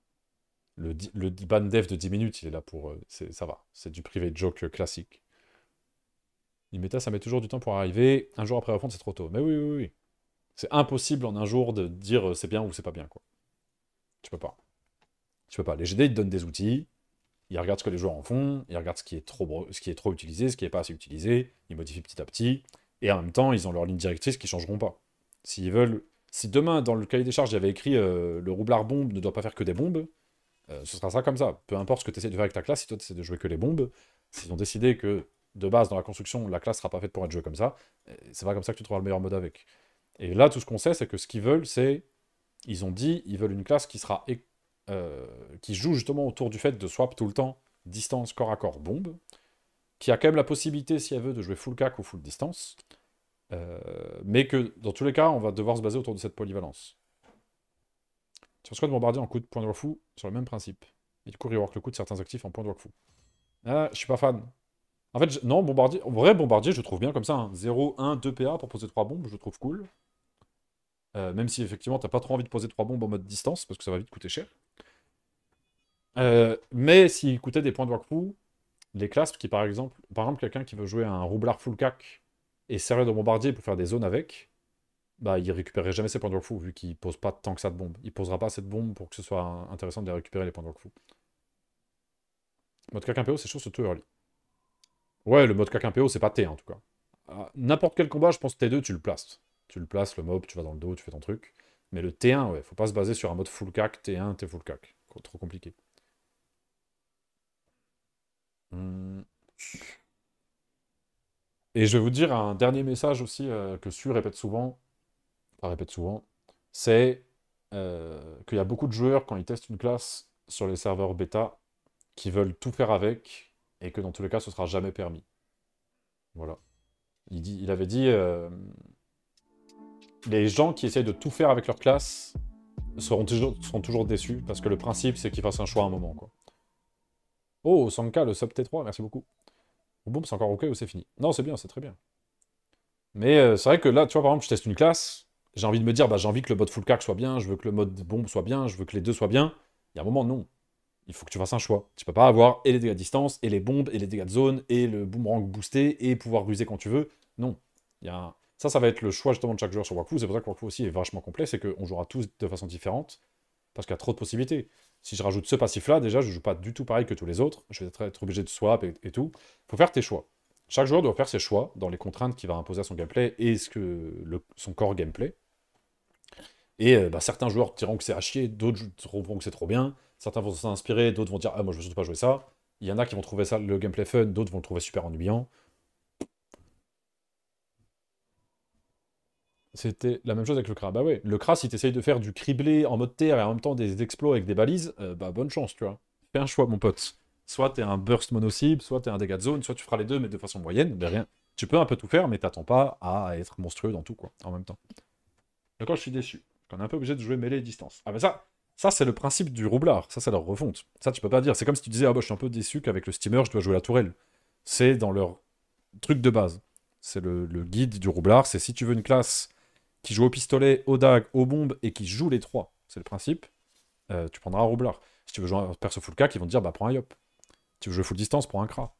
Le, le ban dev de 10 minutes, il est là pour. Euh, ça va. C'est du privé joke euh, classique. méta, ça met toujours du temps pour arriver. Un jour après la c'est trop tôt. Mais oui, oui, oui. C'est impossible en un jour de dire euh, c'est bien ou c'est pas bien, quoi. Tu peux pas. Tu peux pas. Les GD, ils te donnent des outils il regarde ce que les joueurs en font, ils regardent ce qui est trop, ce qui est trop utilisé, ce qui n'est pas assez utilisé, ils modifient petit à petit, et en même temps, ils ont leur ligne directrices qui ne changeront pas. S'ils veulent... Si demain, dans le cahier des charges, j'avais écrit euh, le roublard bombe ne doit pas faire que des bombes euh, », ce sera ça comme ça. Peu importe ce que tu essaies de faire avec ta classe, si toi tu essaies de jouer que les bombes, s'ils ont décidé que, de base, dans la construction, la classe sera pas faite pour être jouée comme ça, euh, c'est pas comme ça que tu trouveras le meilleur mode avec. Et là, tout ce qu'on sait, c'est que ce qu'ils veulent, c'est... Ils ont dit, ils veulent une classe qui sera euh, qui joue justement autour du fait de swap tout le temps, distance, corps à corps, bombe, qui a quand même la possibilité, si elle veut, de jouer full cac ou full distance, euh, mais que dans tous les cas, on va devoir se baser autour de cette polyvalence. Sur ce de bombardier en coup de point de fou, sur le même principe. Et du coup, rework le coup de certains actifs en point de fou. Ah, je suis pas fan. En fait, non, bombardier, en vrai, bombardier, je trouve bien comme ça. 0, 1, 2 PA pour poser 3 bombes, je trouve cool. Euh, même si effectivement, t'as pas trop envie de poser 3 bombes en mode distance, parce que ça va vite coûter cher. Euh, mais s'il coûtait des points de wakfu, les classes qui, par exemple, par exemple quelqu'un qui veut jouer un roublard full cac et servir de bombardier pour faire des zones avec, bah, il récupérerait jamais ses points de wakfu vu qu'il pose pas tant que ça de bombes. Il posera pas cette bombe pour que ce soit intéressant de récupérer les points de wakfu. Mode cac PO, c'est chaud surtout early. Ouais, le mode cac PO, c'est pas T en tout cas. Ah, n'importe quel combat, je pense T2, tu le places. Tu le places, le mob, tu vas dans le dos, tu fais ton truc. Mais le T1, ouais, faut pas se baser sur un mode full cac, T1, T full cac. Trop compliqué. Et je vais vous dire un dernier message aussi euh, que Su répète souvent, Pas répète souvent, c'est euh, qu'il y a beaucoup de joueurs, quand ils testent une classe sur les serveurs bêta, qui veulent tout faire avec, et que dans tous les cas, ce sera jamais permis. Voilà. Il, dit, il avait dit, euh, les gens qui essayent de tout faire avec leur classe seront toujours, toujours déçus, parce que le principe, c'est qu'ils fassent un choix à un moment, quoi. Oh, Sanka, le sub T3, merci beaucoup. Boum, c'est encore OK ou c'est fini Non, c'est bien, c'est très bien. Mais euh, c'est vrai que là, tu vois, par exemple, je teste une classe, j'ai envie de me dire, bah, j'ai envie que le mode full cac soit bien, je veux que le mode bombe soit bien, je veux que les deux soient bien. Il y a un moment, non. Il faut que tu fasses un choix. Tu peux pas avoir et les dégâts de distance, et les bombes, et les dégâts de zone, et le boomerang boosté, et pouvoir ruser quand tu veux. Non. Il Ça, ça va être le choix justement de chaque joueur sur Wakfu. C'est pour ça que Waku aussi est vachement complet, c'est qu'on jouera tous de façon différente, parce qu'il y a trop de possibilités si je rajoute ce passif-là, déjà, je ne joue pas du tout pareil que tous les autres. Je vais être, obligé de swap et, tout. Il faut faire tes choix. Chaque joueur doit faire ses choix dans les contraintes qu'il va imposer à son gameplay et ce que son corps gameplay. Et euh, bah, certains joueurs diront que c'est à chier, d'autres trouveront que c'est trop bien. Certains vont inspirer, d'autres vont dire Ah, moi, je ne veux surtout pas jouer ça. Il y en a qui vont trouver ça le gameplay fun, d'autres vont le trouver super ennuyant. C'était la même chose avec le CRA. Bah ouais, le CRA, si t'essayes de faire du criblé en mode terre et en même temps des explos avec des balises, euh, bah bonne chance, tu vois. Fais un choix, mon pote. Soit t'es un burst mono-cible, soit t'es un dégât de zone, soit tu feras les deux, mais de façon moyenne, bah rien. Tu peux un peu tout faire, mais t'attends pas à être monstrueux dans tout, quoi, en même temps. D'accord, je suis déçu, On est un peu obligé de jouer mêlée et distance. Ah bah ça, ça c'est le principe du roublard, ça c'est leur refonte. Ça tu peux pas dire, c'est comme si tu disais, ah bah je suis un peu déçu qu'avec le steamer je dois jouer la tourelle. C'est dans leur truc de base. C'est le guide du roublard, c'est si tu veux une classe qui joue au pistolet, au dag, aux bombes et qui joue les trois, c'est le principe, euh, tu prendras un roublard. Si tu veux jouer un perso full cac, ils vont te dire bah prends un yop. Si tu veux jouer full distance, prends un cra.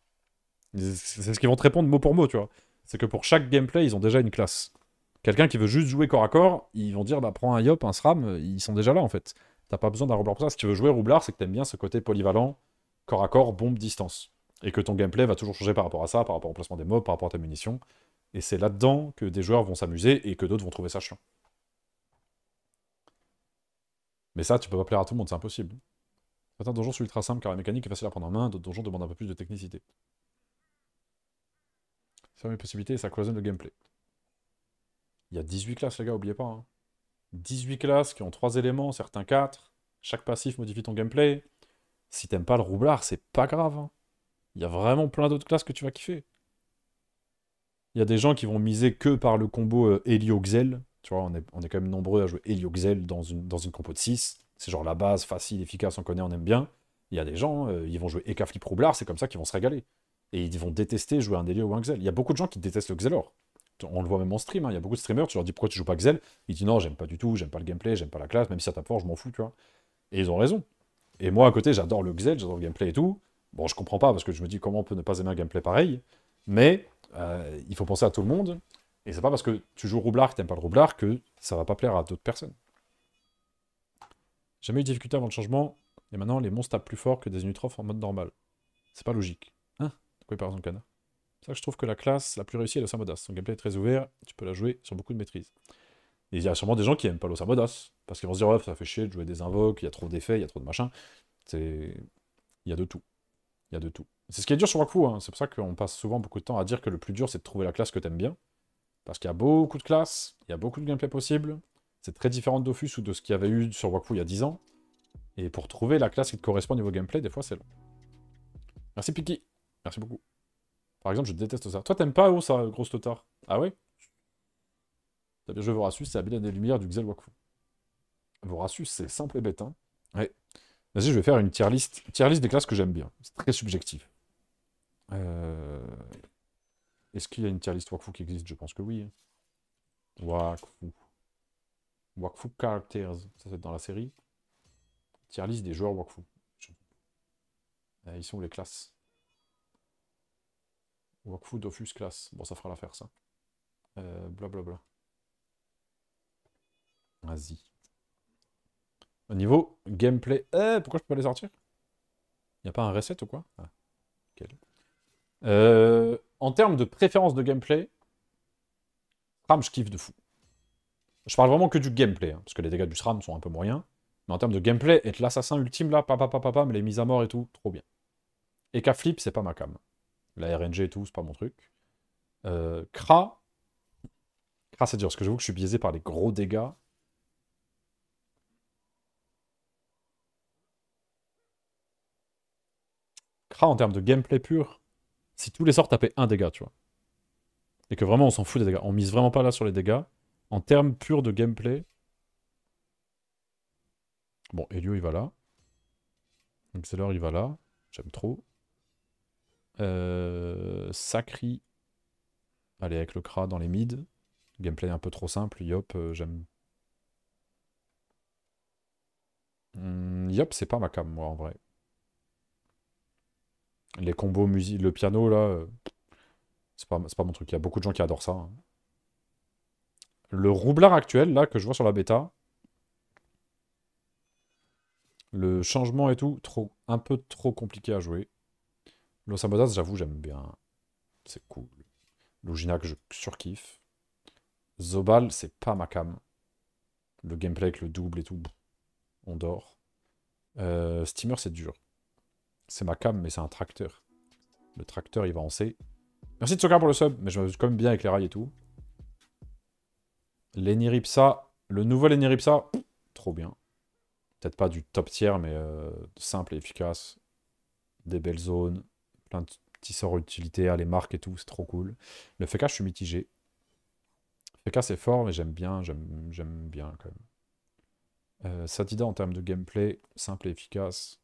C'est ce qu'ils vont te répondre mot pour mot, tu vois. C'est que pour chaque gameplay, ils ont déjà une classe. Quelqu'un qui veut juste jouer corps à corps, ils vont dire bah prends un yop, un SRAM, ils sont déjà là en fait. T'as pas besoin d'un roublard pour ça. Si tu veux jouer roublard, c'est que t'aimes bien ce côté polyvalent, corps à corps, bombe, distance. Et que ton gameplay va toujours changer par rapport à ça, par rapport au placement des mobs, par rapport à ta munition. Et c'est là-dedans que des joueurs vont s'amuser et que d'autres vont trouver ça chiant. Mais ça, tu peux pas plaire à tout le monde, c'est impossible. Certains donjons sont ultra simple, car la mécanique est facile à prendre en main, d'autres donjons demandent un peu plus de technicité. Ça une possibilité ça cloisonne le gameplay. Il y a 18 classes, les gars, oubliez pas. 18 hein. classes qui ont 3 éléments, certains 4. Chaque passif modifie ton gameplay. Si t'aimes pas le roublard, c'est pas grave. Hein. Il y a vraiment plein d'autres classes que tu vas kiffer. Il y a des gens qui vont miser que par le combo Helio-Xel. Euh, tu vois, on est, quand même nombreux à jouer helio dans une, dans une compo de 6. C'est genre la base, facile, efficace, on connaît, on aime bien. Il y a des gens, euh, ils vont jouer Ekaflip roublard c'est comme ça qu'ils vont se régaler. Et ils vont détester jouer un Helio ou un Xel. Il y a beaucoup de gens qui détestent le Xelor. On le voit même en stream, hein. il y a beaucoup de streamers, tu leur dis pourquoi tu joues pas Xel Ils disent non, j'aime pas du tout, j'aime pas le gameplay, j'aime pas la classe, même si ça tape fort, je m'en fous, tu vois. Et ils ont raison. Et moi à côté, j'adore le Xel, j'adore le gameplay et tout. Bon, je comprends pas parce que je me dis comment on peut ne pas aimer un gameplay pareil, mais euh, il faut penser à tout le monde. Et c'est pas parce que tu joues roublard que t'aimes pas le roublard que ça va pas plaire à d'autres personnes. Jamais eu de difficulté avant le changement, et maintenant les monstres tapent plus fort que des unitrophes en mode normal. C'est pas logique. Hein De quoi il parle canard C'est ça que je trouve que la classe la plus réussie est le Son gameplay est très ouvert, tu peux la jouer sur beaucoup de maîtrise. Et il y a sûrement des gens qui aiment pas le parce qu'ils vont se dire, oh, ça fait chier de jouer des invoques, il y a trop d'effets, il y a trop de machin. C'est... Il y a de tout. Il y a de tout. C'est ce qui est dur sur Wakfu, hein. c'est pour ça qu'on passe souvent beaucoup de temps à dire que le plus dur c'est de trouver la classe que t'aimes bien. Parce qu'il y a beaucoup de classes, il y a beaucoup de gameplay possible, c'est très différent de ou de ce qu'il y avait eu sur Wakfu il y a 10 ans. Et pour trouver la classe qui te correspond au niveau gameplay, des fois c'est long. Merci Piki, merci beaucoup. Par exemple, je déteste ça. Toi t'aimes pas où ça, grosse totard Ah ouais T'as bien joué Vorassus, c'est la des lumières du Xel Wakfu. Vorassus, c'est simple et bête, hein Vas-y, je vais faire une tier list, tier list des classes que j'aime bien. C'est très subjectif. Euh, est-ce qu'il y a une tier list Wakfu qui existe Je pense que oui. Hein. Wakfu. Wakfu Characters, ça c'est dans la série. Tier list des joueurs Wakfu. Eh, ils sont les classes. Wakfu Dofus class. Bon, ça fera l'affaire, ça. Euh, bla. Vas-y. Au niveau gameplay. Eh, pourquoi je peux pas les sortir Il a pas un reset ou quoi ah, Quel euh, en termes de préférence de gameplay, SRAM, je kiffe de fou. Je parle vraiment que du gameplay, hein, parce que les dégâts du SRAM sont un peu moyens. Mais en termes de gameplay, être l'assassin ultime là, papa, papa, papa, mais les mises à mort et tout, trop bien. Et qu'à flip, c'est pas ma cam. La RNG et tout, c'est pas mon truc. Euh, Kra. Kra, c'est dur, parce que j'avoue que je suis biaisé par les gros dégâts. Kra, en termes de gameplay pur, si tous les sorts tapaient un dégât, tu vois. Et que vraiment on s'en fout des dégâts. On mise vraiment pas là sur les dégâts. En termes purs de gameplay. Bon, Helio il va là. l'heure il va là. J'aime trop. Euh, Sacri. Allez, avec le Kra dans les mid. Gameplay un peu trop simple. Yop, euh, j'aime. Hmm, yop, c'est pas ma cam, moi, en vrai les combos musique, le piano là, euh, c'est pas, pas, mon truc. Il y a beaucoup de gens qui adorent ça. Hein. Le roublard actuel là que je vois sur la bêta, le changement et tout, trop, un peu trop compliqué à jouer. L'Osamodas, j'avoue, j'aime bien. C'est cool. Lugina que je surkiffe. Zobal, c'est pas ma cam. Le gameplay avec le double et tout, on dort. Euh, Steamer, c'est dur. C'est ma cam, mais c'est un tracteur. Le tracteur, il va en C. Merci de Tsoka pour le sub, mais je me quand même bien avec les rails et tout. L'Eniripsa, le nouveau Eniripsa, trop bien. Peut-être pas du top tier, mais euh, simple et efficace. Des belles zones, plein de petits sorts utilitaires, les marques et tout, c'est trop cool. Le FK, je suis mitigé. FK, c'est fort, mais j'aime bien, j'aime bien quand même. Euh, Satida, en termes de gameplay, simple et efficace.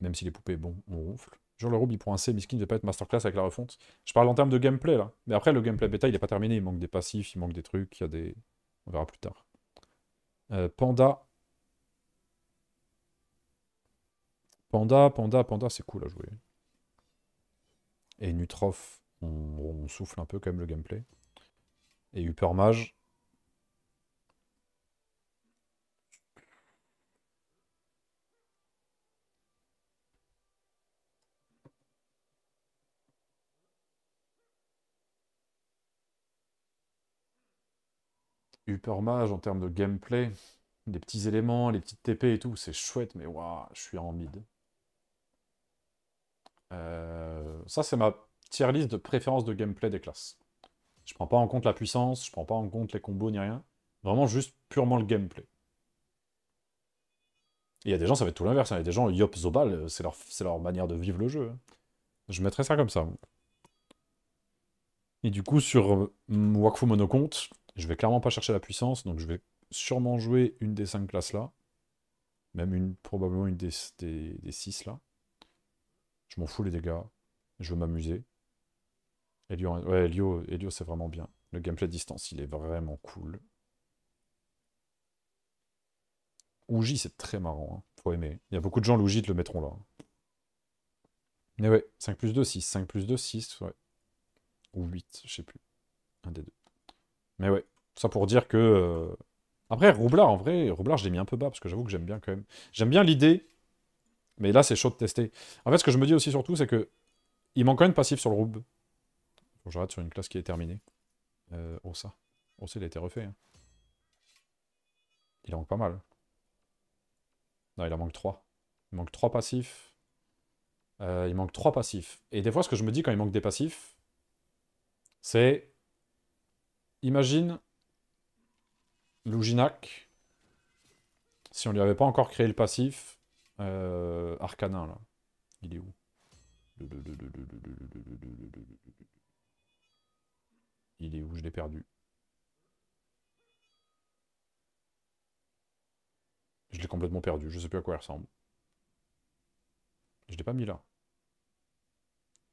Même si les poupées, bon, on roufle. Genre le rouble, il prend un C, Miskin ne va pas être masterclass avec la refonte. Je parle en termes de gameplay là. Mais après, le gameplay bêta, il n'est pas terminé. Il manque des passifs, il manque des trucs, il y a des. On verra plus tard. Euh, Panda. Panda, Panda, Panda, c'est cool à jouer. Et Nutrof, on, souffle un peu quand même le gameplay. Et Mage. Upper en termes de gameplay, des petits éléments, les petites TP et tout, c'est chouette, mais waouh, je suis en mid. Euh, ça, c'est ma tier liste de préférence de gameplay des classes. Je prends pas en compte la puissance, je prends pas en compte les combos ni rien. Vraiment juste purement le gameplay. Il y a des gens, ça va être tout l'inverse. Hein. Il y a des gens, yop zobal, euh, c'est leur, leur manière de vivre le jeu. Hein. Je mettrais ça comme ça. Et du coup, sur euh, Wakfu Monocompte, je vais clairement pas chercher la puissance, donc je vais sûrement jouer une des 5 classes là. Même une, probablement une des 6 des, là. Je m'en fous les dégâts. Je veux m'amuser. Elio, ouais, Elio, c'est vraiment bien. Le gameplay distance, il est vraiment cool. Ouji, c'est très marrant. Hein. Faut aimer. Il y a beaucoup de gens, l'Ouji te le mettront là. Mais eh ouais, 5 plus 2, 6. 5 plus 2, 6, Ou 8, je sais plus. Un des deux. Mais ouais, ça pour dire que... Euh, après, Roublard, en vrai, Roublard, je l'ai mis un peu bas, parce que j'avoue que j'aime bien quand même. J'aime bien l'idée, mais là, c'est chaud de tester. En fait, ce que je me dis aussi surtout, c'est que il manque quand même passif sur le Roub. que j'arrête sur une classe qui est terminée. oh ça. Oh ça, il a été refait. Hein. Il en manque pas mal. Non, il en manque trois. Il manque trois passifs. Euh, il manque trois passifs. Et des fois, ce que je me dis quand il manque des passifs, c'est imagine Louginac, si on lui avait pas encore créé le passif, euh, Arcanin, là. Il est où Il est où Je l'ai perdu. Je l'ai complètement perdu, je sais plus à quoi il ressemble. Je l'ai pas mis là.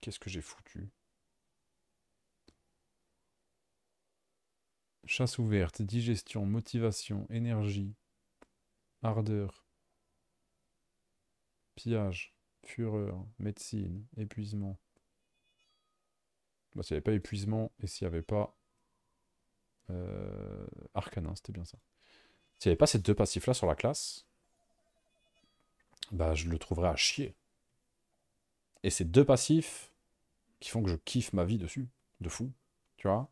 Qu'est-ce que j'ai foutu Chasse ouverte, digestion, motivation, énergie, ardeur, pillage, fureur, médecine, épuisement. Bah, s'il n'y avait pas épuisement et s'il n'y avait pas euh, arcanin, hein, c'était bien ça. S'il n'y avait pas ces deux passifs-là sur la classe, bah je le trouverais à chier. Et ces deux passifs qui font que je kiffe ma vie dessus, de fou, tu vois.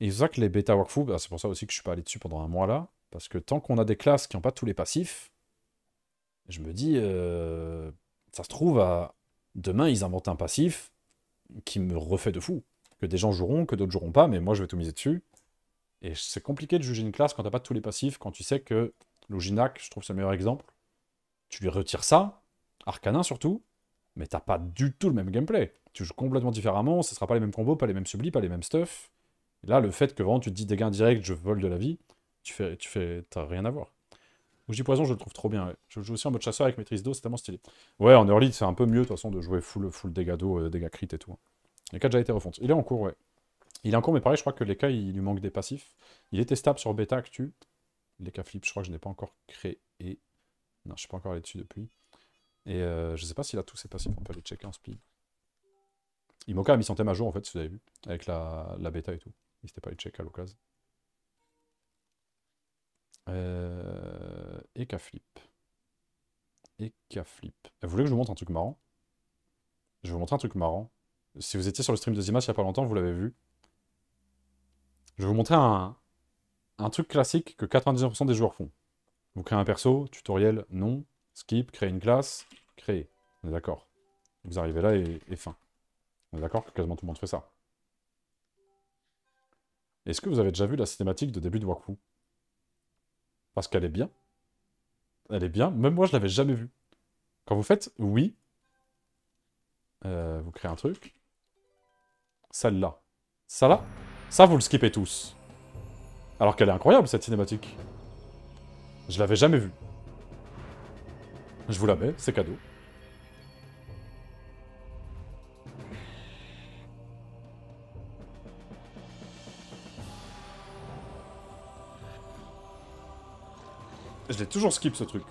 Et c'est ça que les bêta workfou. Bah, c'est pour ça aussi que je suis pas allé dessus pendant un mois là, parce que tant qu'on a des classes qui n'ont pas tous les passifs, je me dis, euh, ça se trouve, à... demain ils inventent un passif qui me refait de fou. Que des gens joueront, que d'autres joueront pas, mais moi je vais tout miser dessus. Et c'est compliqué de juger une classe quand t'as pas tous les passifs, quand tu sais que l'Uginac, je trouve c'est le meilleur exemple, tu lui retires ça, Arcanin surtout, mais t'as pas du tout le même gameplay. Tu joues complètement différemment, ce sera pas les mêmes combos, pas les mêmes sublis, pas les mêmes stuffs là, le fait que vraiment tu te dis dégâts directs je vole de la vie, tu fais, tu fais, t'as rien à voir. j'ai Poison, je le trouve trop bien. Je joue aussi en mode chasseur avec maîtrise d'eau, c'est tellement stylé. Ouais, en early, c'est un peu mieux, de toute façon, de jouer full, full dégâts d'eau, euh, dégâts crit et tout. Hein. Les cas déjà été refonte. Il est en cours, ouais. Il est en cours, mais pareil, je crois que les cas, il lui manque des passifs. Il était stable sur bêta actu. Les cas flip, je crois que je n'ai pas encore créé. Non, je ne suis pas encore allé dessus depuis. Et euh, je ne sais pas s'il a tous ses passifs, on peut aller checker en speed. Imoka a mis son thème à jour, en fait, si vous avez vu, avec la bêta et tout. N'hésitez pas à les check à l'occasion. Euh, et qu'à flip. Et flip. Vous voulez que je vous montre un truc marrant Je vais vous montrer un truc marrant. Si vous étiez sur le stream de Zimas il n'y a pas longtemps, vous l'avez vu. Je vais vous montrer un, truc classique que 99% des joueurs font. Vous créez un perso, tutoriel, non, skip, créer une classe, créer. On est d'accord. Vous arrivez là et, et fin. On est d'accord que quasiment tout le monde fait ça. Est-ce que vous avez déjà vu la cinématique de début de Wakfu Parce qu'elle est bien. Elle est bien. Même moi, je l'avais jamais vue. Quand vous faites oui, euh, vous créez un truc. Celle-là. Ça là Ça, vous le skippez tous. Alors qu'elle est incroyable, cette cinématique. Je l'avais jamais vue. Je vous la mets, c'est cadeau. Je l'ai toujours skip ce truc.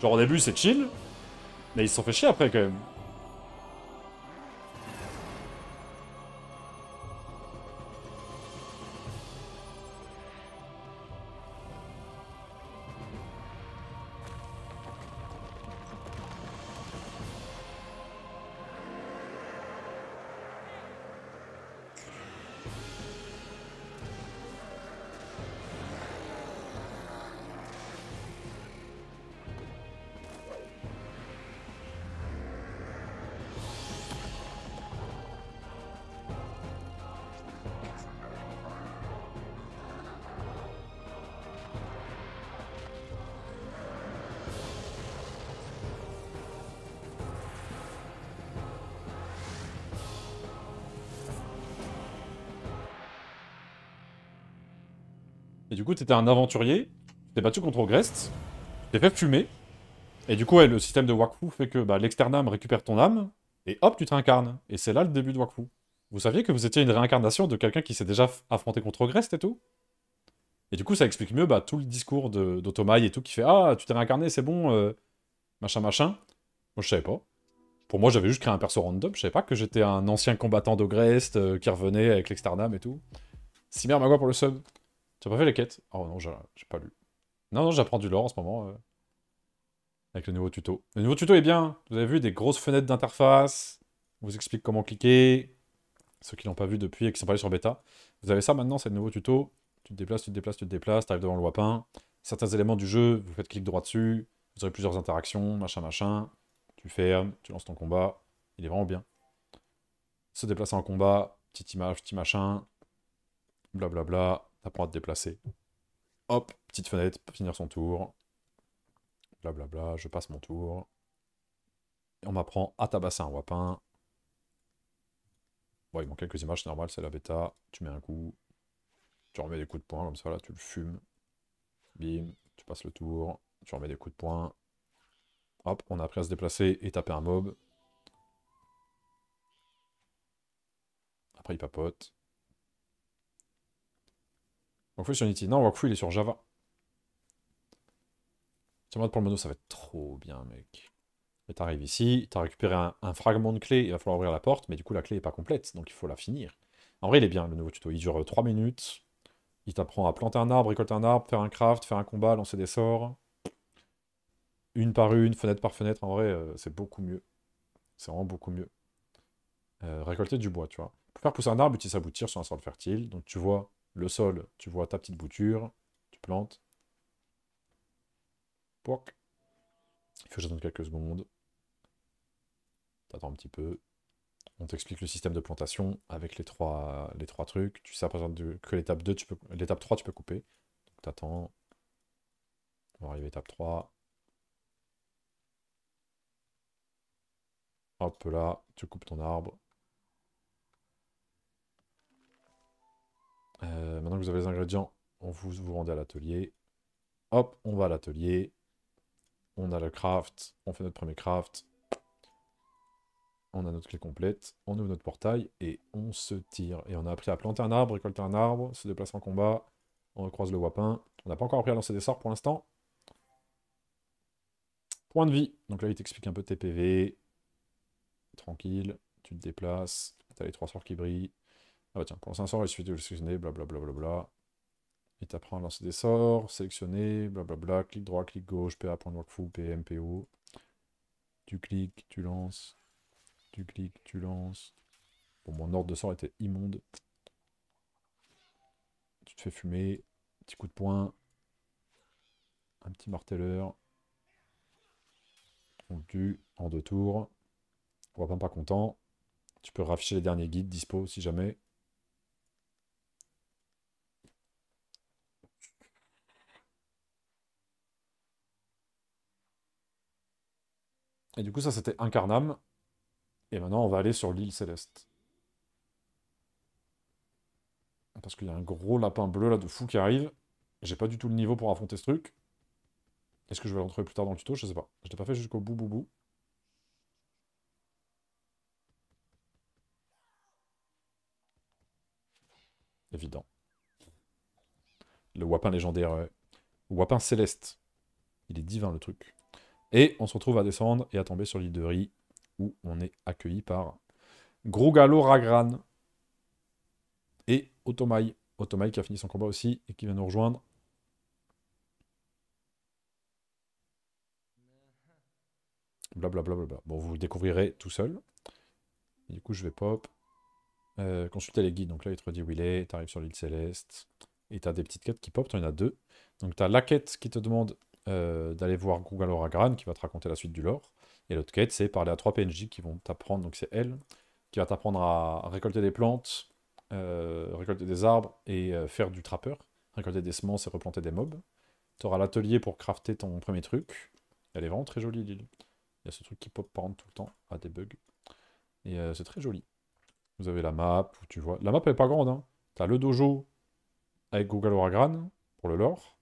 Genre au début c'est chill, mais ils se sont fait chier après quand même. t'étais un aventurier, t'es battu contre Ogrest t'es fait fumer, et du coup, le système de Wakfu fait que bah, récupère ton âme, et hop, tu te réincarnes. Et c'est là le début de Wakfu. Vous saviez que vous étiez une réincarnation de quelqu'un qui s'est déjà affronté contre Ogrest et tout Et du coup, ça explique mieux bah, tout le discours d'Otomai et tout, qui fait « Ah, tu t'es réincarné, c'est bon, euh, machin, machin. » Moi, je savais pas. Pour moi, j'avais juste créé un perso random, je savais pas que j'étais un ancien combattant d'Ogrest euh, qui revenait avec l'extername et tout. à Magua pour le sub. Tu as pas fait la quête Oh non, j'ai pas lu. Non, non, j'apprends du lore en ce moment. Euh, avec le nouveau tuto. Le nouveau tuto est bien. Hein. Vous avez vu des grosses fenêtres d'interface. On vous explique comment cliquer. Ceux qui l'ont pas vu depuis et qui sont pas allés sur bêta. Vous avez ça maintenant, c'est le nouveau tuto. Tu te déplaces, tu te déplaces, tu te déplaces, Tu arrives devant le wapin. Certains éléments du jeu, vous faites clic droit dessus. Vous aurez plusieurs interactions, machin, machin. Tu fermes, tu lances ton combat. Il est vraiment bien. Se déplacer en combat, petite image, petit machin. Blablabla. Bla bla. T'apprends à te déplacer. Hop, petite fenêtre, pour finir son tour. Blablabla, bla bla, je passe mon tour. Et on m'apprend à tabasser un wapin. Bon, il manque quelques images, c'est normal, c'est la bêta. Tu mets un coup. Tu remets des coups de poing comme ça, là, tu le fumes. Bim, tu passes le tour. Tu remets des coups de poing. Hop, on a appris à se déplacer et taper un mob. Après, il papote. Workflow sur Unity. Non, il est sur Java. Tiens-moi pour le mono, ça va être trop bien, mec. Et t'arrives ici, t'as récupéré un, fragment de clé, il va falloir ouvrir la porte, mais du coup, la clé est pas complète, donc il faut la finir. En vrai, il est bien, le nouveau tuto. Il dure 3 euh, minutes. Il t'apprend à planter un arbre, récolter un arbre, faire un craft, faire un combat, lancer des sorts. Une par une, fenêtre par fenêtre. En vrai, euh, c'est beaucoup mieux. C'est vraiment beaucoup mieux. Euh, récolter du bois, tu vois. Pour faire pousser un arbre, tu sa sur un sol fertile. Donc tu vois, le sol, tu vois ta petite bouture, tu plantes. Il faut que j'attende quelques secondes. T'attends un petit peu. On t'explique le système de plantation avec les trois, les trois trucs. Tu sais à présent que l'étape 2, tu peux. L'étape 3, tu peux couper. Donc t'attends. On va arriver à l'étape 3. Hop là, tu coupes ton arbre. Euh, maintenant que vous avez les ingrédients, on vous, vous rendez à l'atelier. Hop, on va à l'atelier. On a le craft. On fait notre premier craft. On a notre clé complète. On ouvre notre portail et on se tire. Et on a appris à planter un arbre, récolter un arbre, se déplacer en combat. On croise le wapin. On n'a pas encore appris à lancer des sorts pour l'instant. Point de vie. Donc là, il t'explique un peu tes PV. Tranquille. Tu te déplaces. T'as les trois sorts qui brillent. Ah bah tiens, pour lancer un sort, il suffit de le sélectionner, blablabla. Bla, bla, bla, Il t'apprend à lancer des sorts, sélectionner, blablabla, clic droit, clic gauche, PM, PMPO. Tu cliques, tu lances, tu cliques, tu lances. Bon, mon ordre de sort était immonde. Tu te fais fumer, petit coup de poing, un petit marteleur. On le en deux tours. on va pas content. Tu peux rafficher les derniers guides dispo si jamais. Et du coup, ça, c'était Incarnam. Et maintenant, on va aller sur l'île céleste. Parce qu'il y a un gros lapin bleu là de fou qui arrive. J'ai pas du tout le niveau pour affronter ce truc. Est-ce que je vais l'entrer plus tard dans le tuto Je sais pas. Je l'ai pas fait jusqu'au bout, bout, Évident. Le Wapin légendaire. Euh, Wapin céleste. Il est divin le truc. Et on se retrouve à descendre et à tomber sur l'île de Ri, où on est accueilli par Grougalo Ragran et Otomai. Otomai qui a fini son combat aussi et qui vient nous rejoindre. Blablabla. Bla bla bla bon, vous le découvrirez tout seul. du coup, je vais pop. Consultez euh, consulter les guides. Donc là, il te redit où il est. Tu arrives sur l'île céleste. Et tu as des petites quêtes qui pop. Tu en as deux. Donc tu as la quête qui te demande euh, d'aller voir Google Gran qui va te raconter la suite du lore. Et l'autre quête, c'est parler à trois PNJ qui vont t'apprendre, donc c'est elle, qui va t'apprendre à récolter des plantes, euh, récolter des arbres et euh, faire du trappeur, récolter des semences et replanter des mobs. Tu auras l'atelier pour crafter ton premier truc. Elle est vraiment très jolie l'île. Il y a ce truc qui pop par tout le temps à des bugs. Et c'est très joli. Vous avez la map, où tu vois. La map elle est pas grande, hein. T'as le dojo avec Google Oragran pour le lore.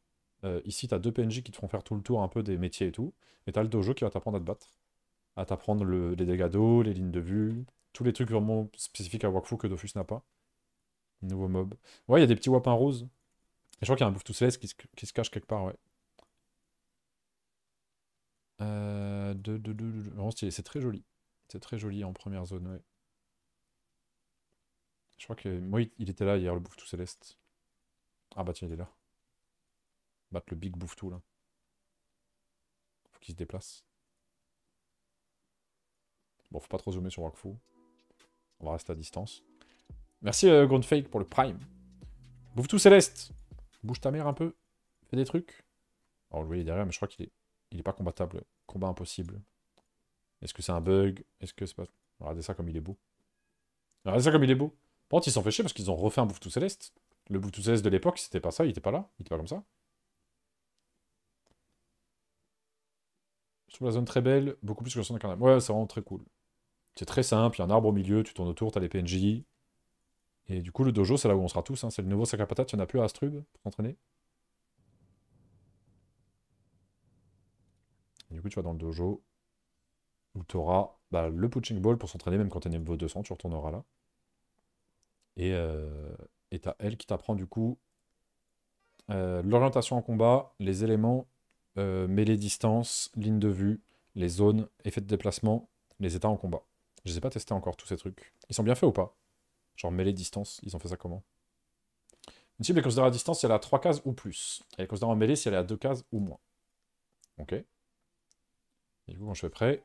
Euh, ici, tu as deux PNJ qui te font faire tout le tour un peu des métiers et tout. Et tu as le dojo qui va t'apprendre à te battre. À t'apprendre les dégâts d'eau, les lignes de vue, tous les trucs vraiment spécifiques à Wakfu que Dofus n'a pas. Nouveau mob. Ouais, il y a des petits wapins roses. Et je crois qu'il y a un bouffe tout céleste qui se, cache quelque part, ouais. Euh, de, c'est très joli. C'est très joli en première zone, ouais. Je crois que... Moi, il était là hier, le bouffe tout céleste. Ah bah tiens, il est là. Battre le big bouffe tout là. Faut qu'il se déplace. Bon, faut pas trop zoomer sur Wakfu. On va rester à distance. Merci euh, fake pour le prime. Bouffe tout Céleste Bouge ta mère un peu. Fais des trucs. Alors vous le voyez derrière, mais je crois qu'il est... Il est pas combattable. Combat impossible. Est-ce que c'est un bug Est-ce que c'est pas... Regardez ça comme il est beau. Regardez ça comme il est beau. Par contre, ils s'en fait parce qu'ils ont refait un Bouffe tout Céleste. Le Bouffe tout Céleste de l'époque, c'était pas ça, il était pas là. Il était pas comme ça. la zone très belle, beaucoup plus que le centre Carnaval Ouais, c'est vraiment très cool. C'est très simple, il y a un arbre au milieu, tu tournes autour, tu as les PNJ. Et du coup, le dojo, c'est là où on sera tous. Hein. C'est le nouveau sac à patates il n'y en a plus à Astrub pour s'entraîner. Du coup, tu vas dans le dojo où tu auras bah, le Punching Ball pour s'entraîner, même quand tu t'es niveau 200, tu retourneras là. Et euh, t'as elle qui t'apprend du coup euh, l'orientation en combat, les éléments euh, mêlée distance, ligne de vue, les zones, effets de déplacement, les états en combat. Je sais pas tester encore tous ces trucs. Ils sont bien faits ou pas Genre mêlée distance, ils ont fait ça comment Une cible est considérée à distance si elle a 3 cases ou plus. Elle est considérée en mêlée si elle est à 2 cases ou moins. Ok. Et du coup, quand je fais prêt,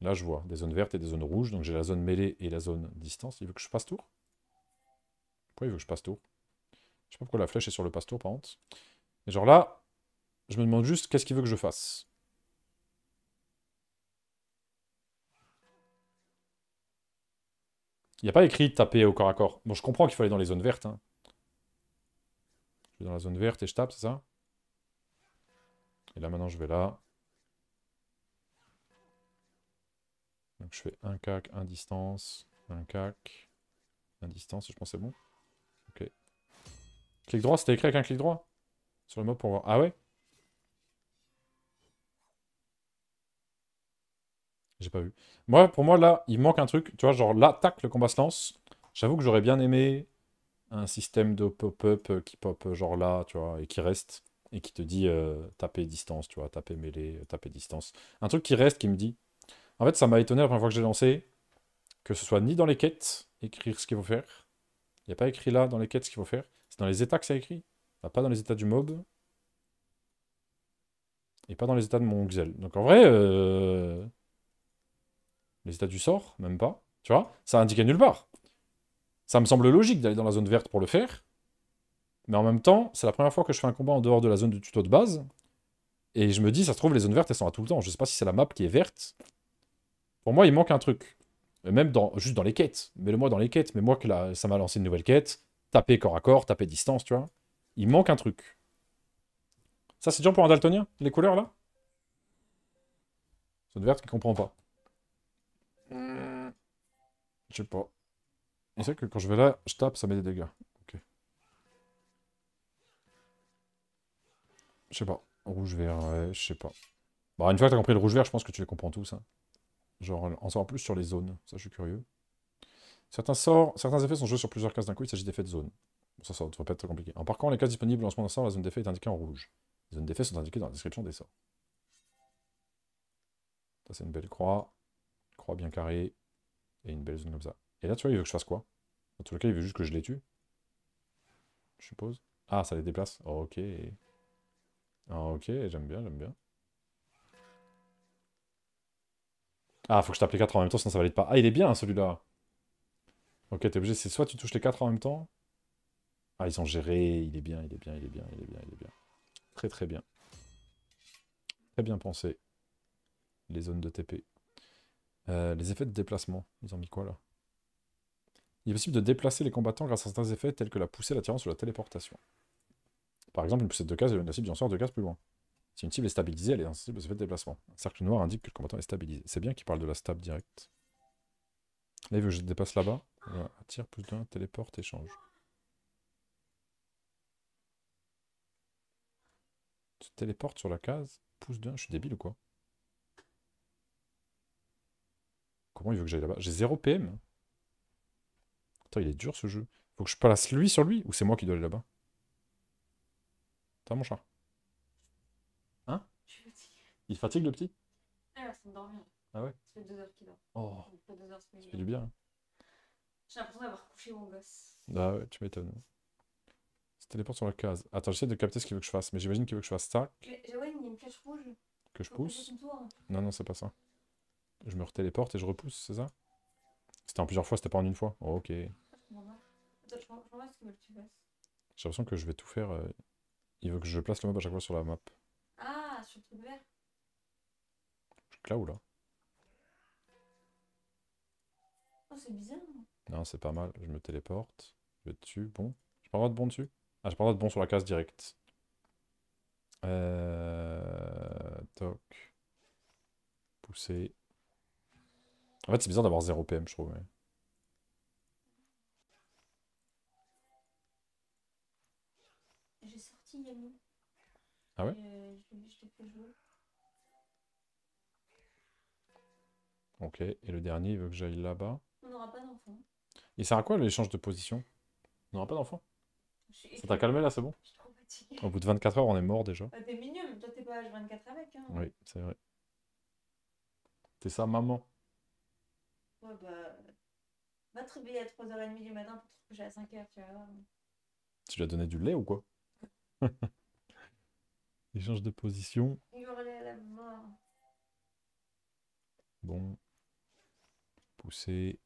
là je vois des zones vertes et des zones rouges. Donc j'ai la zone mêlée et la zone distance. Il veut que je passe tour Pourquoi il veut que je passe tour Je sais pas pourquoi la flèche est sur le passe tour par contre. Et genre là, je me demande juste qu'est-ce qu'il veut que je fasse. Il n'y a pas écrit taper au corps à corps. Bon, je comprends qu'il faut aller dans les zones vertes. Hein. Je vais dans la zone verte et je tape, c'est ça Et là, maintenant, je vais là. Donc, je fais un cac, un distance, un cac, un distance, je pense c'est bon. Ok. Clic droit, c'était écrit avec un clic droit Sur le mode pour voir. Ah ouais J'ai pas vu. Moi, pour moi, là, il manque un truc. Tu vois, genre là, tac, le combat se lance. J'avoue que j'aurais bien aimé un système de pop-up euh, qui pop euh, genre là, tu vois, et qui reste. Et qui te dit euh, taper distance, tu vois, taper mêlée, taper distance. Un truc qui reste, qui me dit. En fait, ça m'a étonné la première fois que j'ai lancé que ce soit ni dans les quêtes, écrire ce qu'il faut faire. Il n'y a pas écrit là dans les quêtes ce qu'il faut faire. C'est dans les états que c'est écrit. pas dans les états du mob. Et pas dans les états de mon Xel. Donc en vrai, les états du sort, même pas. Tu vois Ça indiqué nulle part. Ça me semble logique d'aller dans la zone verte pour le faire. Mais en même temps, c'est la première fois que je fais un combat en dehors de la zone de tuto de base. Et je me dis, ça se trouve, les zones vertes, elles sont à tout le temps. Je sais pas si c'est la map qui est verte. Pour moi, il manque un truc. même dans, juste dans les quêtes. Mets-le-moi dans les quêtes. Mais moi, que là, ça m'a lancé une nouvelle quête. Taper corps à corps, taper distance, tu vois. Il manque un truc. Ça, c'est dur pour un daltonien, les couleurs, là Zone verte qui comprend pas. Je sais pas. Et sait que quand je vais là, je tape, ça met des dégâts. Ok. Je sais pas. Rouge-vert, ouais, je sais pas. Bon, bah, une fois que t'as compris le rouge-vert, je pense que tu les comprends tous. Hein. Genre, en sort plus sur les zones. Ça, je suis curieux. Certains sorts, certains effets sont joués sur plusieurs cases d'un coup. Il s'agit d'effets de zone. ça, ça ne devrait pas être très compliqué. En contre, les cases disponibles en ce moment, la zone d'effet est indiquée en rouge. Les zones d'effet sont indiquées dans la description des sorts. Ça, c'est une belle croix. Croix bien carrée une belle zone comme ça. Et là, tu vois, il veut que je fasse quoi en tout cas, il veut juste que je les tue. Je suppose. Ah, ça les déplace. Oh, ok. Oh, ok, j'aime bien, j'aime bien. Ah, faut que je tape les quatre en même temps, sinon ça valide pas. Ah, il est bien, hein, celui-là. Ok, t'es obligé, c'est soit tu touches les 4 en même temps. Ah, ils ont géré il est bien, il est bien, il est bien, il est bien, il est bien. Très très bien. Très bien pensé. Les zones de TP. Euh, les effets de déplacement, ils ont mis quoi là Il est possible de déplacer les combattants grâce à certains effets tels que la poussée, l'attirance ou la téléportation. Par exemple, une poussée de case est la cible d'un sort de case plus loin. Si une cible est stabilisée, elle est insensible aux effets de déplacement. Un cercle noir indique que le combattant est stabilisé. C'est bien qu'il parle de la stab directe. Là, il que je dépasse là-bas. attire, plus d'un, téléporte, échange. Tu téléportes sur la case, pousse d'un, je suis débile ou quoi Comment il veut que j'aille là-bas J'ai 0 PM. Attends, il est dur ce jeu. Faut que je place lui sur lui Ou c'est moi qui dois aller là-bas T'as mon chat. Hein Il fatigue le petit Ah, Ah ouais Ça fait deux heures qu'il dort. Oh. Ça fait, deux heures, ça fait du bien. Hein. J'ai l'impression d'avoir couché mon gosse. Ah ouais, tu m'étonnes. Se portes sur la case. Attends, j'essaie de capter ce qu'il veut que je fasse, mais j'imagine qu'il veut que je fasse ça. ouais, il y a une flèche rouge. Que je pousse Non, non, c'est pas ça. Je me re-téléporte et je repousse, c'est ça C'était en plusieurs fois, c'était pas en une fois. Oh, ok. J'ai l'impression que je vais tout faire. Euh, il veut que je place le mob à chaque fois sur la map. Ah, sur le truc vert. Là ou là Oh, c'est bizarre. Hein. Non, c'est pas mal. Je me téléporte. Je vais dessus. Bon. Je pas le droit de bon dessus Ah, j'ai pas le de bon sur la case directe. Euh... Toc. Pousser. En fait, c'est bizarre d'avoir 0 PM, je trouve. J'ai sorti Yamou. Ah ouais euh, je te fait jouer. Ok, et le dernier, il veut que j'aille là-bas. On n'aura pas d'enfant. Il sert à quoi l'échange de position On n'aura pas d'enfant Ça t'a calmé là, c'est bon Je suis trop fatiguée. Au bout de 24 heures, on est mort déjà. Bah, t'es mignon, toi t'es pas âge 24 avec. Hein. Oui, c'est vrai. T'es sa maman. Ouais, bah. Va te réveiller à 3h30 du matin pour te coucher à 5h, tu vois. Tu lui as donné du lait ou quoi Il change de position. à la mort. Bon. Pousser.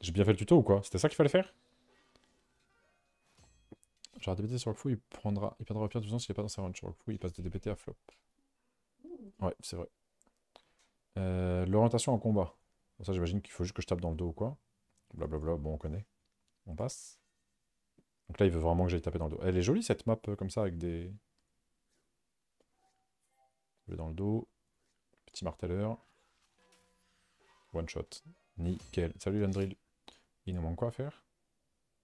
J'ai bien fait le tuto ou quoi C'était ça qu'il fallait faire Genre DPT sur Rockfou, il prendra, il perdra au pire 12 ans s'il n'est pas dans sa range. Sur Rockfou, il passe de DPT à flop. Ouais, c'est vrai. Euh, l'orientation en combat. ça, j'imagine qu'il faut juste que je tape dans le dos ou quoi. Blablabla, bon, on connaît. On passe. Donc là, il veut vraiment que j'aille taper dans le dos. Elle est jolie, cette map, euh, comme ça, avec des... Je Dans le dos. Petit marteleur. One shot. Nickel. Salut, Landrill. Il nous manque quoi à faire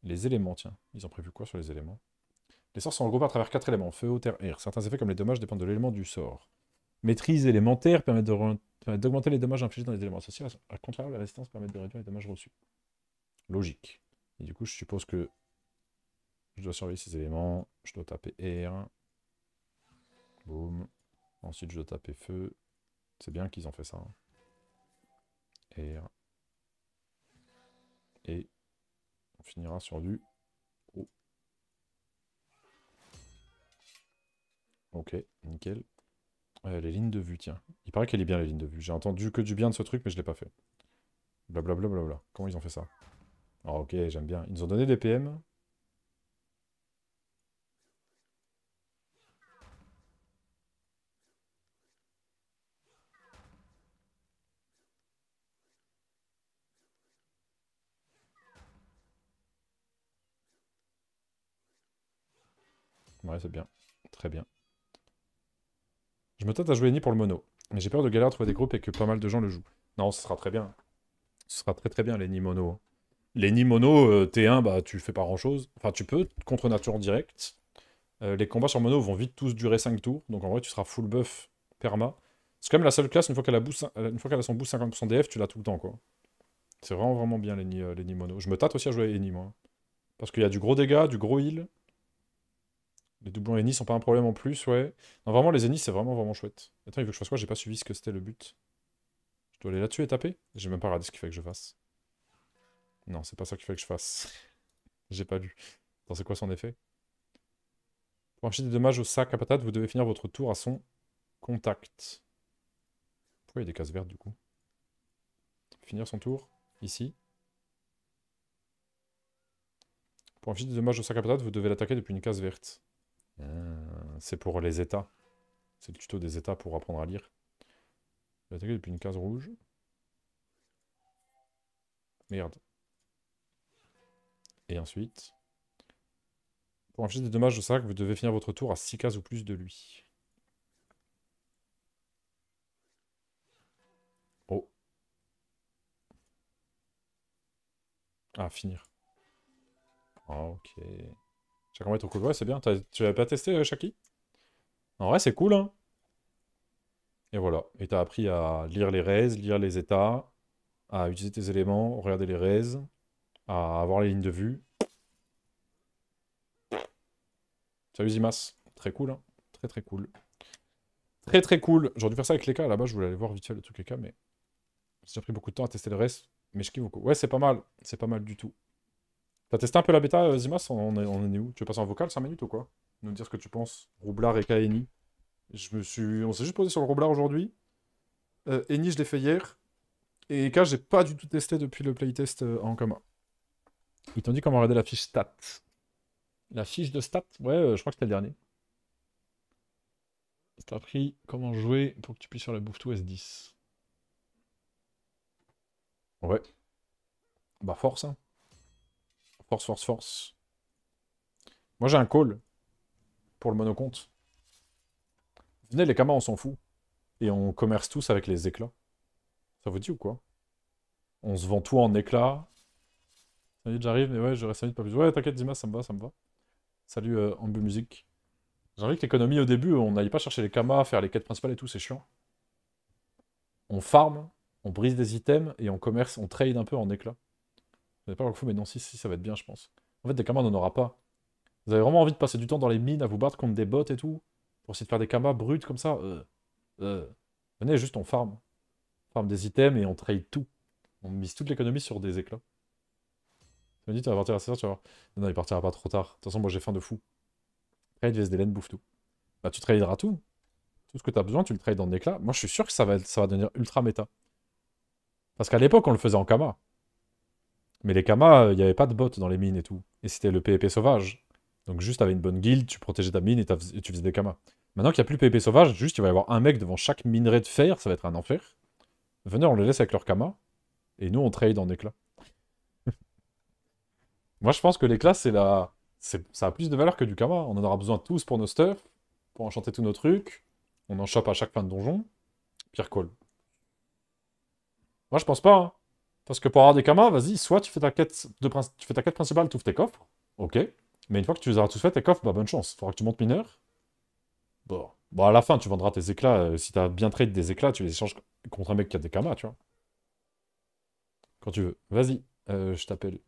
Les éléments, tiens. Ils ont prévu quoi sur les éléments Les sorts sont regroupés à travers quatre éléments. Feu, eau, terre, air. Certains effets comme les dommages dépendent de l'élément du sort. Maîtrise élémentaire permet de d'augmenter les dommages infligés dans les éléments associés. À contraire, la résistance permet de réduire les dommages reçus. Logique. Et du coup, je suppose que je dois surveiller ces éléments. Je dois taper R. Boum. Ensuite, je dois taper feu. C'est bien qu'ils ont fait ça. Hein. R. Et on finira sur du O. Ok, nickel les lignes de vue, tiens. Il paraît qu'elle est bien, les lignes de vue. J'ai entendu que du bien de ce truc, mais je l'ai pas fait. Blablabla. Bla, bla, bla, Comment ils ont fait ça ah, ok, j'aime bien. Ils nous ont donné des PM. Ouais, c'est bien. Très bien. Je me tâte à jouer Ni pour le mono, mais j'ai peur de galérer à trouver des groupes et que pas mal de gens le jouent. Non, ce sera très bien. Ce sera très très bien les Ni mono. Hein. Les Ni mono, euh, T1, bah tu fais pas grand chose. Enfin, tu peux, contre nature en direct. Euh, les combats sur mono vont vite tous durer 5 tours, donc en vrai tu seras full buff perma. C'est quand même la seule classe, une fois qu'elle a, euh, une fois son boost 50% DF, tu l'as tout le temps quoi. C'est vraiment vraiment bien les Ni, les mono. Je me tâte aussi à jouer les moi. Hein. Parce qu'il y a du gros dégâts, du gros heal, les doublons ennemis sont pas un problème en plus, ouais. Non, vraiment, les ennemis, c'est vraiment, vraiment chouette. Attends, il veut que je fasse quoi J'ai pas suivi ce que c'était le but. Je dois aller là-dessus et taper J'ai même pas regardé ce qu'il fait que je fasse. Non, c'est pas ça qu'il fait que je fasse. J'ai pas lu. Attends, c'est quoi son effet Pour infliger des dommages au sac à patates, vous devez finir votre tour à son contact. Pourquoi il y a des cases vertes, du coup Finir son tour, ici. Pour infliger des dommages au sac à patates, vous devez l'attaquer depuis une case verte. Euh, c'est pour les états. C'est le tuto des états pour apprendre à lire. Je vais depuis une case rouge. Merde. Et ensuite... Pour infliger des dommages au sac, vous devez finir votre tour à 6 cases ou plus de lui. Oh. Ah, finir. Ah, ok. Ça commence à cool. Ouais, c'est bien. Tu l'avais pas testé, euh, Shaki En vrai, c'est cool, hein Et voilà. Et t'as appris à lire les res, lire les états, à utiliser tes éléments, regarder les rays, à avoir les lignes de vue. Salut Zimas. Très cool, hein Très très cool. Très très cool. J'aurais dû faire ça avec les cas. Là-bas, je voulais aller voir vite fait le truc les cas, mais... J'ai pris beaucoup de temps à tester le reste. Mais je kiffe beaucoup. Ouais, c'est pas mal. C'est pas mal du tout. T'as testé un peu la bêta, Zimas on est, est où Tu veux passer en vocal 5 minutes ou quoi Nous dire ce que tu penses. Roublard et Eni. Je me suis... On s'est juste posé sur le Roublard aujourd'hui. Euh, Eni, je l'ai fait hier. Et K, j'ai pas du tout testé depuis le playtest euh, en commun. Ils t'ont dit comment regarder la fiche stat. La fiche de stat Ouais, euh, je crois que c'était le dernier. T'as appris comment jouer pour que tu puisses sur la bouffe tout S10. Ouais. Bah force, hein. Force, force, force. Moi, j'ai un call pour le monocompte. Venez, les camas, on s'en fout. Et on commerce tous avec les éclats. Ça vous dit ou quoi On se vend tout en éclats. Ça j'arrive, mais ouais, je reste minutes, pas plus. Ouais, t'inquiète, Dimas, ça me va, ça me va. Salut, euh, Ambu Music. J'ai envie que l'économie, au début, on n'aille pas chercher les camas, faire les quêtes principales et tout, c'est chiant. On farm, on brise des items et on commerce, on trade un peu en éclats. Vous n'avez pas beaucoup, mais non, si, si, ça va être bien, je pense. En fait, des kamas, on n'en aura pas. Vous avez vraiment envie de passer du temps dans les mines à vous battre contre des bottes et tout Pour essayer de faire des camas bruts comme ça euh, euh, Venez, juste on farm. On farm des items et on trade tout. On mise toute l'économie sur des éclats. Tu me dis, tu vas partir à 16h, tu vas voir. Non, il partira pas trop tard. De toute façon, moi j'ai faim de fou. Trade VSDLN bouffe tout. Bah, tu traderas tout. Tout ce que tu as besoin, tu le trades des éclats. Moi, je suis sûr que ça va, ça va devenir ultra méta. Parce qu'à l'époque, on le faisait en camas mais les kamas, euh, il n'y avait pas de bottes dans les mines et tout. Et c'était le PvP sauvage. Donc juste, avais une bonne guilde, tu protégeais ta mine et, tu faisais des kamas. Maintenant qu'il n'y a plus le PvP sauvage, juste, il va y avoir un mec devant chaque minerai de fer, ça va être un enfer. Venez, on les laisse avec leur kamas, Et nous, on trade en éclats. Moi, je pense que l'éclat, c'est la... ça a plus de valeur que du Kama. On en aura besoin tous pour nos stuff, pour enchanter tous nos trucs. On en chope à chaque fin de donjon. Pierre Cole. Moi, je pense pas. Hein. Parce que pour avoir des kamas, vas-y, soit tu fais ta quête, de tu fais ta quête principale, tu ouvres tes coffres, ok. Mais une fois que tu les auras tous fait, tes coffres, bah bonne chance. Faudra que tu montes mineur. Bon. Bon, à la fin, tu vendras tes éclats. si euh, si t'as bien trade des éclats, tu les échanges contre un mec qui a des kamas, tu vois. Quand tu veux. Vas-y, euh, je t'appelle.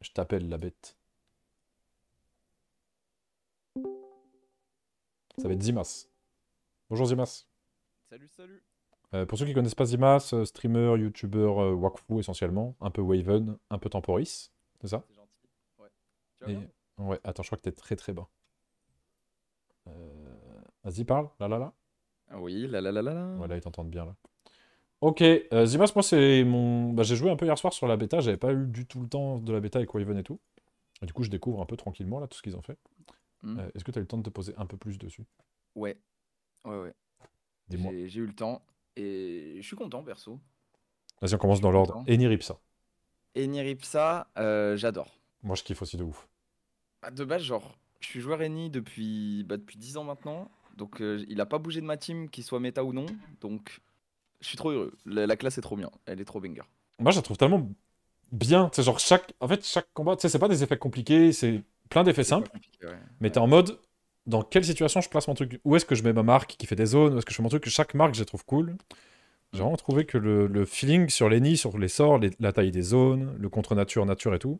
Je t'appelle la bête. Ça va être Zimas. Bonjour Zimas. Salut, salut. Euh, pour ceux qui connaissent pas Zimas, streamer, youtubeur, euh, Wakfu essentiellement, un peu Waven, un peu Temporis, c'est ça C'est gentil, ouais. Ouais, attends, je crois que t'es très très bas. Euh, Vas-y, parle, là là là. Oui, là là là là. Ouais, Voilà, ils t'entendent bien là. Ok, euh, Zimas, moi c'est mon. Bah, j'ai joué un peu hier soir sur la bêta, j'avais pas eu du tout le temps de la bêta avec Waven et tout. du coup, je découvre un peu tranquillement là tout ce qu'ils ont fait. Hmm. Est-ce que t'as eu le temps de te poser un peu plus dessus Ouais, ouais, ouais. j'ai eu le temps. Et je suis content, perso. Vas-y, on commence dans l'ordre. Eniripsa. Eniripsa, euh, j'adore. Moi, je kiffe aussi de ouf. Bah, de base, genre, je suis joueur Eni depuis, bah, depuis 10 ans maintenant. Donc, euh, il a pas bougé de ma team, qu'il soit méta ou non. Donc, je suis trop heureux. La, classe est trop bien. Elle est trop banger. Moi, je la trouve tellement bien. C'est genre, chaque, en fait, chaque combat, tu sais, c'est pas des effets compliqués, c'est plein d'effets simples. Mais en mode, dans quelle situation je place mon truc Où est-ce que je mets ma marque qui fait des zones Où est-ce que je fais mon truc Chaque marque, je trouve cool. J'ai vraiment trouvé que le, feeling sur les nids, sur les sorts, la taille des zones, le contre-nature, nature et tout,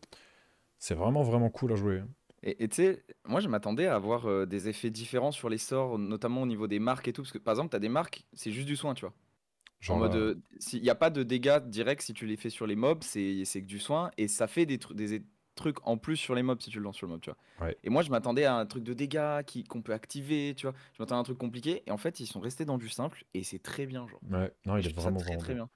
c'est vraiment, vraiment cool à jouer. Et tu sais, moi je m'attendais à avoir euh, des effets différents sur les sorts, notamment au niveau des marques et tout, parce que par exemple, tu as des marques, c'est juste du soin, tu vois. Genre en mode, euh, s'il n'y a pas de dégâts directs si tu les fais sur les mobs, c'est que du soin, et ça fait des, des, truc en plus sur les mobs si tu le lances sur le mob, tu vois. Et moi, je m'attendais à un truc de dégâts qui, qu'on peut activer, tu vois. Je m'attendais à un truc compliqué. Et en fait, ils sont restés dans du simple et c'est très bien, genre. Ouais, non, il est vraiment très, bien.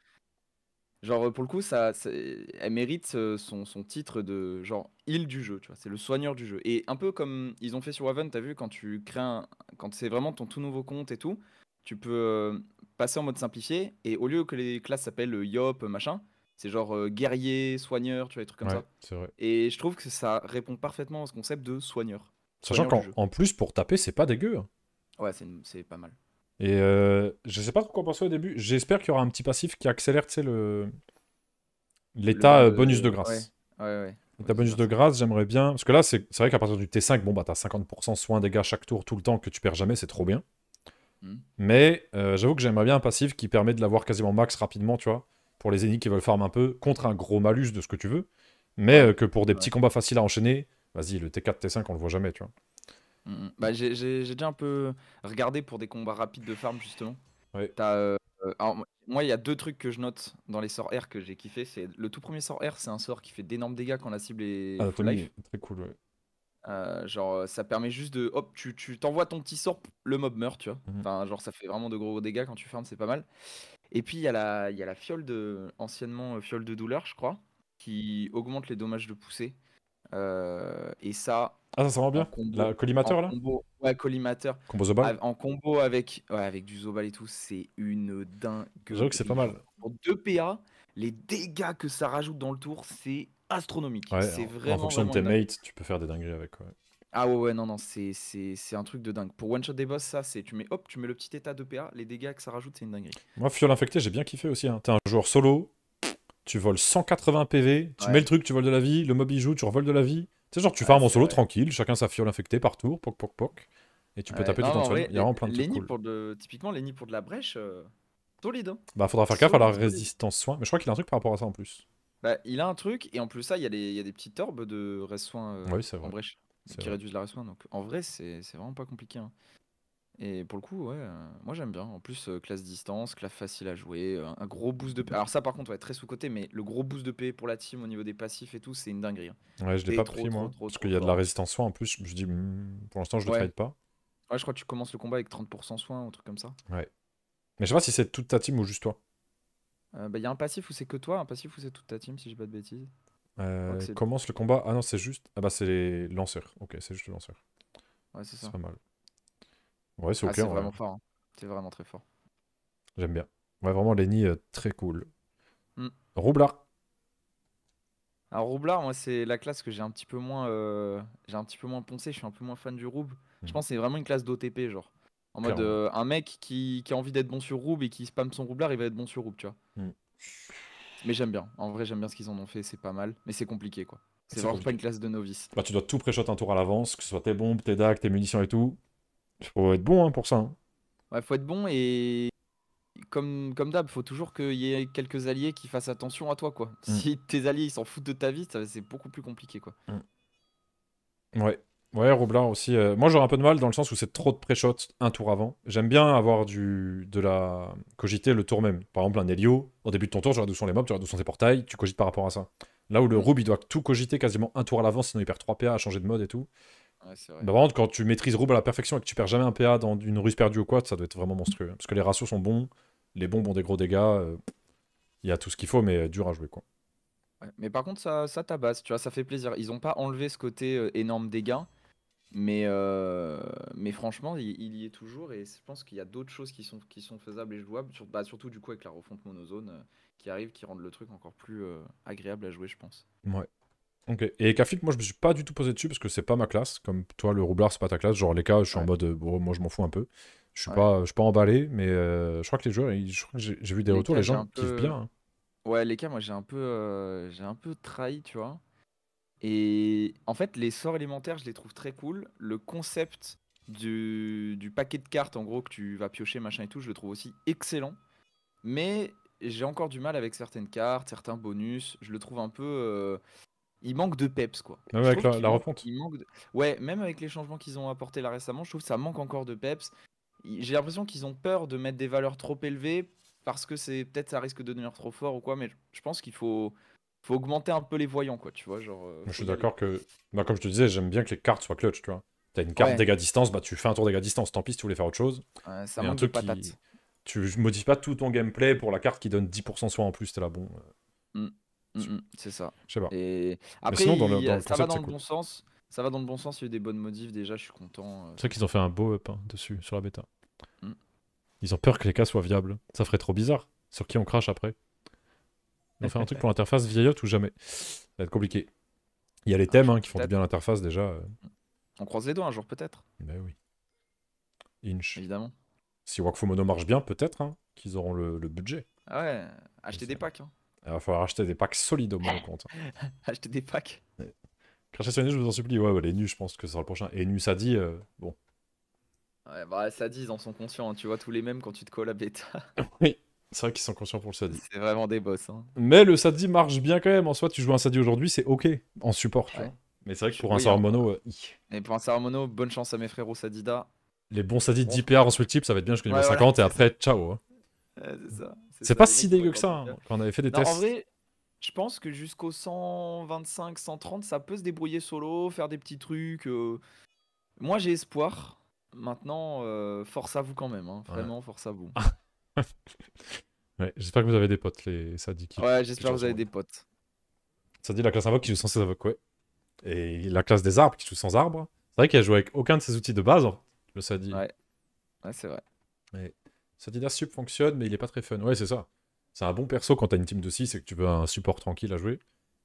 Genre, euh, pour le coup, ça, elle mérite euh, son, son, titre de genre île du jeu, tu vois. C'est le soigneur du jeu. Et un peu comme ils ont fait sur Waven, t'as vu, quand tu crées un, Quand c'est vraiment ton tout nouveau compte et tout, tu peux euh, passer en mode simplifié. Et au lieu que les classes s'appellent Yop, machin, c'est genre euh, guerrier, soigneur, tu vois, des trucs comme ouais, ça. Vrai. Et je trouve que ça répond parfaitement à ce concept de soigneur. Sachant qu'en plus, pour taper, c'est pas dégueu. Hein. Ouais, c'est pas mal. Et euh, je sais pas trop quoi penser au début. J'espère qu'il y aura un petit passif qui accélère, tu sais, le... l'état euh, bonus de grâce. Ouais, ouais, ouais. L'état bonus de grâce, j'aimerais bien. Parce que là, c'est vrai qu'à partir du T5, bon, bah, t'as 50% soin dégâts chaque tour tout le temps que tu perds jamais, c'est trop bien. Hmm. Mais j'avoue que j'aimerais bien un passif qui permet de l'avoir quasiment max rapidement, tu vois pour les ennemis qui veulent farm un peu, contre un gros malus de ce que tu veux, mais euh, que pour des petits combats faciles à enchaîner, vas-y, le T4, T5, on le voit jamais, tu vois. Mm, mm. Bah, j'ai déjà un peu regardé pour des combats rapides de farm, justement. Euh, moi, il y a deux trucs que je note dans les sorts R que j'ai kiffé. C'est le tout premier sort R, c'est un sort qui fait d'énormes dégâts quand la cible est ah, life. Très cool, euh, genre, ça permet juste de hop, tu t'envoies ton petit sort, le mob meurt, tu vois. Mhm. Enfin, genre, ça fait vraiment de gros dégâts quand tu farmes, c'est pas mal. Et puis il y, a la, y a la fiole de, anciennement euh, fiole de douleur, je crois, qui augmente les dommages de poussée. Euh, et ça. Ah, ça, bien. la collimateur, là collimateur. En combo avec, avec du Zobal et tout, c'est une dingue. trouve que c'est pas mal. Pour 2 PA, les dégâts que ça rajoute dans le tour, c'est astronomique. c'est en, En fonction de tes mates, tu peux faire des dingueries avec. Ouais. Ah ouais, ouais, non, non, c'est, un truc de dingue. Pour one shot des boss, ça, c'est tu mets hop, tu mets le petit état de PA, les dégâts que ça rajoute, c'est une dinguerie. Moi, Fiole Infecté, j'ai bien kiffé aussi. Hein. T'es un joueur solo, tu voles 180 PV, tu mets le truc, tu voles de la vie, le mob il joue, tu revoles de la vie. C'est genre, tu farmes en solo tranquille, chacun sa Fiole Infecté par tour, poc poc poc. Et tu peux taper tout en Il y a plein de trucs. Typiquement, les pour de la brèche, euh, hein. Bah, faudra faire gaffe à la résistance soin, mais je crois qu'il a un truc par rapport à ça en plus. Bah, il a un truc, et en plus, ça, il y a, y a des petites orbes de reste soin euh, en brèche qui réduit la résistance, Donc en vrai, c'est vraiment pas compliqué. Hein. Et pour le coup, ouais, euh, moi j'aime bien. En plus, euh, classe distance, classe facile à jouer, euh, un gros boost de paix. E. Alors ça par contre, ouais, très sous-côté, mais le gros boost de P e pour la team au niveau des passifs et tout, c'est une dinguerie. Hein. Ouais, je l'ai e pas pris moi, parce qu'il y a de la résistance soin en plus, je dis, hmm, pour l'instant je le trade pas. Ouais, je crois que tu commences le combat avec 30% soin, ou un truc comme ça. Ouais. Mais je sais pas si c'est toute ta team ou juste toi. Bah, il bah, y a un passif ou c'est que toi, un passif ou c'est toute ta team, si j'ai pas de bêtises. Euh, commence le combat. Ah non, c'est juste. Ah bah, c'est les lanceurs. Ok, c'est juste le lanceur. Ouais, c'est ça. C'est pas mal. Ouais, c'est ah, ok. Ah, c'est vraiment fort. Hein. C'est vraiment très fort. J'aime bien. Ouais, vraiment, Lenny, euh, très cool. Hmm. Roublard. Alors, Roublard, moi, c'est la classe que j'ai un petit peu moins. Euh, j'ai un petit peu moins poncé. Je suis un peu moins fan du Roub. Je hmm. pense que c'est vraiment une classe d'OTP, genre. En mode, un mec qui, a envie d'être bon sur Roub et qui spam son Roublard, il va être bon sur Roub, tu vois. Hmm. Mais j'aime bien. En vrai, j'aime bien ce qu'ils en ont fait. C'est pas mal. Mais c'est compliqué, quoi. C'est vraiment pas une classe de novice. Bah, tu dois tout pré un tour à l'avance, que ce soit tes bombes, tes dacs, tes munitions et tout. Faut être bon hein, pour ça. Hein. Ouais, faut être bon et comme, comme d'hab, faut toujours qu'il y ait quelques alliés qui fassent attention à toi, quoi. Mm. Si tes alliés ils s'en foutent de ta vie, c'est beaucoup plus compliqué, quoi. Mm. Ouais. Ouais, là aussi. Euh, moi, j'aurais un peu de mal dans le sens où c'est trop de pré shot un tour avant. J'aime bien avoir du, de la cogiter le tour même. Par exemple, un Helio, au début de ton tour, tu regardes où sont les mobs, tu regardes où sont tes portails, tu cogites par rapport à ça. Là où le Roub il doit tout cogiter quasiment un tour à l'avance, sinon il perd 3 PA à changer de mode et tout. Bah, par contre, quand tu maîtrises Roub à la perfection et que tu perds jamais un PA dans une ruse perdue ou quoi, ça doit être vraiment monstrueux. Parce que les ratios sont bons, les bombes ont des gros dégâts, euh, il y a tout ce qu'il faut, mais euh, dur à jouer quoi. mais par contre, ça, tabasse, tu vois, ça fait plaisir. Ils ont pas enlevé ce côté énorme dégâts euh, mais, franchement, il, y est toujours et je pense qu'il y a d'autres choses qui sont, faisables et jouables, bah, surtout du coup avec la refonte monozone euh, qui arrive, qui rend le truc encore plus euh, agréable à jouer, je pense. Ouais. Ok. Et Kafik, moi je me suis pas du tout posé dessus parce que c'est pas ma classe. Comme toi, le roublard, c'est pas ta classe. Genre les cas, je suis en mode, moi je m'en fous un peu. Je suis, pas, je suis pas emballé, mais je crois que les joueurs, j'ai vu des retours, les gens kiffent bien. Hein. Ouais, les cas, moi j'ai un, peu j'ai un peu trahi, tu vois. Et en fait, les sorts élémentaires, je les trouve très cool. Le concept du, paquet de cartes, en gros, que tu vas piocher, machin et tout, je le trouve aussi excellent. Mais j'ai encore du mal avec certaines cartes, certains bonus. Je le trouve un peu. Euh, il manque de peps, quoi. Ah ouais, la, refonte. Ouais, même avec les changements qu'ils ont apportés là récemment, je trouve que ça manque encore de peps. J'ai l'impression qu'ils ont peur de mettre des valeurs trop élevées parce que c'est peut-être ça risque de devenir trop fort ou quoi, mais je pense qu'il faut faut augmenter un peu les voyants, quoi, tu vois. Genre, euh, je suis d'accord que, bah, comme je te disais, j'aime bien que les cartes soient clutch, tu vois. T'as une carte dégâts distance, bah tu fais un tour dégâts distance, tant pis si tu voulais faire autre chose. ça un truc de Tu modifies pas tout ton gameplay pour la carte qui donne 10% soin en plus, t'es là, bon. Euh, mm, mm, mm, c'est ça. Je sais pas. Et après, ça va dans le bon sens. Ça va dans le bon sens, il y a eu des bonnes modifs déjà, je suis content. Euh, c'est qu'ils ont fait un beau up hein, dessus, sur la bêta. Ils ont peur que les cas soient viables. Ça ferait trop bizarre. Sur qui on crache après on faire un truc pour l'interface vieillotte ou jamais. Ça va être compliqué. Il y a les thèmes ah, hein, qui font bien l'interface déjà. Euh. On croise les doigts un jour peut-être. Ben oui. Inch. Évidemment. Si Wakfu Mono marche bien, peut-être hein, qu'ils auront le, budget. Ah ouais, acheter des packs. Hein. il ah, va falloir acheter des packs solides au moins compte. Hein. acheter des packs. nus, je vous en supplie. Ouais, les nus, je pense que ce sera le prochain. Et nus, ça dit, euh, bon. Ouais, bah, ça dit, ils en sont conscients. Tu vois tous les mêmes quand tu te colles à bêta. oui. C'est vrai qu'ils sont conscients pour le Sadi. C'est vraiment des boss. Hein. Mais le Sadi marche bien quand même. En soi, tu joues un Sadi aujourd'hui, c'est ok en support. Mais c'est vrai que euh, pour un Sarmono. Mono... Et pour un Mono, bonne chance à mes au Sadida. Les bons Sadis bon. en split type, ça va être bien jusqu'au niveau 50 et après, ciao. Hein. c'est pas si dégueu que ça hein, quand on avait fait des tests. En vrai, je pense que jusqu'au 125, 130, ça peut se débrouiller solo, faire des petits trucs. Euh. Moi, j'ai espoir. Maintenant, euh, force à vous quand même. Hein. Vraiment, force à vous. ouais, j'espère que vous avez des potes, les sadiques. Ouais, j'espère que vous avez des potes. Ça dit la classe invoque qui joue sans ses ouais. Et la classe des arbres qui joue sans arbres. C'est vrai qu'il a avec aucun de ses outils de base, hein, le Sadi. Ouais, ouais c'est vrai. Mais Sadi sup fonctionne, mais il est pas très fun. Ouais, c'est ça. C'est un bon perso quand t'as une team de 6 et que tu veux un support tranquille à jouer.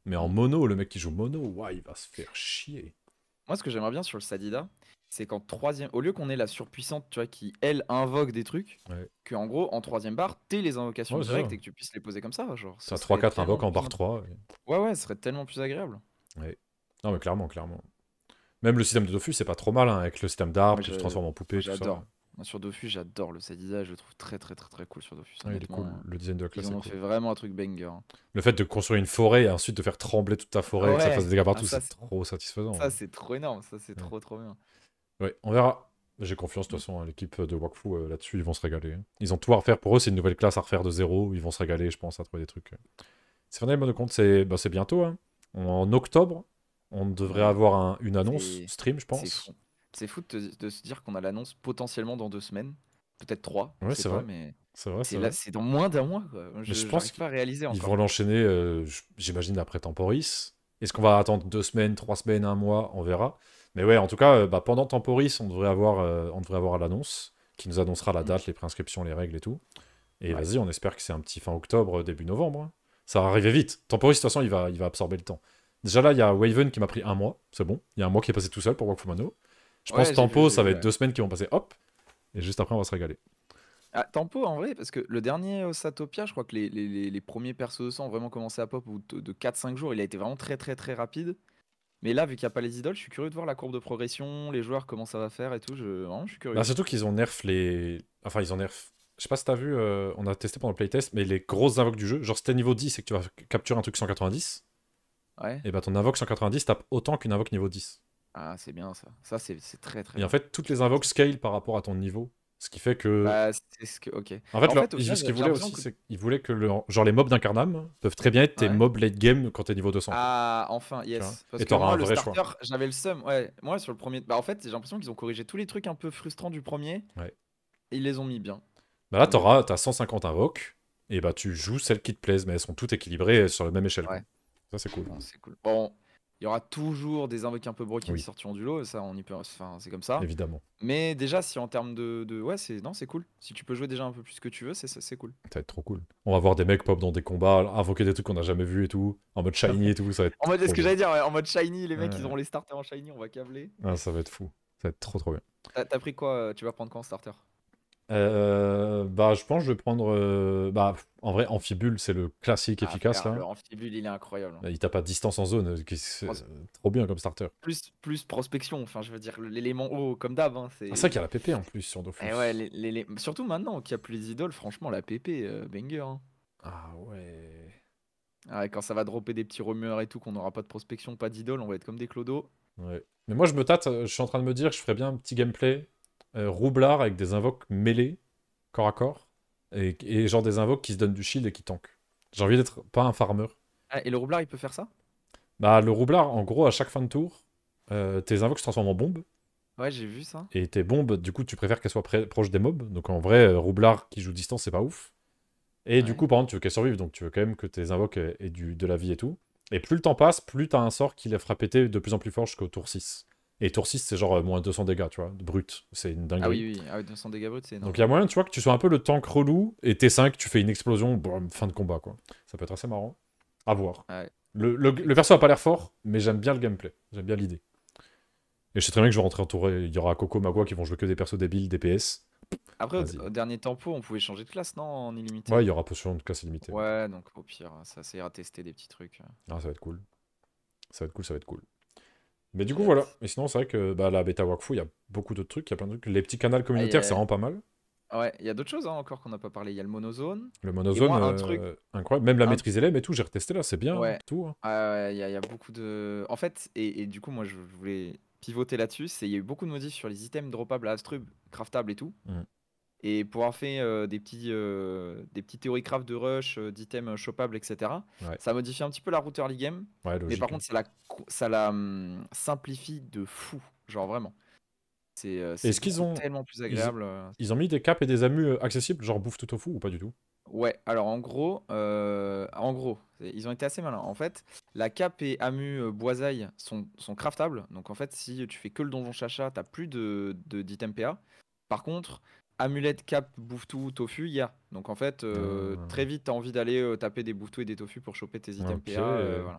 Mais en mono, le mec qui joue mono, ouais, il va se faire chier. Moi, ce que j'aimerais bien sur le Sadida, c'est qu'en troisième, au lieu qu'on ait la surpuissante, tu vois, qui elle invoque des trucs, que en gros en troisième barre, t'es les invocations directes et que tu puisses les poser comme ça, genre. Ça, 3-4 invoque en barre 3. Ouais, ouais, ce serait tellement plus agréable. Ouais. Non, mais clairement, clairement. Même le système de Dofus, c'est pas trop mal, hein, avec le système d'arbre tu te transformes en poupée, J'adore. Sur Dofus, j'adore le set je le trouve très très très très cool sur Dofus. il est cool. Le design de la classe. Ils fait vraiment un truc banger. Le fait de construire une forêt et ensuite de faire trembler toute ta forêt que ça fasse des dégâts partout, ah, c'est trop satisfaisant. Ça, hein. c'est trop énorme, ça, c'est trop trop bien on verra. J'ai confiance, de toute façon, à l'équipe de Wakfu euh, là-dessus, ils vont se régaler. Hein. Ils ont tout à refaire pour eux, c'est une nouvelle classe à refaire de zéro, ils vont se régaler, je pense, à trouver des trucs. Euh. C'est de compte, bah, c'est bientôt. Hein. En octobre, on devrait avoir une annonce stream, je pense. C'est fou, de, se dire qu'on a l'annonce potentiellement dans deux semaines, peut-être trois. c'est vrai. Mais... C'est vrai, c'est, dans moins d'un mois. Je, pense qu'ils réaliser. Encore. Ils vont l'enchaîner, euh, j'imagine, après Temporis. Est-ce qu'on va attendre deux semaines, trois semaines, un mois On verra. Mais ouais, en tout cas, euh, bah, pendant Temporis, on devrait avoir, euh, on devrait avoir l'annonce qui nous annoncera la mm. date, les préinscriptions, les règles et tout. Et vas-y, on espère que c'est un petit fin octobre, début novembre. Hein. Ça va arriver vite. Temporis, de toute façon, il va, il va absorber le temps. Déjà là, il y a Waven qui m'a pris un mois, c'est bon. Il y a un mois qui est passé tout seul pour Wakfumano. Je pense Tempo, ça va être deux semaines qui vont passer, hop. Et juste après, on va se régaler. Ah, tempo en vrai, parce que le dernier Satopia, je crois que les, les, les premiers persos de sang ont vraiment commencé à pop de 4-5 jours. Il a été vraiment très très très rapide. Mais là, vu qu'il n'y a pas les idoles, je suis curieux de voir la courbe de progression, les joueurs, comment ça va faire et tout. Je, Vraiment, je suis curieux. Bah, surtout qu'ils ont nerf les. Enfin, ils ont nerf. Je sais pas si t'as vu, euh, on a testé pendant le playtest, mais les grosses invoques du jeu, genre si t'es niveau 10 et que tu vas capturer un truc 190, ouais. et eh bah ben, ton invoque 190 tape autant qu'une invoque niveau 10. Ah, c'est bien ça. Ça, c'est très très. Et en fait, toutes les invoques scale par rapport à ton niveau. Ce qui fait que. Bah, ce que... En fait, en ils, qu'ils voulaient aussi, que... c'est qu'ils voulaient que le... genre les mobs d'Incarnam peuvent très bien être tes mobs late game quand t'es niveau 200. Ah, enfin, yes. Parce Et un le vrai starter, j'avais le seum. Ouais, moi, sur le premier. Bah, en fait, j'ai l'impression qu'ils ont corrigé tous les trucs un peu frustrants du premier. Ouais. ils les ont mis bien. Bah là, t'auras, euh, t'as 150 invoques. Et bah, tu joues celles qui te plaisent, mais elles sont toutes équilibrées sur la même échelle. Ouais. Ça, c'est cool. c'est cool. Bon, il y aura toujours des invoqués un peu broqués qui sortiront du lot, ça on y peut, enfin c'est comme ça. Évidemment. Mais déjà si en termes de, ouais c'est non c'est cool. Si tu peux jouer déjà un peu plus que tu veux, c'est c'est cool. Ça va être trop cool. On va voir des mecs pop dans des combats, invoquer des trucs qu'on n'a jamais vu et tout, en mode shiny et tout, ça va être. en mode ce que j'allais dire, en mode shiny, les mecs ils auront les starters en shiny, on va câbler. Ah, ça va être fou, ça va être trop trop bien. T'as pris quoi euh, Tu vas prendre quoi en starter euh, euh, bah, je pense que je vais prendre. Euh, bah, en vrai, Amphibule, c'est le classique ah, efficace là. amphibule, il est incroyable. Hein. Bah, il tape à distance en zone. Euh, qui- trop bien comme starter. Plus, plus prospection, enfin, je veux dire, l'élément haut, comme d'hab. Hein, c'est ça ah, qui a la PP en plus sur Dofus. Et eh ouais, surtout maintenant qu'il y a plus les idoles, franchement, la PP, euh, hein. Ah ouais. Ah quand ça va dropper des petits remueurs et tout, qu'on n'aura pas de prospection, pas d'idoles, on va être comme des clodos. Ouais. Mais moi, je me tâte. Je suis en train de me dire que je ferais bien un petit gameplay euh, roublard avec des invoques mêlés, corps à corps, et, genre des invoques qui se donnent du shield et qui tankent. J'ai envie d'être pas un farmer. Ah, et le roublard, il peut faire ça Bah, le roublard, en gros, à chaque fin de tour, euh, tes invoques se transforment en bombes. Ouais, j'ai vu ça. Et tes bombes, du coup, tu préfères qu'elles soient proches des mobs. Donc en vrai, euh, roublard qui joue distance, c'est pas ouf. Et du coup, par contre, tu veux qu'elles survivent, donc tu veux quand même que tes invoques aient, du, de la vie et tout. Et plus le temps passe, plus t'as un sort qui les fera péter de plus en plus fort jusqu'au tour 6. Et tour 6, c'est genre euh, moins 200 dégâts, tu vois, brut. C'est une dingue Ah oui, oui, 200 ah dégâts brut, c'est Donc il y a moyen, tu vois, que tu sois un peu le tank relou, et T5, tu fais une explosion, fin de combat, quoi. Ça peut être assez marrant. À voir. Ah le, le, perso a pas l'air fort, mais j'aime bien le gameplay. J'aime bien l'idée. Et je sais très bien que je vais rentrer entouré. Il y aura Coco, Magua qui vont jouer que des persos débiles, DPS. Après, au, dernier tempo, on pouvait changer de classe, non En illimité Ouais, il y aura potion de classe illimitée. Ouais, donc au pire, ça, ça ira tester des petits trucs. Ah, ça va être cool. Ça va être cool, ça va être cool. Mais du coup, voilà. Mais sinon, c'est vrai que bah, la bêta Wakfu, il y a beaucoup d'autres trucs. Il y a plein de trucs. Les petits canaux ah, communautaires, ça rend pas mal. Ouais, il y a d'autres choses hein, encore qu'on n'a pas parlé. Il y a le monozone. Le monozone, euh, incroyable. Même la maîtrise LM et tout, j'ai retesté là, c'est bien. Ouais. Tout. Hein. il y, a beaucoup de. En fait, et, et du coup, moi, je voulais pivoter là-dessus. C'est il y a eu beaucoup de modifs sur les items droppables à Astrub, craftables et tout. Mm. Et pour avoir fait euh, des, petits, euh, des petites théories craft de rush, euh, d'items chopables, etc., ça modifie un petit peu la route early game. mais par contre, ça la, ça la hum, simplifie de fou. Genre vraiment. C'est ce ont... tellement plus agréable. Ils, ont mis des caps et des amus accessibles, genre bouffe tout au fou ou pas du tout Ouais, alors en gros, en gros, ils ont été assez malins. En fait, la cape et amu boisaille sont, sont, craftables. Donc en fait, si tu fais que le donjon chacha, t'as plus de, d'items PA. Par contre, amulette, cap, bouffe tofu y'a. Donc en fait, euh, euh, très vite, t'as envie d'aller euh, taper des bouffe et des tofu pour choper tes items PA.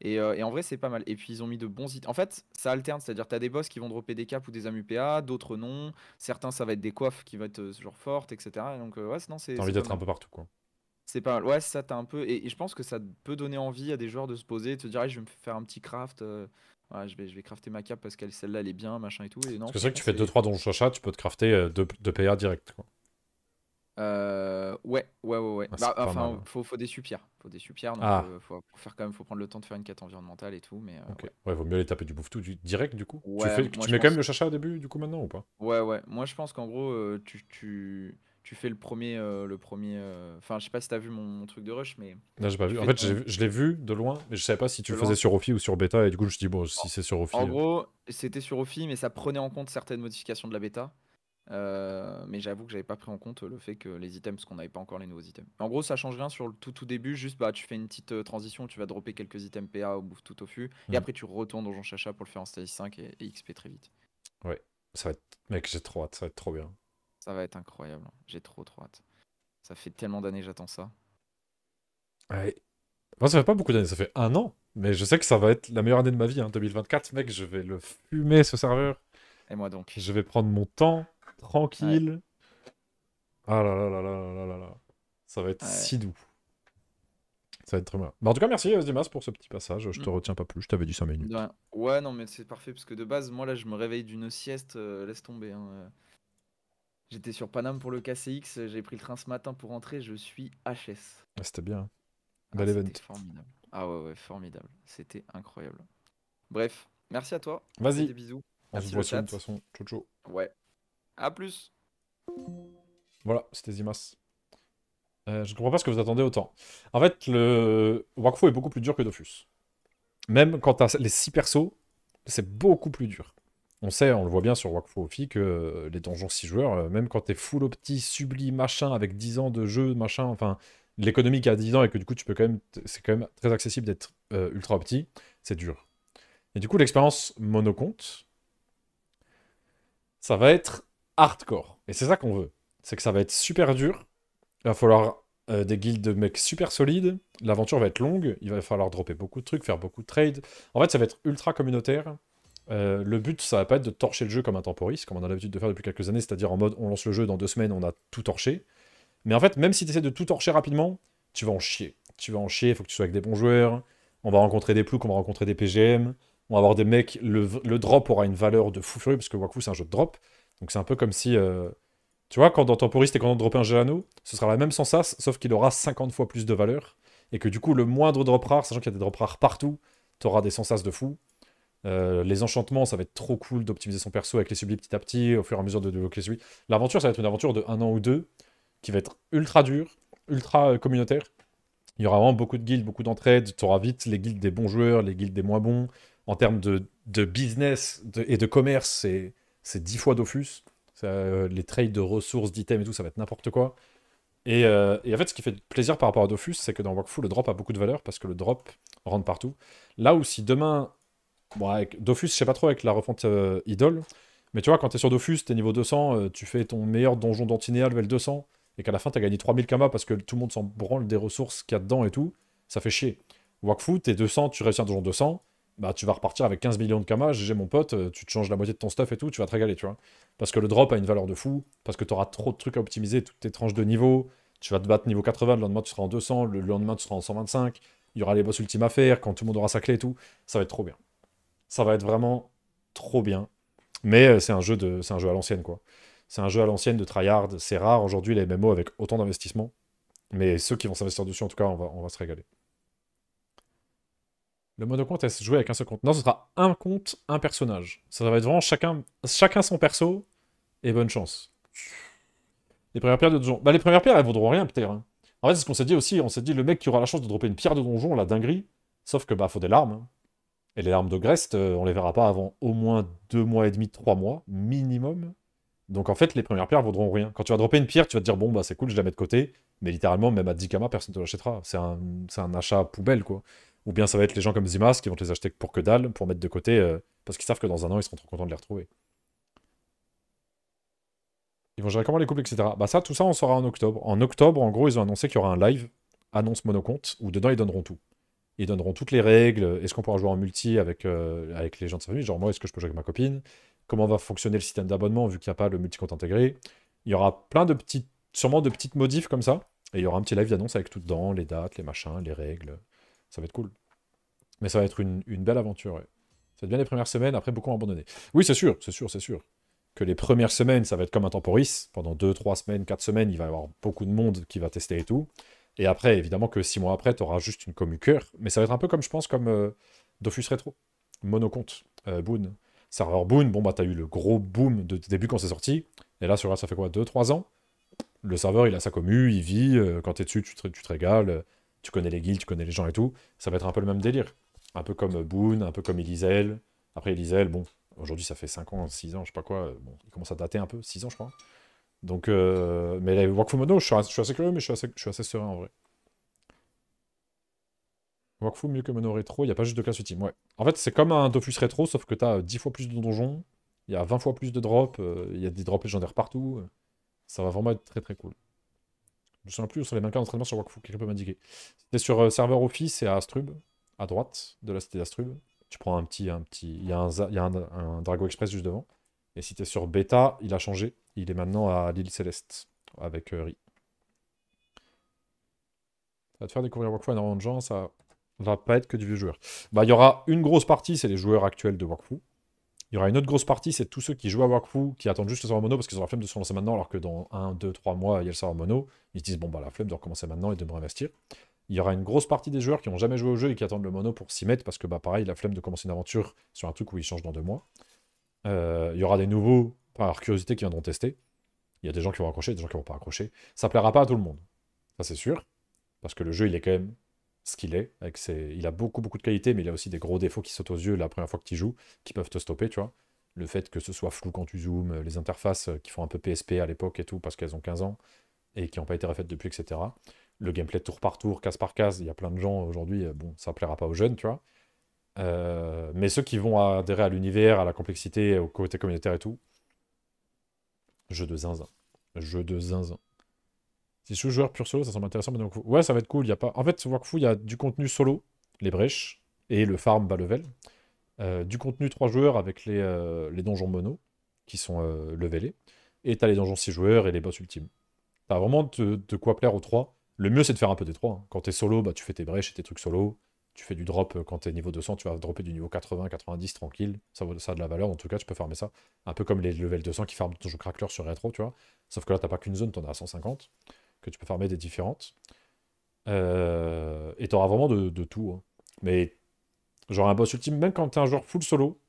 et, en vrai, c'est pas mal. Et puis ils ont mis de bons items. En fait, ça alterne, c'est-à-dire tu as des boss qui vont dropper des caps ou des amu PA, d'autres non. Certains, ça va être des coiffes qui vont être genre fortes, etc. donc ouais, sinon c'est. T'as envie d'être un peu partout, quoi. C'est pas mal. Ouais, ça, t'as un peu. Et, je pense que ça peut donner envie à des joueurs de se poser, de se dire, je vais me faire un petit craft Ouais, je, vais, je vais crafter ma cape parce que celle-là elle est bien, machin et tout. Et non, que c'est vrai que tu fais 2-3 dons chacha, tu peux te crafter 2 euh, PA direct. Quoi. Euh, ouais, ouais, ouais. ouais. Ah, bah, enfin, faut, faut, des supières, Faut des supières, Donc, ah. euh, faut, faire quand même, faut prendre le temps de faire une quête environnementale et tout. Mais, euh, ouais. vaut mieux les taper du bouffe tout direct du coup. tu, fais, tu mets quand même le chacha au début du coup maintenant ou pas Ouais, ouais. Moi je pense qu'en gros, tu, tu, tu fais le premier. Euh, le premier euh, Enfin, je sais pas si t'as vu mon, truc de rush, mais. Non, j'ai pas vu. En fait, je l'ai vu de loin, mais je savais pas si tu le faisais sur Ophi ou sur Beta et du coup, je me suis bon, si c'est sur Ophi. En gros, c'était sur Ophi, mais ça prenait en compte certaines modifications de la bêta. Euh, mais j'avoue que j'avais pas pris en compte le fait que les items, parce qu'on n'avait pas encore les nouveaux items. En gros, ça change rien sur le tout tout début, juste bah, tu fais une petite transition, tu vas dropper quelques items PA au bout tout au fur et mm. après tu retournes dans Jean Chacha pour le faire en stage 5 et, XP très vite. Ouais, ça va mec, j'ai trop hâte, ça va être trop bien. Ça va être incroyable. Hein. J'ai trop trop hâte. Ça fait tellement d'années que j'attends ça. Ouais. Moi, ça fait pas beaucoup d'années, ça fait un an. Mais je sais que ça va être la meilleure année de ma vie, 2024, hein. mec. Je vais le fumer, ce serveur. Et moi donc. Je vais prendre mon temps, tranquille. Ah là là là là là là là. Ça va être si doux. Ça va être très bien. en tout cas, merci Dimas pour ce petit passage. Je te mm. retiens pas plus. Je t'avais dit 5 minutes. Ouais, non, mais c'est parfait parce que de base, moi là, je me réveille d'une sieste. Euh, laisse tomber. Hein, euh. J'étais sur Panam pour le KCX, j'ai pris le train ce matin pour rentrer, je suis HS. Ah, c'était bien. Hein. Ah, event. formidable. Ah ouais, ouais, formidable. C'était incroyable. Bref, merci à toi. Vas-y. Des bisous. On se voit de toute façon. Ciao, ciao. Ouais. À plus. Voilà, c'était Zimas. Euh, je ne comprends pas ce que vous attendez autant. En fait, le Wakfu est beaucoup plus dur que Dofus. Même quand as les 6 persos, c'est beaucoup plus dur on sait, on le voit bien sur Wakfu que euh, les donjons 6 joueurs, euh, même quand t'es full opti, subli, machin, avec 10 ans de jeu, machin, enfin, l'économie qui a 10 ans et que du coup, tu peux quand même, c'est quand même très accessible d'être euh, ultra opti, c'est dur. Et du coup, l'expérience monocompte, ça va être hardcore. Et c'est ça qu'on veut. C'est que ça va être super dur. Il va falloir des guildes de mecs super solides. L'aventure va être longue. Il va falloir dropper beaucoup de trucs, faire beaucoup de trades. En fait, ça va être ultra communautaire. Euh, le but, ça va pas être de torcher le jeu comme un temporiste, comme on a l'habitude de faire depuis quelques années, c'est-à-dire en mode on lance le jeu dans deux semaines, on a tout torché. Mais en fait, même si tu essaies de tout torcher rapidement, tu vas en chier. Tu vas en chier, il faut que tu sois avec des bons joueurs, on va rencontrer des ploucs, on va rencontrer des PGM, on va avoir des mecs, le, drop aura une valeur de fou furieux, parce que Waku c'est un jeu de drop, donc c'est un peu comme si... Euh, tu vois, quand dans Temporiste et quand on drop un Gelano, ce sera la même sensation, sauf qu'il aura 50 fois plus de valeur, et que du coup, le moindre drop rare, sachant qu'il y a des drops rares partout, t'auras des sensasses de fou, euh, les enchantements, ça va être trop cool d'optimiser son perso avec les subis petit à petit, au fur et à mesure de les celui. L'aventure, ça va être une aventure de un an ou deux, qui va être ultra dure, ultra euh, communautaire. Il y aura vraiment beaucoup de guildes, beaucoup d'entraide. Tu auras vite les guildes des bons joueurs, les guildes des moins bons. En termes de, business et de commerce, c'est dix fois Dofus. Euh, les trades de ressources, d'items et tout, ça va être n'importe quoi. Et, en fait, ce qui fait plaisir par rapport à Dofus, c'est que dans Workflow, le drop a beaucoup de valeur parce que le drop rentre partout. Là aussi demain Bon, avec Dofus, je sais pas trop avec la refonte euh, Idol, idole, mais tu vois, quand t'es sur Dofus, t'es niveau 200, euh, tu fais ton meilleur donjon d'antinéa level 200, et qu'à la fin t'as gagné 3000 kamas parce que tout le monde s'en branle des ressources qu'il y a dedans et tout, ça fait chier. Wakfu, t'es 200, tu réussis un donjon 200, bah tu vas repartir avec 15 millions de kamas, j'ai mon pote, euh, tu te changes la moitié de ton stuff et tout, tu vas te régaler, tu vois. Parce que le drop a une valeur de fou, parce que t'auras trop de trucs à optimiser, toutes tes tranches de niveau, tu vas te battre niveau 80, le lendemain tu seras en 200, le lendemain tu seras en 125, il y aura les boss ultimes à faire, quand tout le monde aura sa clé et tout, ça va être trop bien. Ça va être vraiment trop bien. Mais euh, c'est un jeu de, c'est un jeu à l'ancienne quoi. C'est un jeu à l'ancienne de tryhard. C'est rare aujourd'hui les MMO avec autant d'investissement. Mais ceux qui vont s'investir dessus, en tout cas, on va, on va se régaler. Le mode de compte, est joué avec un seul compte Non, ce sera un compte, un personnage. Ça va être vraiment chacun, chacun son perso et bonne chance. Les premières pierres de donjon. Bah, les premières pierres, elles voudront rien, peut-être. Hein. En fait, c'est ce qu'on s'est dit aussi. On s'est dit, le mec qui aura la chance de dropper une pierre de donjon, la dinguerie. Sauf que, bah, faut des larmes. Hein. Et les larmes de Grest, euh, on les verra pas avant au moins deux mois et demi, trois mois, minimum. Donc en fait, les premières pierres vaudront rien. Quand tu vas dropper une pierre, tu vas te dire, bon, bah c'est cool, je la mets de côté. Mais littéralement, même à 10 kamas, personne ne te l'achètera. C'est un, achat poubelle, quoi. Ou bien ça va être les gens comme Zimas qui vont te les acheter pour que dalle, pour mettre de côté, euh, parce qu'ils savent que dans un an, ils seront trop contents de les retrouver. Ils vont gérer comment les couples, etc. Bah ça, tout ça, on saura en octobre. En octobre, en gros, ils ont annoncé qu'il y aura un live, annonce monocompte, où dedans, ils donneront tout ils donneront toutes les règles. Est-ce qu'on pourra jouer en multi avec, euh, avec les gens de sa famille Genre, moi, est-ce que je peux jouer avec ma copine Comment va fonctionner le système d'abonnement vu qu'il n'y a pas le compte intégré Il y aura plein de petites, sûrement de petites modifs comme ça. Et il y aura un petit live d'annonce avec tout dedans, les dates, les machins, les règles. Ça va être cool. Mais ça va être une, belle aventure. Ouais. Ça bien les premières semaines, après beaucoup abandonné. Oui, c'est sûr, c'est sûr, c'est sûr. Que les premières semaines, ça va être comme un temporis. Pendant 2, 3 semaines, 4 semaines, il va y avoir beaucoup de monde qui va tester et tout. Et après, évidemment que six mois après, tu auras juste une commu cœur. Mais ça va être un peu comme, je pense, comme euh, Dofus Retro, monocompte, euh, Boon. Serveur Boon, bon, bah, t'as eu le gros boom de début quand c'est sorti. Et là, sur ça fait quoi 2-3 ans Le serveur, il a sa commu, il vit. Euh, quand tu es dessus, tu te, tu te régales. tu connais les guilds, tu connais les gens et tout. Ça va être un peu le même délire. Un peu comme Boon, un peu comme Elisel. Après, Elisel, bon, aujourd'hui, ça fait 5 ans, 6 ans, je sais pas quoi. Bon, il commence à dater un peu, 6 ans, je crois. Donc, euh, mais là, Mono je, suis, assez, curieux, mais je suis assez, serein en vrai. Wakfu mieux que Mono Rétro, il n'y a pas juste de classe ultime. Ouais. En fait, c'est comme un Dofus Rétro, sauf que tu as 10 fois plus de donjons, il y a 20 fois plus de drops, euh, il y a des drops légendaires partout. Euh, ça va vraiment être très très cool. Je ne sais plus où sont les mannequins d'entraînement sur Wakfu, quelqu'un peut m'indiquer. C'était sur serveur Office et à Astrub, à droite de la cité d'Astrub. Tu prends un petit. un petit, Il y a, un, y a un Drago Express juste devant. Et si tu es sur bêta, il a changé. Il est maintenant à l'île céleste avec euh, Ri. Ça va te faire découvrir Wakfu à énormément de gens, ça va pas être que du vieux joueur. Bah, il y aura une grosse partie, c'est les joueurs actuels de Wakfu. Il y aura une autre grosse partie, c'est tous ceux qui jouent à Wakfu, qui attendent juste le serveur mono parce qu'ils ont la flemme de se lancer maintenant, alors que dans 1, 2, 3 mois, il y a le serveur mono. Ils se disent, bon, bah, la flemme de recommencer maintenant et de me réinvestir. Il y aura une grosse partie des joueurs qui n'ont jamais joué au jeu et qui attendent le mono pour s'y mettre parce que, bah, pareil, la flemme de commencer une aventure sur un truc où il change dans deux mois. Euh, il y aura des nouveaux, par curiosité, qui viendront tester. Il y a des gens qui vont accrocher, des gens qui vont pas accrocher. Ça plaira pas à tout le monde. Ça, c'est sûr. Parce que le jeu, il est quand même ce qu'il est. Avec ses... Il a beaucoup, beaucoup de qualités, mais il a aussi des gros défauts qui sautent aux yeux la première fois que tu joues, qui peuvent te stopper, tu vois. Le fait que ce soit flou quand tu zoomes, les interfaces euh, qui font un peu PSP à l'époque et tout, parce qu'elles ont 15 ans et qui n'ont pas été refaites depuis, etc. Le gameplay tour par tour, case par case, il y a plein de gens aujourd'hui, euh, bon, ça plaira pas aux jeunes, tu vois. Euh, mais ceux qui vont adhérer à l'univers, à la complexité, au côté communautaire et tout, jeu de zinzin. Jeu de zinzin. Si je suis joueur pur solo, ça semble intéressant. Mais donc, ouais, ça va être cool. Y a pas... En fait, Wakfu, il y a du contenu solo, les brèches, et le farm bas level. Euh, du contenu 3 joueurs avec les, euh, les donjons mono, qui sont levelés. Et t'as les donjons 6 joueurs et les boss ultimes. T'as vraiment de, quoi plaire aux 3. Le mieux, c'est de faire un peu des 3. quand hein. Quand t'es solo, bah, tu fais tes brèches et tes trucs solo tu fais du drop euh, quand t'es niveau 200, tu vas dropper du niveau 80, 90 tranquille, ça, ça a de la valeur, en tout cas tu peux farmer ça. Un peu comme les level 200 qui farment ton jeu sur rétro, tu vois. Sauf que là t'as pas qu'une zone, t'en as 150, que tu peux farmer des différentes. Euh, et t'auras vraiment de, tout. Hein. Mais genre un boss ultime, même quand t'es un joueur full solo,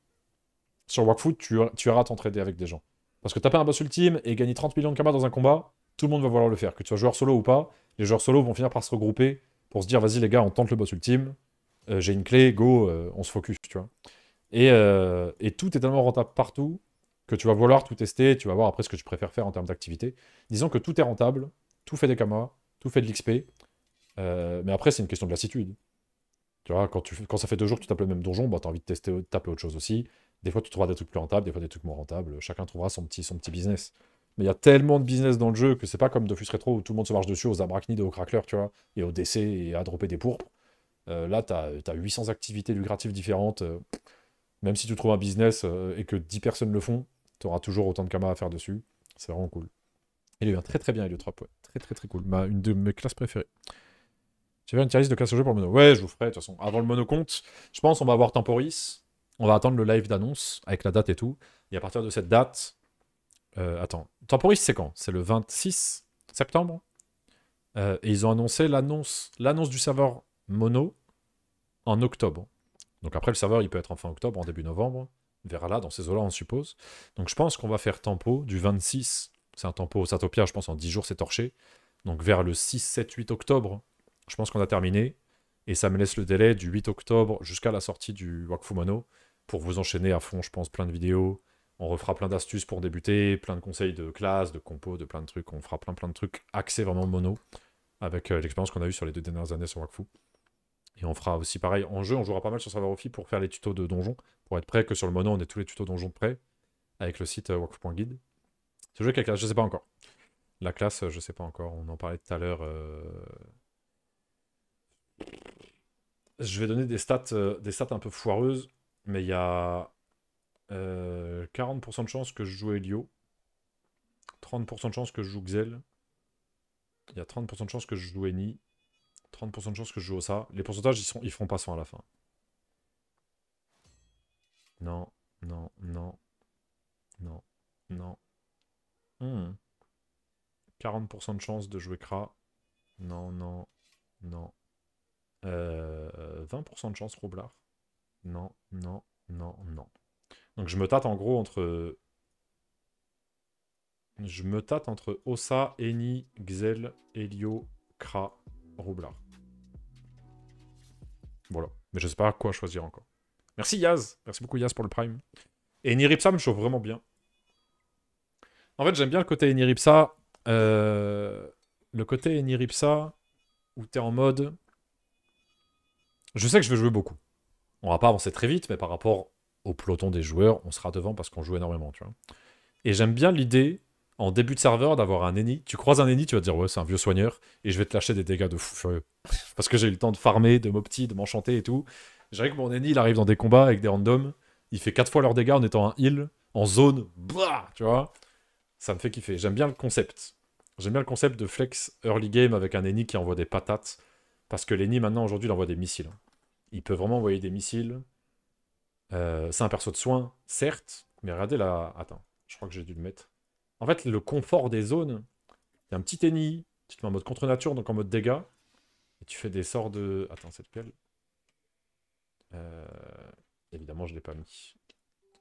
sur Wakfu, tu, auras iras t'entraider avec des gens. Parce que pas un boss ultime et gagner 30 millions de karma dans un combat, tout le monde va vouloir le faire. Que tu sois joueur solo ou pas, les joueurs solo vont finir par se regrouper pour se dire vas-y les gars, on tente le boss ultime, euh, j'ai une clé, go, euh, on se focus, tu vois. Euh, et, tout est tellement rentable partout que tu vas vouloir tout tester, tu vas voir après ce que tu préfères faire en termes d'activité. Disons que tout est rentable, tout fait des kamas, tout fait de l'XP, mais après c'est une question de lassitude. Tu vois, quand, tu, quand ça fait deux jours que tu tapes le même donjon, bah, tu as envie de tester, taper autre chose aussi. Des fois tu trouveras des trucs plus rentables, des fois des trucs moins rentables, chacun trouvera son petit, son petit business. Mais il y a tellement de business dans le jeu que c'est pas comme Dofus Retro où tout le monde se marche dessus aux abracnides aux cracklers, tu vois, et au décès et à dropper des pourpres. Euh, là, tu as, 800 activités lucratives différentes. Euh, même si tu trouves un business euh, et que 10 personnes le font, tu auras toujours autant de camas à faire dessus. C'est vraiment cool. Il est bien, très très bien, il trop ouais. Très très très cool. une de mes classes préférées. J'avais une tier de classe au jeu pour le mono. Ouais, je vous ferai, de toute façon. Avant le monocompte, je pense qu'on va avoir Temporis. On va attendre le live d'annonce avec la date et tout. Et à partir de cette date. attends, Temporis, c'est quand C'est le 26 septembre. et ils ont annoncé l'annonce du serveur mono en octobre. Donc après, le serveur, il peut être en fin octobre, en début novembre, verra là, dans ces eaux-là, on suppose. Donc je pense qu'on va faire tempo du 26, c'est un tempo Satopia, je pense en 10 jours, c'est torché. Donc vers le 6, 7, 8 octobre, je pense qu'on a terminé. Et ça me laisse le délai du 8 octobre jusqu'à la sortie du Wakfu mono pour vous enchaîner à fond, je pense, plein de vidéos. On refera plein d'astuces pour débuter, plein de conseils de classe, de compos, de plein de trucs. On fera plein plein de trucs axés vraiment mono avec euh, l'expérience qu'on a eue sur les deux dernières années sur Wakfu. Et on fera aussi pareil en jeu, on jouera pas mal sur Offi pour faire les tutos de donjons, pour être prêt que sur le mono, on ait tous les tutos donjons prêts avec le site euh, workflow.guide. Ce jeu quelle la classe, je sais pas encore. La classe, euh, je sais pas encore, on en parlait tout à l'heure. Euh. Je vais donner des stats, des stats un peu foireuses, mais il y a 40% de chance que je joue Helio, 30% de chance que je joue Xel, il y a 30% de chance que je joue Eni, 30% de chance que je joue au ça. Les pourcentages, ils, sont, ils feront pas 100 à la fin. Non, non, non, non, non. 40% hmm. de chance de jouer Kra. Non, non, non. 20% euh, de chance Roublard. Non, non, non, non. Donc je me tâte en gros entre... Je me tâte entre Ossa, Eni, Xel, Helio, Kra roublard. Voilà. Mais je sais pas quoi choisir encore. Merci Yaz. Merci beaucoup Yaz pour le prime. Et Niripsa me chauffe vraiment bien. En fait, j'aime bien le côté Niripsa. Euh, le côté Niripsa où es en mode. Je sais que je vais jouer beaucoup. On va pas avancer très vite, mais par rapport au peloton des joueurs, on sera devant parce qu'on joue énormément, tu vois. Et j'aime bien l'idée en début de serveur d'avoir un ennemi. Tu croises un ennemi, tu vas dire ouais, c'est un vieux soigneur et je vais te lâcher des dégâts de fou furieux. Parce que j'ai eu le temps de farmer, de m'opti, de m'enchanter et tout. J'ai que mon ennemi, il arrive dans des combats avec des randoms, il fait quatre fois leurs dégâts en étant un heal, en zone, tu vois. Ça me fait kiffer. J'aime bien le concept. J'aime bien le concept de flex early game avec un ennemi qui envoie des patates. Parce que l'ennemi, maintenant, aujourd'hui, il envoie des missiles. Il peut vraiment envoyer des missiles. Euh, c'est un perso de soins. certes, mais regardez là. Attends, je crois que j'ai dû le mettre. En fait, le confort des zones, il y a un petit tennis, tu te mets en mode contre-nature, donc en mode dégâts, et tu fais des sorts de... Attends, cette lequel euh, Évidemment, je ne l'ai pas mis.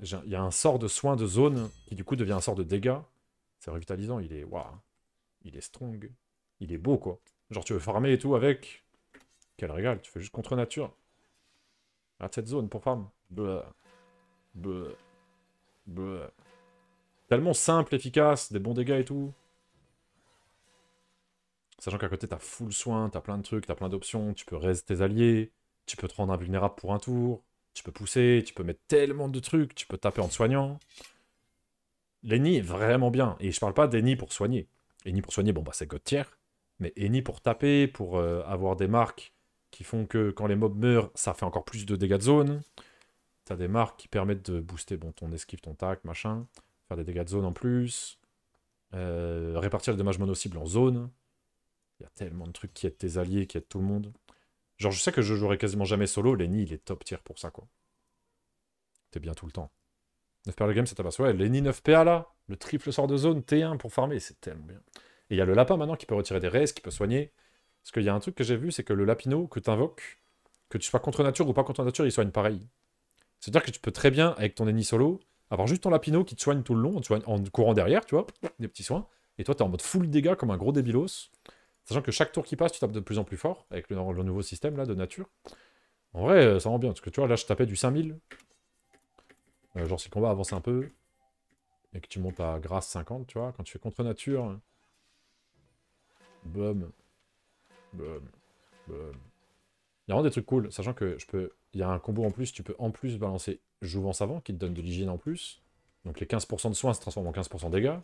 Il y a un sort de soin de zone qui du coup devient un sort de dégâts. C'est revitalisant, il est... Waouh Il est strong. Il est beau, quoi. Genre, tu veux farmer et tout avec... Quel régal, tu fais juste contre-nature. À cette zone pour femme. Tellement simple, efficace, des bons dégâts et tout. Sachant qu'à côté, t'as full soin, t'as plein de trucs, t'as plein d'options, tu peux raise tes alliés, tu peux te rendre invulnérable pour un tour, tu peux pousser, tu peux mettre tellement de trucs, tu peux taper en te soignant. les est vraiment bien, et je parle pas d'Eni pour soigner. Eni pour soigner, bon bah c'est God tier, mais Eni pour taper, pour euh, avoir des marques qui font que quand les mobs meurent, ça fait encore plus de dégâts de zone. T'as des marques qui permettent de booster bon, ton esquive, ton tac, machin. Faire des dégâts de zone en plus. Euh, répartir les dommages mono cible en zone. Il y a tellement de trucs qui aident tes alliés, qui aident tout le monde. Genre, je sais que je jouerai quasiment jamais solo. Lenny, il est top tier pour ça, quoi. T'es bien tout le temps. 9PA le game, ça passé. Ouais, Lenny 9PA là, le triple sort de zone, T1 pour farmer, c'est tellement bien. Et il y a le lapin maintenant qui peut retirer des restes, qui peut soigner. Parce qu'il y a un truc que j'ai vu, c'est que le lapino que tu invoques que tu sois contre nature ou pas contre nature, il soigne pareil. C'est-à-dire que tu peux très bien, avec ton ennemi solo, avoir juste ton lapino qui te soigne tout le long, en courant derrière, tu vois, des petits soins. Et toi, tu t'es en mode full dégâts comme un gros débilos. Sachant que chaque tour qui passe, tu tapes de plus en plus fort avec le, nouveau système là de nature. En vrai, euh, ça rend bien, parce que tu vois, là, je tapais du 5000. Euh, genre, si le combat avance un peu, et que tu montes à grâce 50, tu vois, quand tu fais contre nature. Hein. Bum. Bum. Bum. Il y a vraiment des trucs cool, sachant que je peux. Il y a un combo en plus, tu peux en plus balancer en Savant qui te donne de l'hygiène en plus. Donc les 15% de soins se transforment en 15% de dégâts.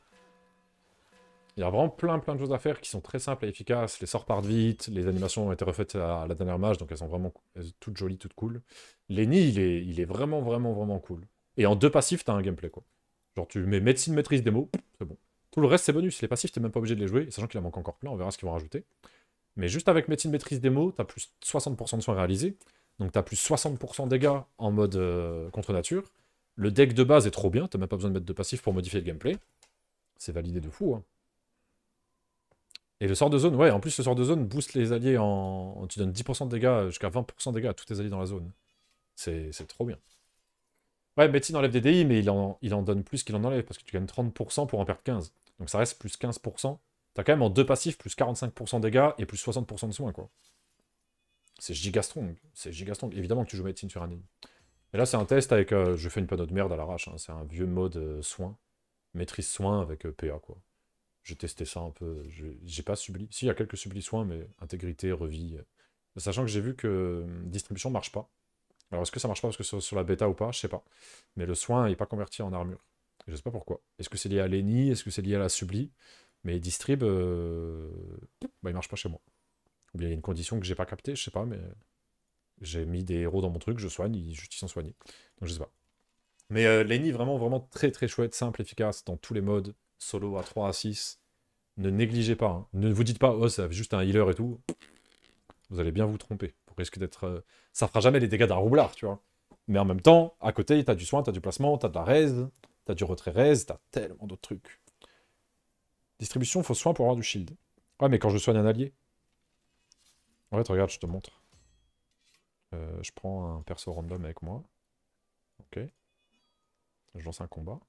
Il y a vraiment plein plein de choses à faire qui sont très simples et efficaces. Les sorts partent vite, les animations ont été refaites à la dernière mage, donc elles sont vraiment toutes jolies, toutes cool. Lenny, il est, il est vraiment vraiment vraiment cool. Et en deux passifs, t'as un gameplay quoi. Genre tu mets médecine, maîtrise, démo, c'est bon. Tout le reste c'est bonus, les passifs t'es même pas obligé de les jouer, sachant qu'il en manque encore plein, on verra ce qu'ils vont rajouter. Mais juste avec médecine, maîtrise, démo, t'as plus 60% de soins réalisés. Donc t'as plus 60% de dégâts en mode euh, contre nature. Le deck de base est trop bien, t'as même pas besoin de mettre de passif pour modifier le gameplay. C'est validé de fou. Hein. Et le sort de zone, ouais, en plus le sort de zone booste les alliés en... Tu donnes 10% de dégâts jusqu'à 20% de dégâts à tous tes alliés dans la zone. C'est trop bien. Ouais, médecine enlève des DI, mais il en, il en donne plus qu'il en enlève, parce que tu gagnes 30% pour en perdre 15. Donc ça reste plus 15%. T'as quand même en deux passifs plus 45% de dégâts et plus 60% de soins, quoi. C'est gigastrong. C'est gigastrong. Évidemment que tu joues médecine sur Annie. Et là, c'est un test avec. Euh, je fais une panneau de merde à l'arrache. Hein. C'est un vieux mode euh, soin. Maîtrise soin avec euh, PA, quoi. J'ai testé ça un peu. J'ai pas subli. Si, il y a quelques sublis soins, mais intégrité, revie. Sachant que j'ai vu que distribution marche pas. Alors, est-ce que ça marche pas parce que sur, la bêta ou pas Je sais pas. Mais le soin n'est pas converti en armure. Je sais pas pourquoi. Est-ce que c'est lié à l'ENI Est-ce que c'est lié à la subli Mais distrib, bah, il marche pas chez moi. Ou bien il y a une condition que j'ai pas capté je sais pas, mais j'ai mis des héros dans mon truc, je soigne, ils, juste en sont soignés. Donc je sais pas. Mais euh, Lenny, vraiment, vraiment très très chouette, simple, efficace dans tous les modes, solo à 3, à 6. Ne négligez pas, hein. ne vous dites pas, oh, c'est juste un healer et tout. Vous allez bien vous tromper. Vous risquez d'être. Euh, ça fera jamais les dégâts d'un roublard, tu vois. Mais en même temps, à côté, as du soin, as du placement, as de la tu as du retrait raise, as tellement d'autres trucs. Distribution, faut soin pour avoir du shield. Ouais, mais quand je soigne un allié, en fait, regarde, je te montre. Euh, je prends un perso random avec moi. Ok. Je lance un combat.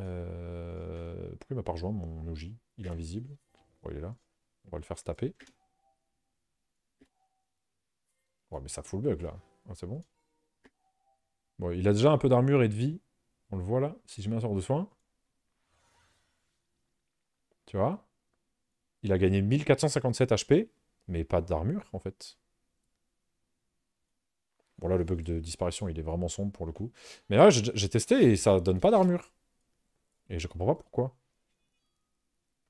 Euh... Pourquoi il m'a pas rejoint mon logis Il est invisible. il est là. On va le faire se taper. Ouais, mais ça fout le bug là. Ah, c'est bon. Bon, il a déjà un peu d'armure et de vie. On le voit là. Si je mets un sort de soin. Tu vois Il a gagné 1457 HP mais pas d'armure en fait. Bon là le bug de disparition il est vraiment sombre pour le coup. Mais là j'ai testé et ça donne pas d'armure. Et je comprends pas pourquoi.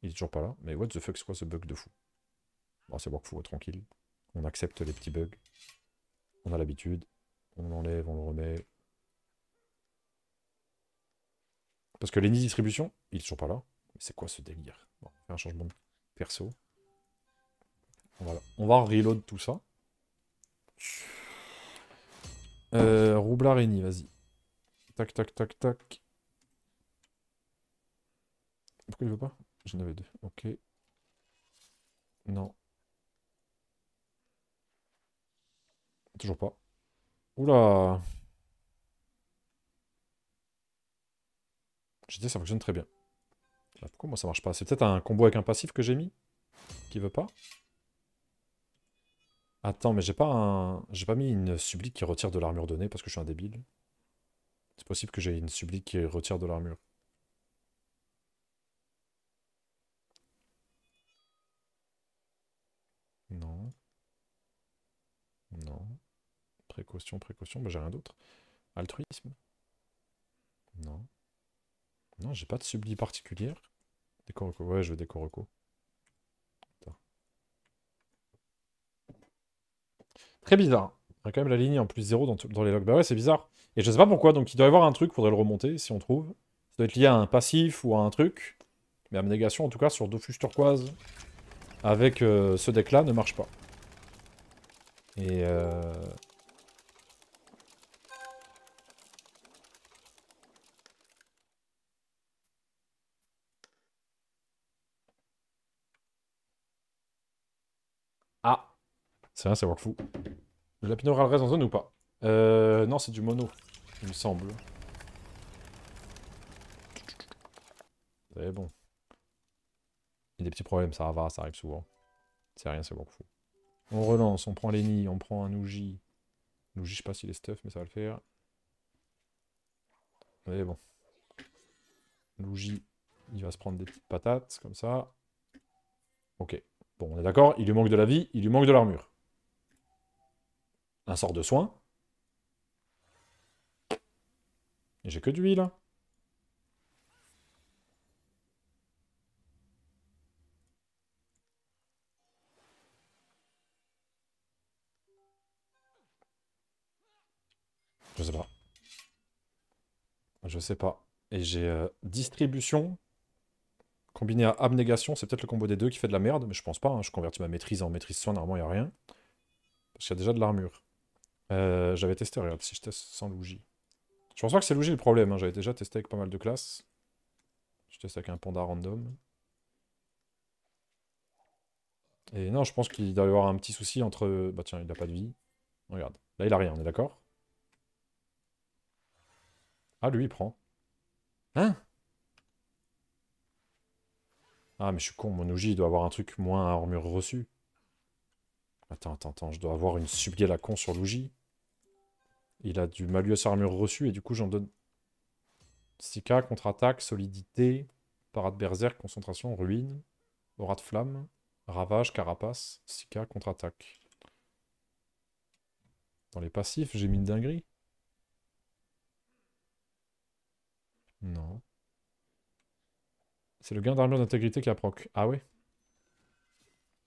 Il est toujours pas là. Mais what the fuck c'est quoi ce bug de fou Bon c'est fou tranquille. On accepte les petits bugs. On a l'habitude. On l'enlève, on le remet. Parce que les l'ennemi distribution, ils sont pas là. C'est quoi ce délire bon, un changement perso. On va reload tout ça. Euh, vas-y. Tac, tac, tac, tac. Pourquoi il veut pas J'en avais deux. Ok. Non. Toujours pas. Oula J'ai dit ça fonctionne très bien. Bah, pourquoi moi ça marche pas C'est peut-être un combo avec un passif que j'ai mis Qui veut pas Attends, mais j'ai pas un... J'ai pas mis une subli qui retire de l'armure donnée parce que je suis un débile. C'est possible que j'ai une subli qui retire de l'armure. Non. Non. Précaution, précaution, bah j'ai rien d'autre. Altruisme. Non. Non, j'ai pas de subli particulière. Décoroco, ouais, je veux Décoroco. Très bizarre. Il y a quand même la ligne en plus 0 dans, les logs. Bah ouais, c'est bizarre. Et je sais pas pourquoi, donc il doit y avoir un truc, faudrait le remonter si on trouve. Ça doit être lié à un passif ou à un truc. Mais à négation, en tout cas, sur Dofus Turquoise, avec euh, ce deck-là, ne marche pas. Et euh, C'est rien, c'est work Le le reste en zone ou pas euh, Non, c'est du mono, il me semble. C'est bon. Il y a des petits problèmes, ça va, ça arrive souvent. C'est rien, c'est work fou. On relance, on prend les nids, on prend un Ouji. Ouji, je sais pas s'il est stuff, mais ça va le faire. Mais bon. Ouji, il va se prendre des petites patates, comme ça. Ok. Bon, on est d'accord, il lui manque de la vie, il lui manque de l'armure un sort de soin. Et j'ai que d'huile. Je sais pas. Je sais pas. Et j'ai euh, distribution combiné à abnégation. C'est peut-être le combo des deux qui fait de la merde, mais je pense pas. Hein. Je convertis ma maîtrise en maîtrise soin. Normalement, il n'y a rien. Parce qu'il y a déjà de l'armure. Euh, j'avais testé, regarde, si je teste sans lougie Je pense pas que c'est l'ouji le problème, hein. j'avais déjà testé avec pas mal de classes. Je teste avec un panda random. Et non, je pense qu'il doit y avoir un petit souci entre... Bah tiens, il a pas de vie. Regarde, là il a rien, on est d'accord Ah, lui il prend. Hein Ah, mais je suis con, mon ouji doit avoir un truc moins armure reçu. Attends, attends, attends, je dois avoir une sublier la con sur Luigi. Il a du Malus armure reçu et du coup j'en donne... Sika, contre-attaque, solidité, parade berserk, concentration, ruine, aura de flamme, ravage, carapace, Sika, contre-attaque. Dans les passifs, j'ai mis une dinguerie. Non. C'est le gain d'armure d'intégrité qui a Ah ouais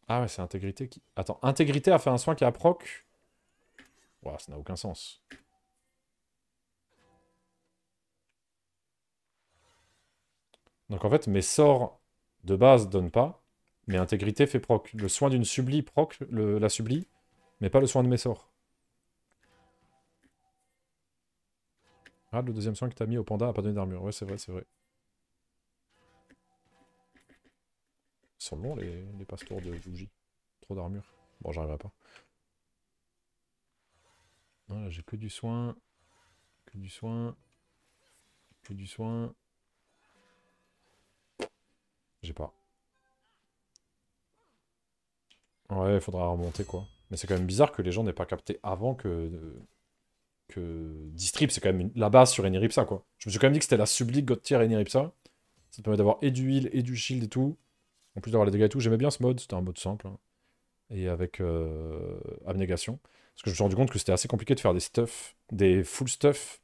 ah ouais, c'est intégrité qui... Attends, intégrité a fait un soin qui a proc ça n'a aucun sens. Donc en fait, mes sorts de base donnent pas, mais intégrité fait proc. Le soin d'une sublie proc le, la sublie, mais pas le soin de mes sorts. Ah, le deuxième soin que t'as mis au panda a pas donné d'armure. Ouais, c'est vrai, c'est vrai. sont longs les, les passe de bougies Trop d'armure. Bon, j'arriverai pas. j'ai que du soin. Que du soin. Que du soin. J'ai pas. Ouais, il faudra remonter quoi. Mais c'est quand même bizarre que les gens n'aient pas capté avant que. Euh, que Distrip, c'est quand même la base sur Eniripsa quoi. Je me suis quand même dit que c'était la sublime God ripsa Ça te permet d'avoir et du heal et du shield et tout. En plus d'avoir les dégâts et tout, j'aimais bien ce mode, c'était un mode simple. Hein, et avec euh, abnégation. Parce que je me suis rendu compte que c'était assez compliqué de faire des stuff, des full stuff,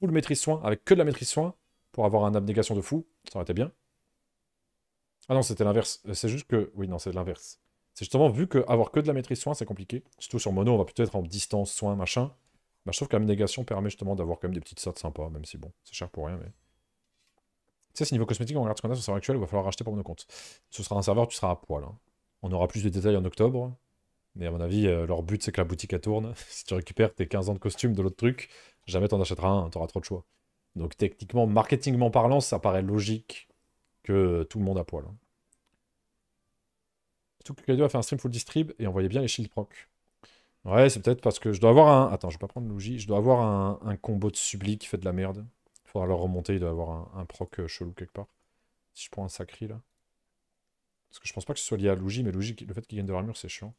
full maîtrise soin, avec que de la maîtrise soin, pour avoir un abnégation de fou. Ça aurait été bien. Ah non, c'était l'inverse. Euh, c'est juste que. Oui, non, c'est l'inverse. C'est justement vu que avoir que de la maîtrise soin, c'est compliqué. Surtout sur mono, on va peut être en distance, soin, machin. Bah, je trouve qu'abnégation permet justement d'avoir quand même des petites sortes sympas, même si bon, c'est cher pour rien, mais sais, c'est niveau cosmétique, on regarde ce qu'on a sur le serveur actuel, il va falloir acheter pour nos comptes. Ce sera un serveur, tu seras à poil. Hein. On aura plus de détails en octobre, mais à mon avis, euh, leur but, c'est que la boutique, tourne. si tu récupères tes 15 ans de costume de l'autre truc, jamais t'en achèteras un, hein, t'auras trop de choix. Donc techniquement, marketingment parlant, ça paraît logique que tout le monde à poil. tout hein. Surtout que a fait un stream full distrib et on bien les shield proc. Ouais, c'est peut-être parce que je dois avoir un... Attends, je vais pas prendre Je dois avoir un, un combo de Subli qui fait de la merde alors leur remonter, il doit avoir un, proc euh, chelou quelque part. Si je prends un sacri là. Parce que je pense pas que ce soit lié à Luigi, mais logique le fait qu'il gagne de l'armure, c'est chiant.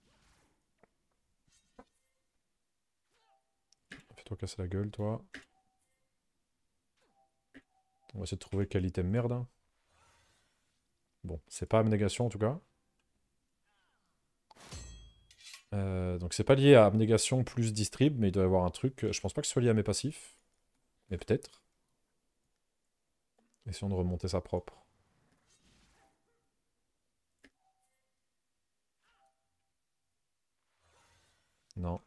Fais-toi casser la gueule, toi. On va essayer de trouver quel item merde. Hein. Bon, c'est pas abnégation en tout cas. Euh, donc c'est pas lié à abnégation plus distrib, mais il doit y avoir un truc. Euh, je pense pas que ce soit lié à mes passifs. Mais peut-être. Essayons de remonter sa propre. Non.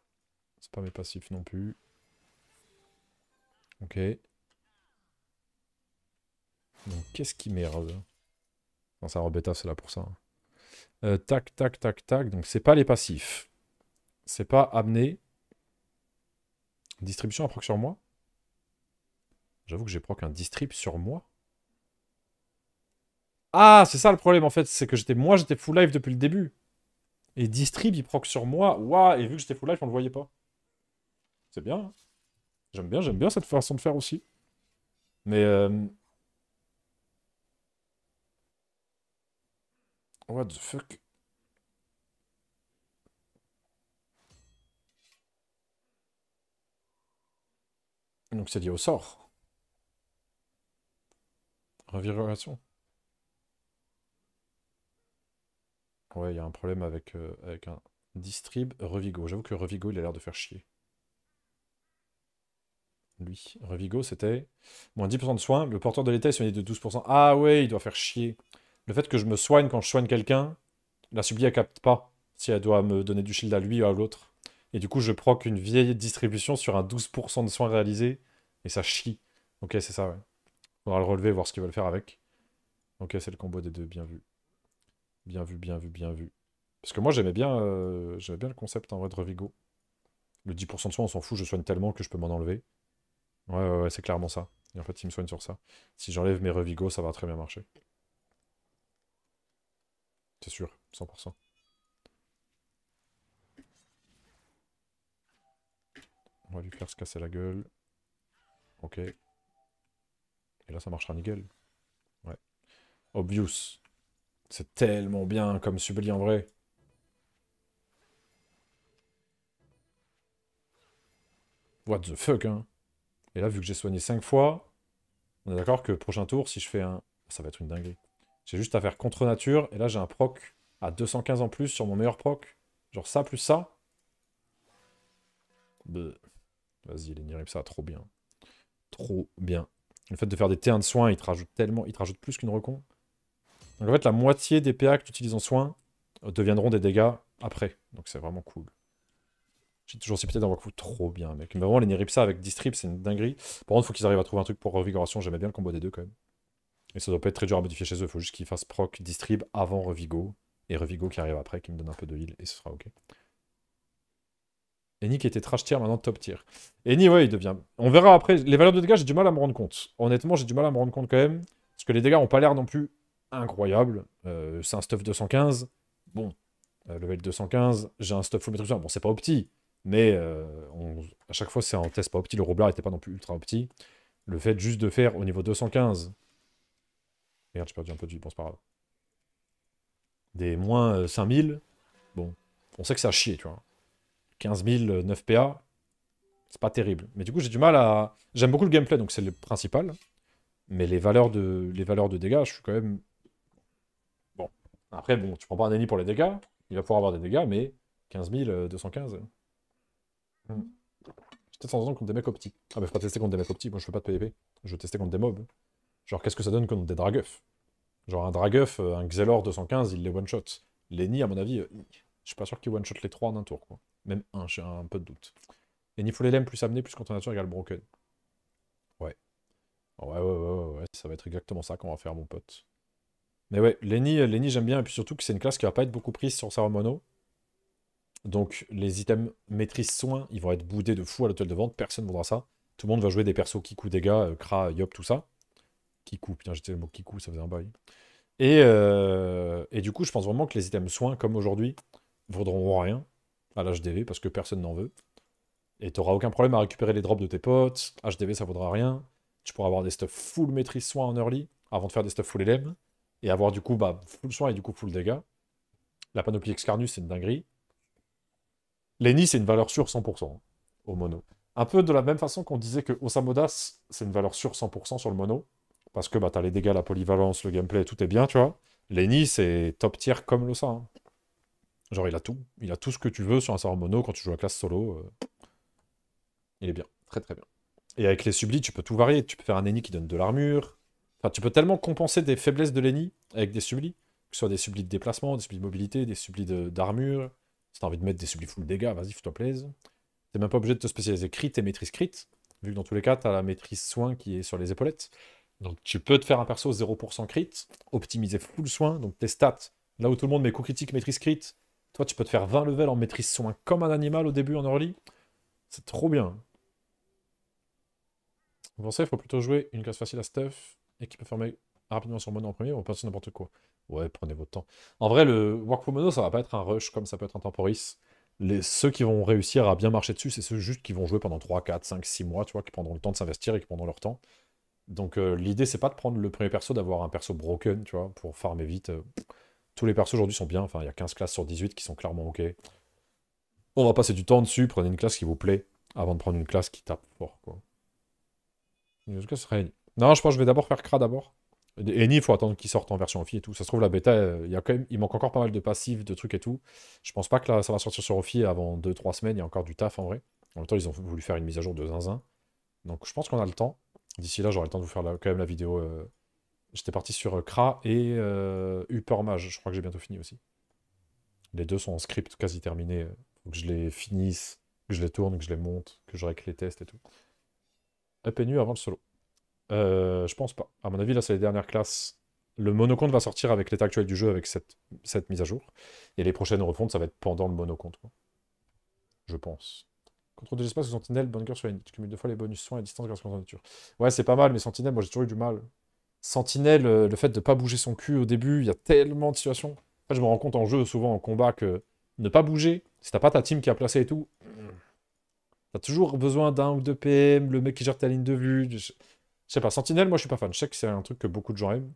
C'est pas mes passifs non plus. Ok. Donc qu'est-ce qui merde Non, ça bêta, c'est là pour ça. Hein. Euh, tac, tac, tac, tac. Donc c'est pas les passifs. C'est pas amener. Distribution à proc sur moi J'avoue que j'ai proc un distrib sur moi. Ah, c'est ça le problème en fait, c'est que j'étais moi j'étais full live depuis le début. Et Distrib il proc sur moi, waouh, et vu que j'étais full live, on le voyait pas. C'est bien. Hein. j'aime bien, j'aime bien cette façon de faire aussi. Mais euh, What the fuck Donc c'est dit au sort. Revirulation Ouais, il y a un problème avec, euh, avec un distrib Revigo. J'avoue que Revigo, il a l'air de faire chier. Lui, Revigo, c'était moins 10% de soins. Le porteur de l'état est soigné de 12%. Ah ouais, il doit faire chier. Le fait que je me soigne quand je soigne quelqu'un, la sublie, elle capte pas si elle doit me donner du shield à lui ou à l'autre. Et du coup, je proc une vieille distribution sur un 12% de soins réalisés. Et ça chie. Ok, c'est ça, ouais. va le relever, voir ce va le faire avec. Ok, c'est le combo des deux, bien vu. Bien vu, bien vu, bien vu. Parce que moi, j'aimais bien, euh, bien le concept en vrai de Revigo. Le 10% de soins, on s'en fout, je soigne tellement que je peux m'en enlever. Ouais, ouais, c'est clairement ça. Et en fait, il me soigne sur ça. Si j'enlève mes Revigo, ça va très bien marcher. C'est sûr, 100%. On va lui faire se casser la gueule. Ok. Et là, ça marchera nickel. Ouais. Obvious. C'est tellement bien comme Subli en vrai. What the fuck, hein Et là, vu que j'ai soigné 5 fois, on est d'accord que prochain tour, si je fais un... Ça va être une dinguerie. J'ai juste à faire contre nature, et là j'ai un proc à 215 en plus sur mon meilleur proc. Genre ça plus ça. Vas-y, les ça ça trop bien. Trop bien. Le fait de faire des T1 de soins, il te rajoute tellement, il te rajoute plus qu'une recon. Donc en fait, la moitié des PA que tu utilises en soin deviendront des dégâts après. Donc c'est vraiment cool. J'ai toujours cité dans Waku trop bien, mec. Mais vraiment, les ça avec distrib, c'est une dinguerie. Par contre, il faut qu'ils arrivent à trouver un truc pour revigoration. J'aimais bien le combo des deux quand même. Et ça doit pas être très dur à modifier chez eux. Il Faut juste qu'ils fassent proc, distrib avant revigo. Et revigo qui arrive après, qui me donne un peu de heal. Et ce sera ok. Eni qui était trash tier, maintenant top tier. Eni, ouais, il devient. On verra après. Les valeurs de dégâts, j'ai du mal à me rendre compte. Honnêtement, j'ai du mal à me rendre compte quand même. Parce que les dégâts ont pas l'air non plus incroyable. Euh, c'est un stuff 215. Bon, euh, level 215, j'ai un stuff full Bon, c'est pas opti, mais euh, à chaque fois, c'est en test pas opti. Le Roblar était pas non plus ultra opti. Le fait juste de faire au niveau 215. Merde, j'ai perdu un peu de vie, bon, c'est pas grave. Des moins 5000. Bon, on sait que ça a chier, tu vois. 15 9 PA, c'est pas terrible. Mais du coup, j'ai du mal à. J'aime beaucoup le gameplay, donc c'est le principal. Mais les valeurs de, les valeurs de dégâts, je suis quand même après, bon, tu prends pas un ennemi pour les dégâts, il va pouvoir avoir des dégâts, mais 15 215. Je sans en contre des mecs optiques. Ah, mais faut pas tester contre des mecs optiques, moi je fais pas de PvP. Je veux tester contre des mobs. Genre, qu'est-ce que ça donne contre des dragueufs Genre, un dragueuf, euh, un Xelor 215, il les one-shot. Lenny, à mon avis, euh, je suis pas sûr qu'il one-shot les trois en un tour, quoi. Même un, j'ai un peu de doute. Lenny faut les plus amener plus contre nature égal broken. Ouais. Ouais, ouais, ouais, ouais, ouais, ça va être exactement ça qu'on va faire, mon pote. Mais ouais, euh, Lenny, j'aime bien, et puis surtout que c'est une classe qui va pas être beaucoup prise sur sa Donc les items maîtrise soins, ils vont être boudés de fou à l'hôtel de vente, personne ne voudra ça. Tout le monde va jouer des persos des dégâts, euh, Kra, Yop, tout ça. Kiku, putain j'étais le mot Kiku, ça faisait un bail. Et, euh, et du coup, je pense vraiment que les items soins, comme aujourd'hui, vaudront rien à l'HDV parce que personne n'en veut. Et tu t'auras aucun problème à récupérer les drops de tes potes. HDV, ça vaudra rien. Tu pourras avoir des stuff full maîtrise soins en early avant de faire des stuff full LM et avoir du coup bah, full soin et du coup full dégâts. La panoplie Excarnus, c'est une dinguerie. Lenny, c'est une valeur sûre 100% hein, au mono. Un peu de la même façon qu'on disait que Osamodas, c'est une valeur sûre 100% sur le mono, parce que bah, t'as les dégâts, la polyvalence, le gameplay, tout est bien, tu vois. Lenny, c'est top tier comme l'osa. Hein. Genre, il a tout. Il a tout ce que tu veux sur un sort mono quand tu joues à classe solo. Euh, il est bien. Très, très bien. Et avec les sublis, tu peux tout varier. Tu peux faire un enni qui donne de l'armure, tu peux tellement compenser des faiblesses de l'ennemi avec des sublis, que ce soit des sublis de déplacement, des sublis de mobilité, des sublis d'armure. De, si t'as envie de mettre des sublis full dégâts, vas-y, fais-toi Tu T'es même pas obligé de te spécialiser crit et maîtrise crit, vu que dans tous les cas, t'as la maîtrise soin qui est sur les épaulettes. Donc tu peux te faire un perso 0% crit, optimiser full soin, donc tes stats, là où tout le monde met co critique, maîtrise crit, toi tu peux te faire 20 levels en maîtrise soin comme un animal au début en early. C'est trop bien. Vous pensez qu'il faut plutôt jouer une classe facile à stuff et qui peut fermer rapidement sur Mono en premier, on sur n'importe quoi. Ouais, prenez votre temps. En vrai, le work Mono, ça va pas être un rush comme ça peut être un temporis. Les, ceux qui vont réussir à bien marcher dessus, c'est ceux juste qui vont jouer pendant 3, 4, 5, 6 mois, tu vois, qui prendront le temps de s'investir et qui prendront leur temps. Donc euh, l'idée, c'est pas de prendre le premier perso, d'avoir un perso broken, tu vois, pour farmer vite. Euh. Tous les persos aujourd'hui sont bien, enfin, il y a 15 classes sur 18 qui sont clairement OK. On va passer du temps dessus, prenez une classe qui vous plaît, avant de prendre une classe qui tape fort, quoi. En tout non, je pense que je vais d'abord faire CRA d'abord. Et ni, il faut attendre qu'il sorte en version Ophi et tout. Ça se trouve, la bêta, euh, il, y a quand même, il manque encore pas mal de passifs, de trucs et tout. Je pense pas que là, ça va sortir sur Ophi avant 2-3 semaines. Il y a encore du taf en vrai. En même temps, ils ont voulu faire une mise à jour de zinzin. Donc je pense qu'on a le temps. D'ici là, j'aurai le temps de vous faire quand même la vidéo. Euh. J'étais parti sur Kra euh, et euh, Mage. Je crois que j'ai bientôt fini aussi. Les deux sont en script quasi terminé. Faut que je les finisse, que je les tourne, que je les monte, que je règle les tests et tout. Up et nu avant le solo. Euh, je pense pas. À mon avis, là, c'est les dernières classes. Le monocompte va sortir avec l'état actuel du jeu, avec cette, mise à jour. Et les prochaines refontes, ça va être pendant le monocompte. Je pense. Contre des espaces, ou Sentinelle, bunker sur Tu cumules deux fois les bonus soins à distance grâce à la nature. Ouais, c'est pas mal, mais Sentinelle, moi j'ai toujours eu du mal. Sentinelle, euh, le fait de pas bouger son cul au début, il y a tellement de situations. je me rends compte en jeu, souvent en combat, que ne pas bouger, si t'as pas ta team qui a placé et tout, t'as toujours besoin d'un ou deux PM, le mec qui gère ta ligne de vue. Je sais pas, Sentinel, moi je suis pas fan. Je sais que c'est un truc que beaucoup de gens aiment.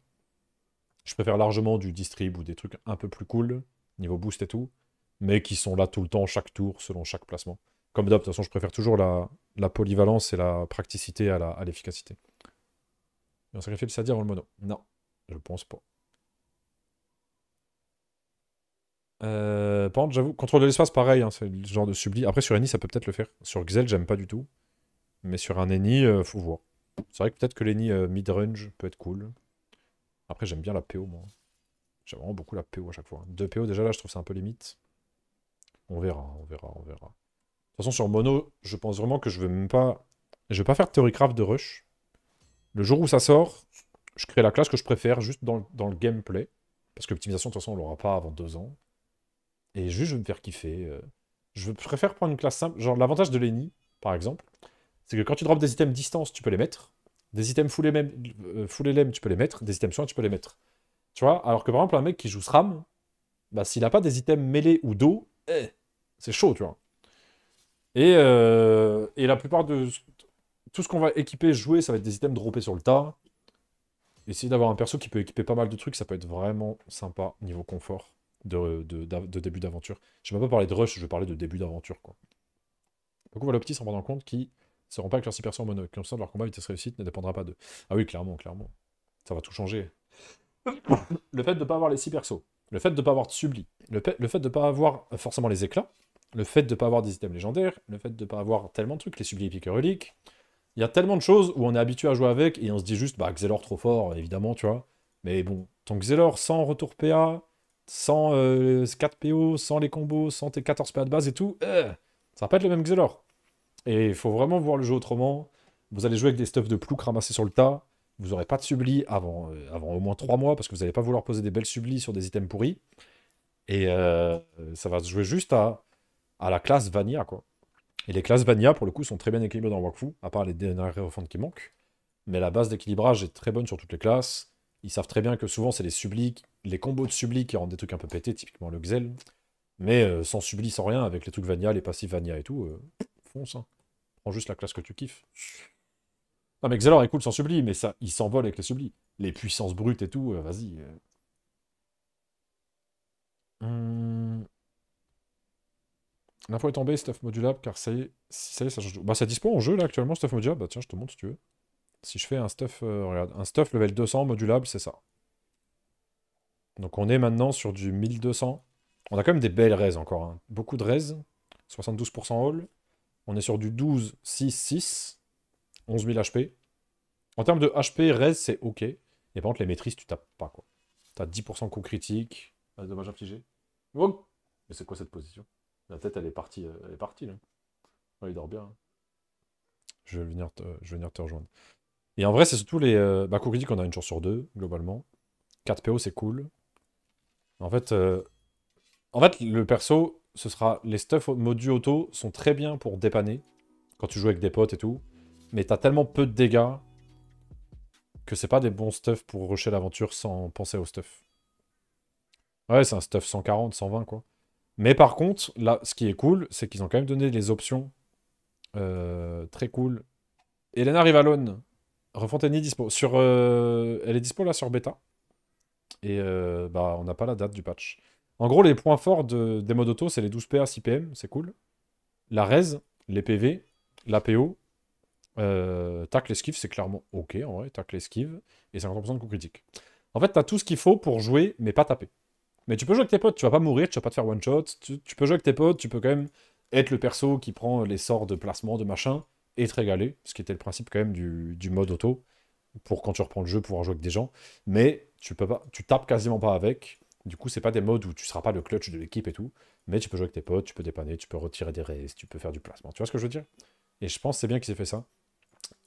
Je préfère largement du distrib ou des trucs un peu plus cool, niveau boost et tout, mais qui sont là tout le temps, chaque tour, selon chaque placement. Comme d'hab, de toute façon, je préfère toujours la, polyvalence et la practicité à l'efficacité. À et on sacrifie le dire en le mono Non, je pense pas. Euh, j'avoue, contrôle de l'espace, pareil, hein, c'est le genre de sublime. Après, sur Eni, ça peut peut-être le faire. Sur Xel, j'aime pas du tout. Mais sur un Eni, euh, faut voir. C'est vrai que peut-être que Lenny euh, mid-range peut être cool. Après, j'aime bien la PO, moi. J'aime vraiment beaucoup la PO à chaque fois. Deux PO, déjà, là, je trouve ça un peu limite. On verra, on verra, on verra. De toute façon, sur mono, je pense vraiment que je veux même pas... Je vais pas faire de Theorycraft de rush. Le jour où ça sort, je crée la classe que je préfère, juste dans, le gameplay. Parce que l'optimisation, de toute façon, on l'aura pas avant deux ans. Et juste, je vais me faire kiffer. Euh. Je préfère prendre une classe simple. Genre, l'avantage de Lenny par exemple, c'est que quand tu drops des items distance, tu peux les mettre. Des items full euh, LM, tu peux les mettre. Des items soins, tu peux les mettre. Tu vois Alors que par exemple, un mec qui joue SRAM, bah, s'il n'a pas des items mêlés ou dos, eh, c'est chaud, tu vois. Et, euh, la plupart de. Tout ce qu'on va équiper, jouer, ça va être des items droppés sur le tas. Essayer d'avoir un perso qui peut équiper pas mal de trucs, ça peut être vraiment sympa niveau confort de, début d'aventure. Je ne vais pas parler de rush, je vais parler de début d'aventure, quoi. Donc le petit s'en rendant compte qui ne seront pas que leurs 6 persos en mono. Comme ça, leur combat vitesse réussite ne dépendra pas d'eux. Ah oui, clairement, clairement. Ça va tout changer. le fait de ne pas avoir les 6 persos, le fait de ne pas avoir de subli, le, fait de ne pas avoir forcément les éclats, le fait de ne pas avoir des items légendaires, le fait de ne pas avoir tellement de trucs, les sublis épiques reliques. Il y a tellement de choses où on est habitué à jouer avec et on se dit juste, bah, Xelor trop fort, évidemment, tu vois. Mais bon, ton Xelor sans retour PA, sans 4 euh, PO, sans les combos, sans tes 14 PA de base et tout, euh, ça va pas être le même Xelor. Et il faut vraiment voir le jeu autrement. Vous allez jouer avec des stuffs de plouc ramassés sur le tas. Vous n'aurez pas de subli avant, euh, avant au moins 3 mois parce que vous n'allez pas vouloir poser des belles sublis sur des items pourris. Et euh, ça va se jouer juste à, à la classe vania Quoi. Et les classes vania pour le coup, sont très bien équilibrées dans Wakfu, à part les dernières refontes qui manquent. Mais la base d'équilibrage est très bonne sur toutes les classes. Ils savent très bien que souvent, c'est les sublis, les combos de sublis qui rendent des trucs un peu pétés, typiquement le Xel. Mais euh, sans subli, sans rien, avec les trucs vania les passifs vania et tout, fonce. Hein juste la classe que tu kiffes. Non, mais Xelor est cool sans subli, mais ça, il s'envole avec les sublis. Les puissances brutes et tout, euh, vas-y. La euh. hmm. L'info est tombée, stuff modulable, car ça y ça, Bah, ça dispo en jeu là actuellement, stuff modulable. Bah, tiens, je te montre si tu veux. Si je fais un stuff, euh, regarde, un stuff level 200 modulable, c'est ça. Donc on est maintenant sur du 1200. On a quand même des belles raises encore. Hein. Beaucoup de raises. 72% haul, on est sur du 12, 6, 6. 11 000 HP. En termes de HP, res, c'est OK. Et par contre, les maîtrises, tu tapes pas, quoi. T'as 10% coup critique. Ah, dommage infligé. bon Mais c'est quoi cette position La tête, elle est partie. Euh, elle est partie, là. il dort bien. Hein. Je, vais venir te, je rejoindre. Et en vrai, c'est surtout les... Euh, bah, coup critique, on a une chance sur deux, globalement. 4 PO, c'est cool. En fait, euh, en fait, le perso, ce sera les stuff module auto sont très bien pour dépanner quand tu joues avec des potes et tout, mais t'as tellement peu de dégâts que c'est pas des bons stuff pour rusher l'aventure sans penser au stuff. Ouais, c'est un stuff 140, 120 quoi. Mais par contre, là, ce qui est cool, c'est qu'ils ont quand même donné les options euh, très cool. Elena Rivalone, Refontaine dispo. Sur, euh, elle est dispo là sur bêta. Et euh, bah, on n'a pas la date du patch. En gros, les points forts de, des modes auto, c'est les 12 PA, 6 PM, c'est cool. La res, les PV, l'APO. Euh, tac, l'esquive, c'est clairement OK en vrai. Tac, l'esquive. Et 50% de coup critique. En fait, t'as tout ce qu'il faut pour jouer, mais pas taper. Mais tu peux jouer avec tes potes, tu vas pas mourir, tu vas pas te faire one shot. Tu, peux jouer avec tes potes, tu peux quand même être le perso qui prend les sorts de placement, de machin, et te régaler. Ce qui était le principe quand même du, du mode auto. Pour quand tu reprends le jeu, pouvoir jouer avec des gens. Mais tu peux pas, tu tapes quasiment pas avec du coup, c'est pas des modes où tu seras pas le clutch de l'équipe et tout, mais tu peux jouer avec tes potes, tu peux dépanner, tu peux retirer des races, tu peux faire du placement. Tu vois ce que je veux dire Et je pense c'est bien qu'ils aient fait ça.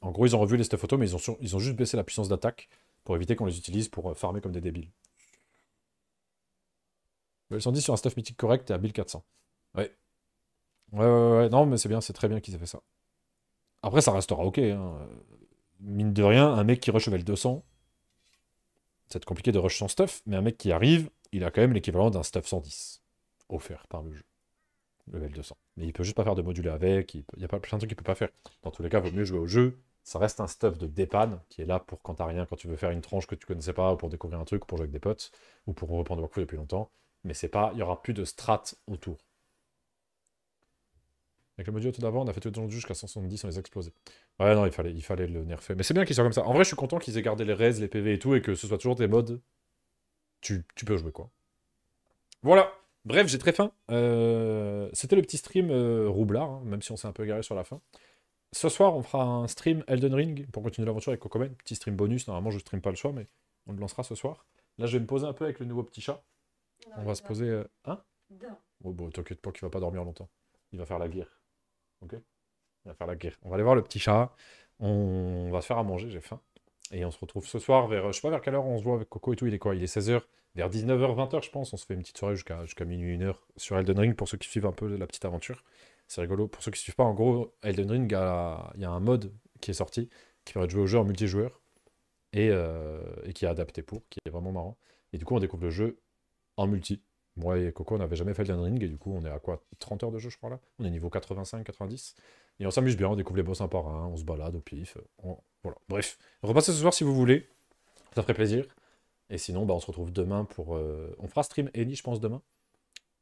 En gros, ils ont revu les stuff auto, mais ils ont, ils ont juste baissé la puissance d'attaque pour éviter qu'on les utilise pour euh, farmer comme des débiles. Bah, ils sont dit sur un stuff mythique correct et à 1400. Ouais. Ouais, ouais, ouais. Non, mais c'est bien, c'est très bien qu'ils aient fait ça. Après, ça restera ok. Hein. Mine de rien, un mec qui rush le 200, c'est compliqué de rush sans stuff, mais un mec qui arrive, il a quand même l'équivalent d'un stuff 110 offert par le jeu, level 200. Mais il peut juste pas faire de modulé avec, il, y a pas, plein de trucs qu'il peut pas faire. Dans tous les cas, vaut mieux jouer au jeu. Ça reste un stuff de dépanne qui est là pour quand t'as rien, quand tu veux faire une tranche que tu connaissais pas, ou pour découvrir un truc, pour jouer avec des potes, ou pour reprendre coup depuis longtemps. Mais c'est pas, il y aura plus de strat autour. Avec le module tout d'abord on a fait tout le temps jusqu'à 170, on les a explosés. Ouais, non, il fallait, il fallait le nerfer. Mais c'est bien qu'ils soient comme ça. En vrai, je suis content qu'ils aient gardé les raids, les PV et tout, et que ce soit toujours des modes tu, peux jouer, quoi. Voilà. Bref, j'ai très faim. Euh, c'était le petit stream euh, roublard, hein, même si on s'est un peu garé sur la fin. Ce soir, on fera un stream Elden Ring pour continuer l'aventure avec cocomen Petit stream bonus. Normalement, je stream pas le choix, mais on le lancera ce soir. Là, je vais me poser un peu avec le nouveau petit chat. on va se poser. un euh, Hein Oh, bon, t'inquiète pas qu'il va pas dormir longtemps. Il va faire la guerre. Ok Il va faire la guerre. On va aller voir le petit chat. on va se faire à manger, j'ai faim. Et on se retrouve ce soir vers, je sais pas vers quelle heure on se voit avec Coco et tout, il est quoi Il est 16h, vers 19h, 20h je pense, on se fait une petite soirée jusqu'à minuit, 1h sur Elden Ring pour ceux qui suivent un peu la petite aventure. C'est rigolo, pour ceux qui suivent pas, en gros, Elden Ring, il y a un mode qui est sorti qui permet de jouer au jeu en multijoueur et, euh, et qui est adapté pour, qui est vraiment marrant. Et du coup on découvre le jeu en multi. Moi et Coco, on n'avait jamais fait Elden Ring et du coup on est à quoi 30 heures de jeu je crois là On est niveau 85, 90. Et on s'amuse bien, on découvre les boss un par un, on se balade au pif. Voilà. Bref, repassez ce soir si vous voulez. Ça ferait plaisir. Et sinon, bah, on se retrouve demain pour. Euh, on fera stream Eni, je pense, demain.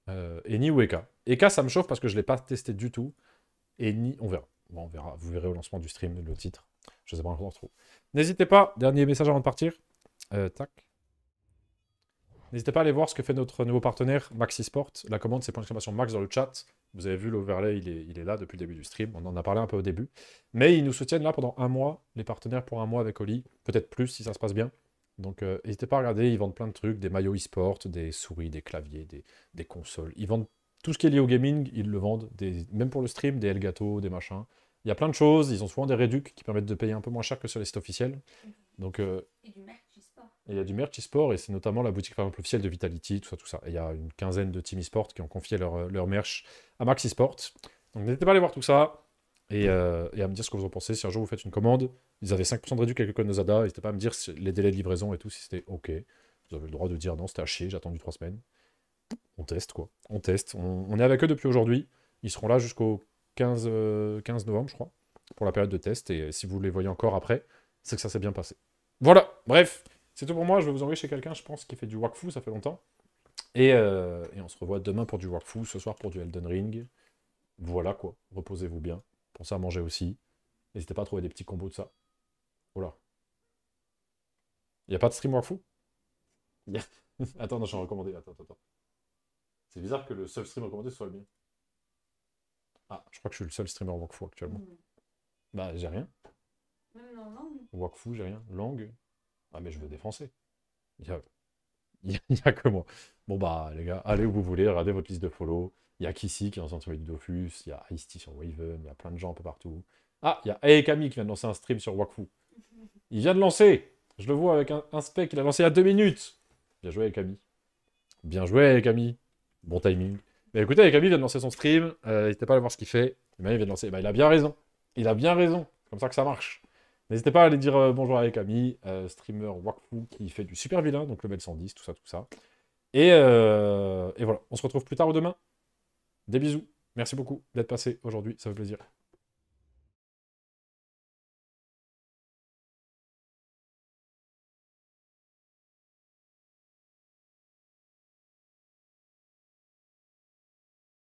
Euh, Eni ou Eka. Eka, ça me chauffe parce que je ne l'ai pas testé du tout. Eni, on verra. Bon, on verra. Vous verrez au lancement du stream le titre. Je ne sais pas encore trop. N'hésitez pas, dernier message avant de partir. Euh, tac. N'hésitez pas à aller voir ce que fait notre nouveau partenaire Maxisport. La commande, c'est point d'exclamation max dans le chat. Vous avez vu l'overlay, il est, là depuis le début du stream. On en a parlé un peu au début. Mais ils nous soutiennent là pendant un mois, les partenaires pour un mois avec Oli. Peut-être plus si ça se passe bien. Donc euh, n'hésitez pas à regarder, ils vendent plein de trucs, des maillots e-sport, des souris, des claviers, des, consoles. Ils vendent tout ce qui est lié au gaming, ils le vendent, des, même pour le stream, des Elgato, des machins. Il y a plein de choses, ils ont souvent des réducs qui permettent de payer un peu moins cher que sur les sites officiels. Mhm. Donc, euh, il y a du merch e-sport, et c'est notamment la boutique, par exemple, officielle de Vitality, tout ça, tout ça. il y a une quinzaine de teams e-sport qui ont confié leur, euh, leur merch à Max e-sport. Donc n'hésitez pas à aller voir tout ça, euh, et, à me dire ce que vous en pensez. Si un jour vous faites une commande, ils avaient 5% de réduction quelques le code Nozada, n'hésitez pas à me dire les délais de livraison et tout, si c'était OK. Vous avez le droit de dire non, c'était à chier, j'ai attendu 3 semaines. On teste, quoi. On teste. On, est avec eux depuis aujourd'hui. Ils seront là jusqu'au 15, 15 euh, novembre, je crois, pour la période de test. Et si vous les voyez encore après, c'est que ça s'est bien passé. Voilà, bref. C'est tout pour moi. Je vais vous envoyer chez quelqu'un, je pense, qui fait du Wakfu, ça fait longtemps. Euh, et, on se revoit demain pour du Wakfu, ce soir pour du Elden Ring. Voilà quoi. Reposez-vous bien. Pensez à manger aussi. N'hésitez pas à trouver des petits combos de ça. Voilà. Il y a pas de stream Wakfu Attends, non, je recommandé. Attends, attends, attends. C'est bizarre que le seul stream recommandé soit le mien. Ah, je crois que je suis le seul streamer Wakfu actuellement. Hmm. Bah, j'ai rien. Wakfu, j'ai rien. Langue ah, mais je veux des Il n'y a, que moi. Bon, bah, les gars, allez où vous voulez, regardez votre liste de follow. Il y a Kissy qui est en train de Dofus, il y a ice sur Waven, il y a plein de gens un peu partout. Ah, il y a Aekami qui vient de lancer un stream sur Wakfu. Il vient de lancer Je le vois avec un, spec qu'il a lancé il y a deux minutes Bien joué camille Bien joué camille Bon timing. Mais écoutez, Aekami vient de lancer son stream, euh, n'hésitez pas à voir ce qu'il fait. mais il vient de lancer. Bah, il a bien raison. Il a bien raison. Comme ça que ça marche. N'hésitez pas à aller dire euh, bonjour avec Ami, euh, streamer Wakfu qui fait du super vilain, donc le 110, tout ça, tout ça. Euh, et voilà, on se retrouve plus tard ou demain. Des bisous. Merci beaucoup d'être passé aujourd'hui, ça fait plaisir.